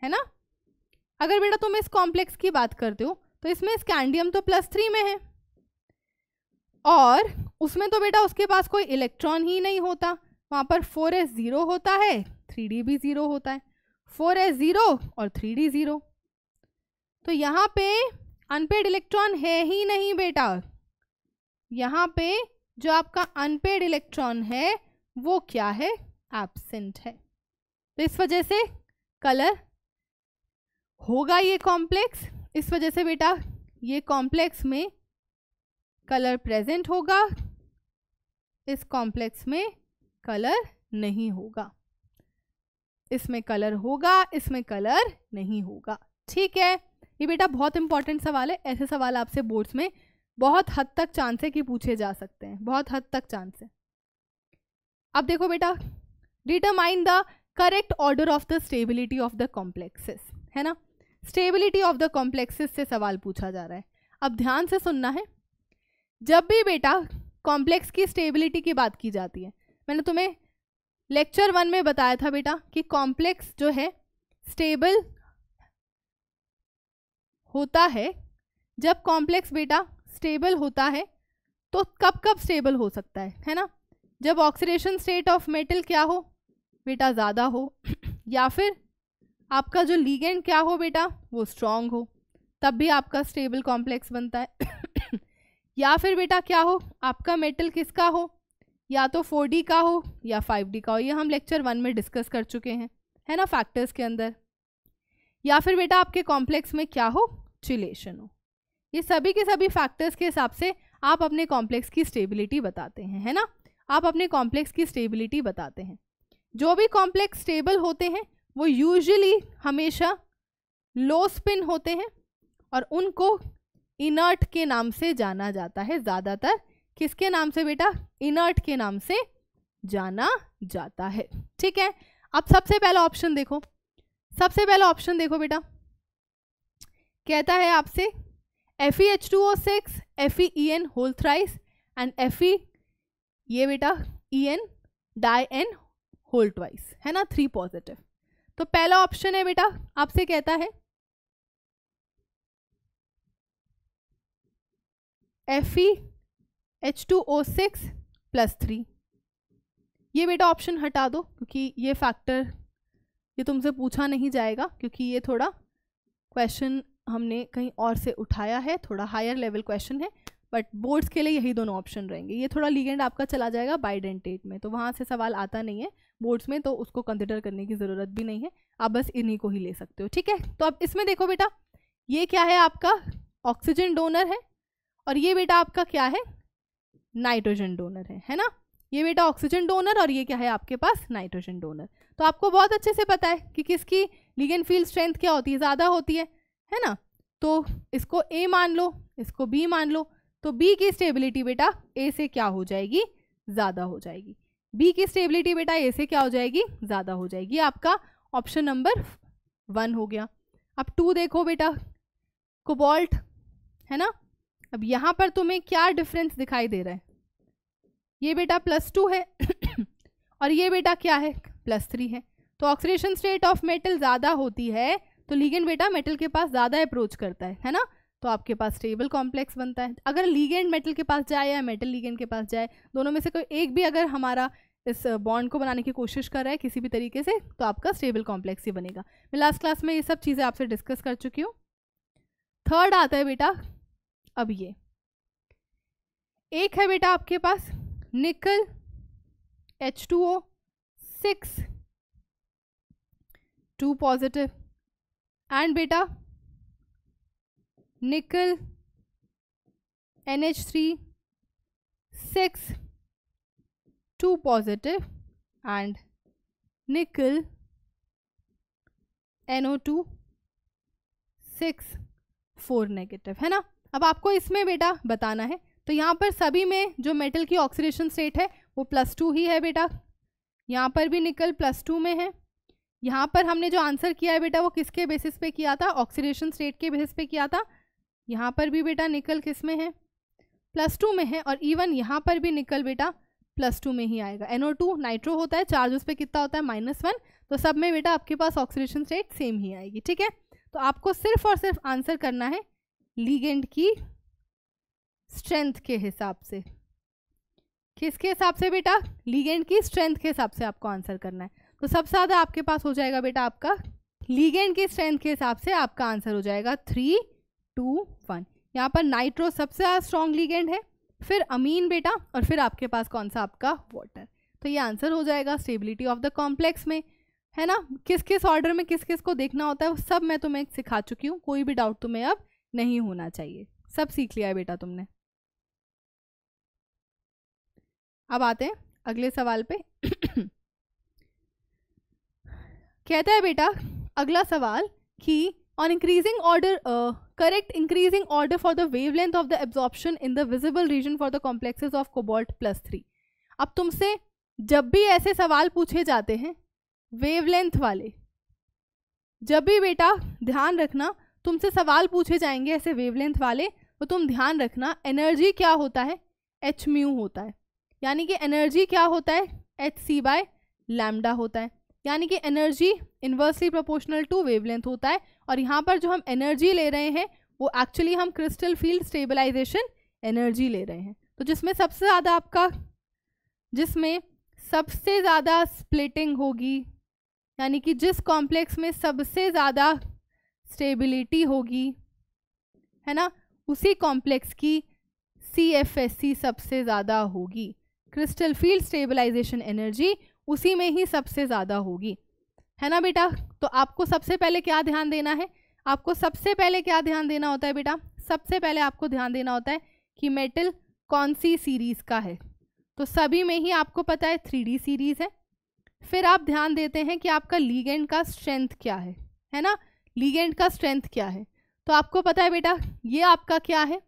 है ना अगर बेटा तुम इस कॉम्प्लेक्स की बात करते हो तो इसमें स्कैंडियम तो प्लस थ्री में है और उसमें तो बेटा उसके पास कोई इलेक्ट्रॉन ही नहीं होता वहाँ पर फोर एस ज़ीरो होता है थ्री डी भी ज़ीरो होता है फोर एस ज़ीरो और थ्री डी ज़ीरो तो यहाँ पे अनपेड इलेक्ट्रॉन है ही नहीं बेटा यहाँ पे जो आपका अनपेड इलेक्ट्रॉन है वो क्या है एबसेंट है तो इस वजह से कलर होगा ये कॉम्प्लेक्स इस वजह से बेटा ये कॉम्प्लेक्स में कलर प्रेजेंट होगा इस कॉम्प्लेक्स में कलर नहीं होगा इसमें कलर होगा इसमें कलर नहीं होगा ठीक है ये बेटा बहुत इंपॉर्टेंट सवाल है ऐसे सवाल आपसे बोर्ड्स में बहुत हद तक चांस है कि पूछे जा सकते हैं बहुत हद तक चांस है अब देखो बेटा determine the correct order of the stability of the complexes है ना स्टेबिलिटी ऑफ द कॉम्प्लेक्सेस से सवाल पूछा जा रहा है अब ध्यान से सुनना है जब भी बेटा कॉम्प्लेक्स की स्टेबिलिटी की बात की जाती है मैंने तुम्हें लेक्चर वन में बताया था बेटा कि कॉम्प्लेक्स जो है स्टेबल होता है जब कॉम्प्लेक्स बेटा स्टेबल होता है तो कब कब स्टेबल हो सकता है है ना जब ऑक्सीडेशन स्टेट ऑफ मेटल क्या हो बेटा ज़्यादा हो या फिर आपका जो लीगेंड क्या हो बेटा वो स्ट्रांग हो तब भी आपका स्टेबल कॉम्प्लेक्स बनता है या फिर बेटा क्या हो आपका मेटल किसका हो या तो फोर डी का हो या फाइव डी का हो ये हम लेक्चर वन में डिस्कस कर चुके हैं है ना फैक्टर्स के अंदर या फिर बेटा आपके कॉम्प्लेक्स में क्या हो चिलेशन हो ये सभी के सभी फैक्टर्स के हिसाब से आप अपने कॉम्प्लेक्स की स्टेबिलिटी बताते हैं है ना आप अपने कॉम्प्लेक्स की स्टेबिलिटी बताते हैं जो भी कॉम्प्लेक्स स्टेबल होते हैं वो यूजुअली हमेशा लो स्पिन होते हैं और उनको इनर्ट के नाम से जाना जाता है ज़्यादातर किसके नाम से बेटा इनर्ट के नाम से जाना जाता है ठीक है अब सबसे पहला ऑप्शन देखो सबसे पहला ऑप्शन देखो बेटा कहता है आपसे F E H two O six F E N thrice and F E ये बेटा E N di N twice है ना थ्री पॉजिटिव तो पहला ऑप्शन है बेटा आपसे कहता है F E H two O six plus three ये बेटा ऑप्शन हटा दो क्योंकि ये फैक्टर ये तुमसे पूछा नहीं जाएगा क्योंकि ये थोड़ा क्वेश्चन हमने कहीं और से उठाया है थोड़ा हायर लेवल क्वेश्चन है बट बोर्ड्स के लिए यही दोनों ऑप्शन रहेंगे ये थोड़ा लीगेंड आपका चला जाएगा बाई डेंटेट में तो वहाँ से सवाल आता नहीं है बोर्ड्स में तो उसको कंसिडर करने की ज़रूरत भी नहीं है आप बस इन्हीं को ही ले सकते हो ठीक है तो अब इसमें देखो बेटा ये क्या है आपका ऑक्सीजन डोनर है और ये बेटा आपका क्या है नाइट्रोजन डोनर है है ना ये बेटा ऑक्सीजन डोनर और ये क्या है आपके पास नाइट्रोजन डोनर तो आपको बहुत अच्छे से पता है कि किसकी लीगन फील्ड स्ट्रेंथ क्या होती है ज़्यादा होती है है ना तो इसको ए मान लो इसको बी मान लो तो बी की स्टेबिलिटी बेटा ए से क्या हो जाएगी ज़्यादा हो जाएगी बी की स्टेबिलिटी बेटा ए से क्या हो जाएगी ज़्यादा हो जाएगी आपका ऑप्शन नंबर वन हो गया अब टू देखो बेटा कोबाल्ट है ना अब यहाँ पर तुम्हें क्या डिफरेंस दिखाई दे रहा है ये बेटा प्लस टू है और ये बेटा क्या है प्लस थ्री है तो ऑक्सीडेशन स्टेट ऑफ मेटल ज़्यादा होती है तो लीगेंड बेटा मेटल के पास ज़्यादा अप्रोच करता है है ना तो आपके पास स्टेबल कॉम्प्लेक्स बनता है अगर लीगेंड मेटल के पास जाए या मेटल लीगेंड के पास जाए दोनों में से कोई एक भी अगर हमारा इस बॉन्ड को बनाने की कोशिश कर रहा है किसी भी तरीके से तो आपका स्टेबल कॉम्प्लेक्स ही बनेगा मैं लास्ट क्लास में ये सब चीज़ें आपसे डिस्कस कर चुकी हूँ थर्ड आता है बेटा अब ये एक है बेटा आपके पास nickel H two O six two positive and बेटा nickel N H three six two positive and nickel N two six four negative है ना अब आपको इसमें बेटा बताना है तो यहाँ पर सभी में जो मेटल की ऑक्सीडेशन स्टेट है वो प्लस टू ही है बेटा यहाँ पर भी निकल प्लस टू में है यहाँ पर हमने जो आंसर किया है बेटा वो किसके बेसिस पे किया था ऑक्सीडेशन स्टेट के बेसिस पे किया था यहाँ पर भी बेटा निकल किस में है प्लस टू में है और इवन यहाँ पर भी निकल बेटा प्लस टू में ही आएगा एनओ टू नाइट्रो होता है चार्ज उस पर कितना होता है माइनस वन तो सब में बेटा आपके पास ऑक्सीडेशन स्टेट सेम ही आएगी ठीक है तो आपको सिर्फ और सिर्फ आंसर करना है लीगेंड की स्ट्रेंथ के हिसाब से किसके हिसाब से बेटा लीगेंड की स्ट्रेंथ के हिसाब से आपको आंसर करना है तो सबसे ज़्यादा आपके पास हो जाएगा बेटा आपका लीगेंड की स्ट्रेंथ के हिसाब से आपका आंसर हो जाएगा थ्री टू वन यहाँ पर नाइट्रो सबसे स्ट्रॉन्ग लीगेंड है फिर अमीन बेटा और फिर आपके पास कौन सा आपका वाटर तो ये आंसर हो जाएगा स्टेबिलिटी ऑफ द कॉम्प्लेक्स में है ना किस किस ऑर्डर में किस किस को देखना होता है वो सब मैं तुम्हें सिखा चुकी हूँ कोई भी डाउट तुम्हें अब नहीं होना चाहिए सब सीख लिया है बेटा तुमने अब आते हैं अगले सवाल पे कहता है बेटा अगला सवाल कि on increasing order correct increasing order for the wavelength of the absorption in the visible region for the complexes of cobalt plus three अब तुमसे जब भी ऐसे सवाल पूछे जाते हैं वेव लेंथ वाले जब भी बेटा ध्यान रखना तुमसे सवाल पूछे जाएंगे ऐसे वेव लेंथ वाले तो तुम ध्यान रखना एनर्जी क्या होता है एच म्यू होता है यानी कि एनर्जी क्या होता है एच सी बाय लैमडा होता है यानी कि energy inversely proportional to wavelength होता है और यहाँ पर जो हम एनर्जी ले रहे हैं वो एक्चुअली हम क्रिस्टल फील्ड स्टेबलाइजेशन एनर्जी ले रहे हैं तो जिसमें सबसे ज़्यादा आपका जिसमें सबसे ज़्यादा स्प्लिटिंग होगी यानी कि जिस कॉम्प्लेक्स में सबसे ज़्यादा स्टेबिलिटी होगी है ना उसी कॉम्प्लेक्स की सी एफ एस सी सबसे ज़्यादा होगी क्रिस्टल फील्ड स्टेबलाइजेशन एनर्जी उसी में ही सबसे ज़्यादा होगी है ना बेटा तो आपको सबसे पहले क्या ध्यान देना है आपको सबसे पहले क्या ध्यान देना होता है बेटा सबसे पहले आपको ध्यान देना होता है कि मेटल कौन सी सीरीज़ का है तो सभी में ही आपको पता है थ्री सीरीज़ है फिर आप ध्यान देते हैं कि आपका लीगेंड का स्ट्रेंथ क्या है है ना लीगेंड का स्ट्रेंथ क्या है तो आपको पता है बेटा ये आपका क्या है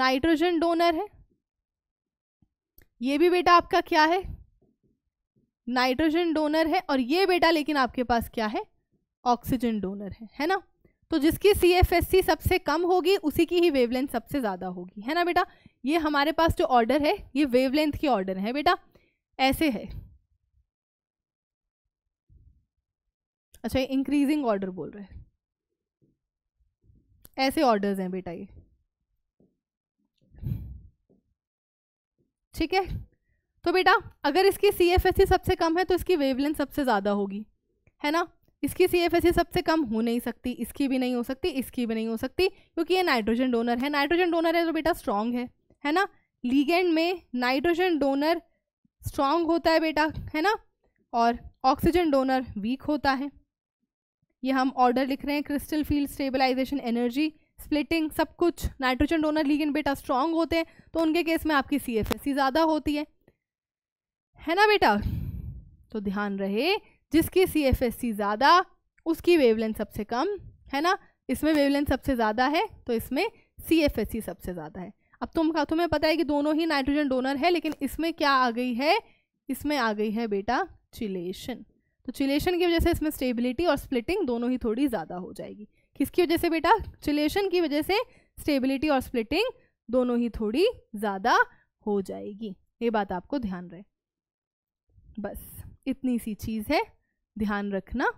नाइट्रोजन डोनर है ये भी बेटा आपका क्या है नाइट्रोजन डोनर है और ये बेटा लेकिन आपके पास क्या है ऑक्सीजन डोनर है है ना तो जिसकी सी एफ एस सी सबसे कम होगी उसी की ही वेवलेंथ सबसे ज़्यादा होगी है ना बेटा ये हमारे पास जो ऑर्डर है ये वेवलेंथ की ऑर्डर है बेटा ऐसे है अच्छा इंक्रीजिंग ऑर्डर बोल रहे हैं ऐसे ऑर्डर्स हैं बेटा ये ठीक है तो बेटा अगर इसकी सी एफ एस सबसे कम है तो इसकी वेवलेंथ सबसे ज़्यादा होगी है ना इसकी सी एफ एस सबसे कम हो नहीं सकती इसकी भी नहीं हो सकती इसकी भी नहीं हो सकती क्योंकि ये नाइट्रोजन डोनर है नाइट्रोजन डोनर है तो बेटा स्ट्रॉन्ग है है ना लीगेंड में नाइट्रोजन डोनर स्ट्रॉन्ग होता है बेटा है ना और ऑक्सीजन डोनर वीक होता है ये हम ऑर्डर लिख रहे हैं crystal field stabilization energy splitting सब कुछ नाइट्रोजन डोनर लीगेंड बेटा स्ट्रॉन्ग होते हैं तो उनके केस में आपकी सी एफ एस ज़्यादा होती है है ना बेटा तो ध्यान रहे जिसकी सी एफ एस सी ज़्यादा उसकी वेवलेंथ सबसे कम है ना इसमें वेवलेंथ सबसे ज़्यादा है तो इसमें सी एफ एस सी सबसे ज़्यादा है अब तुम का तुम्हें पता है कि दोनों ही नाइट्रोजन डोनर है लेकिन इसमें क्या आ गई है इसमें आ गई है बेटा चिलेशन तो चिलेशन की वजह से इसमें स्टेबिलिटी और स्प्लिटिंग दोनों ही थोड़ी ज़्यादा हो जाएगी किसकी वजह से बेटा चिलेशन की वजह से स्टेबिलिटी और स्प्लिटिंग दोनों ही थोड़ी ज़्यादा हो जाएगी ये बात आपको ध्यान रहे बस इतनी सी चीज़ है ध्यान रखना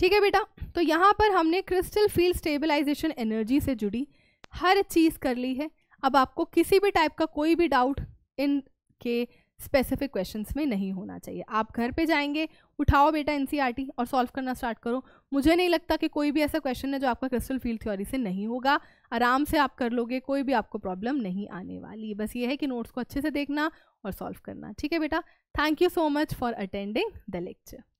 ठीक है बेटा तो यहां पर हमने क्रिस्टल फील्ड स्टेबलाइजेशन एनर्जी से जुड़ी हर चीज़ कर ली है अब आपको किसी भी टाइप का कोई भी डाउट इन के स्पेसिफिक क्वेश्चंस में नहीं होना चाहिए आप घर पे जाएंगे उठाओ बेटा एन e और सॉल्व करना स्टार्ट करो मुझे नहीं लगता कि कोई भी ऐसा क्वेश्चन है जो आपका क्रिस्टल फील्ड थ्योरी से नहीं होगा आराम से आप कर लोगे कोई भी आपको प्रॉब्लम नहीं आने वाली बस ये है कि नोट्स को अच्छे से देखना और सॉल्व करना ठीक है बेटा thank you so much for attending the lecture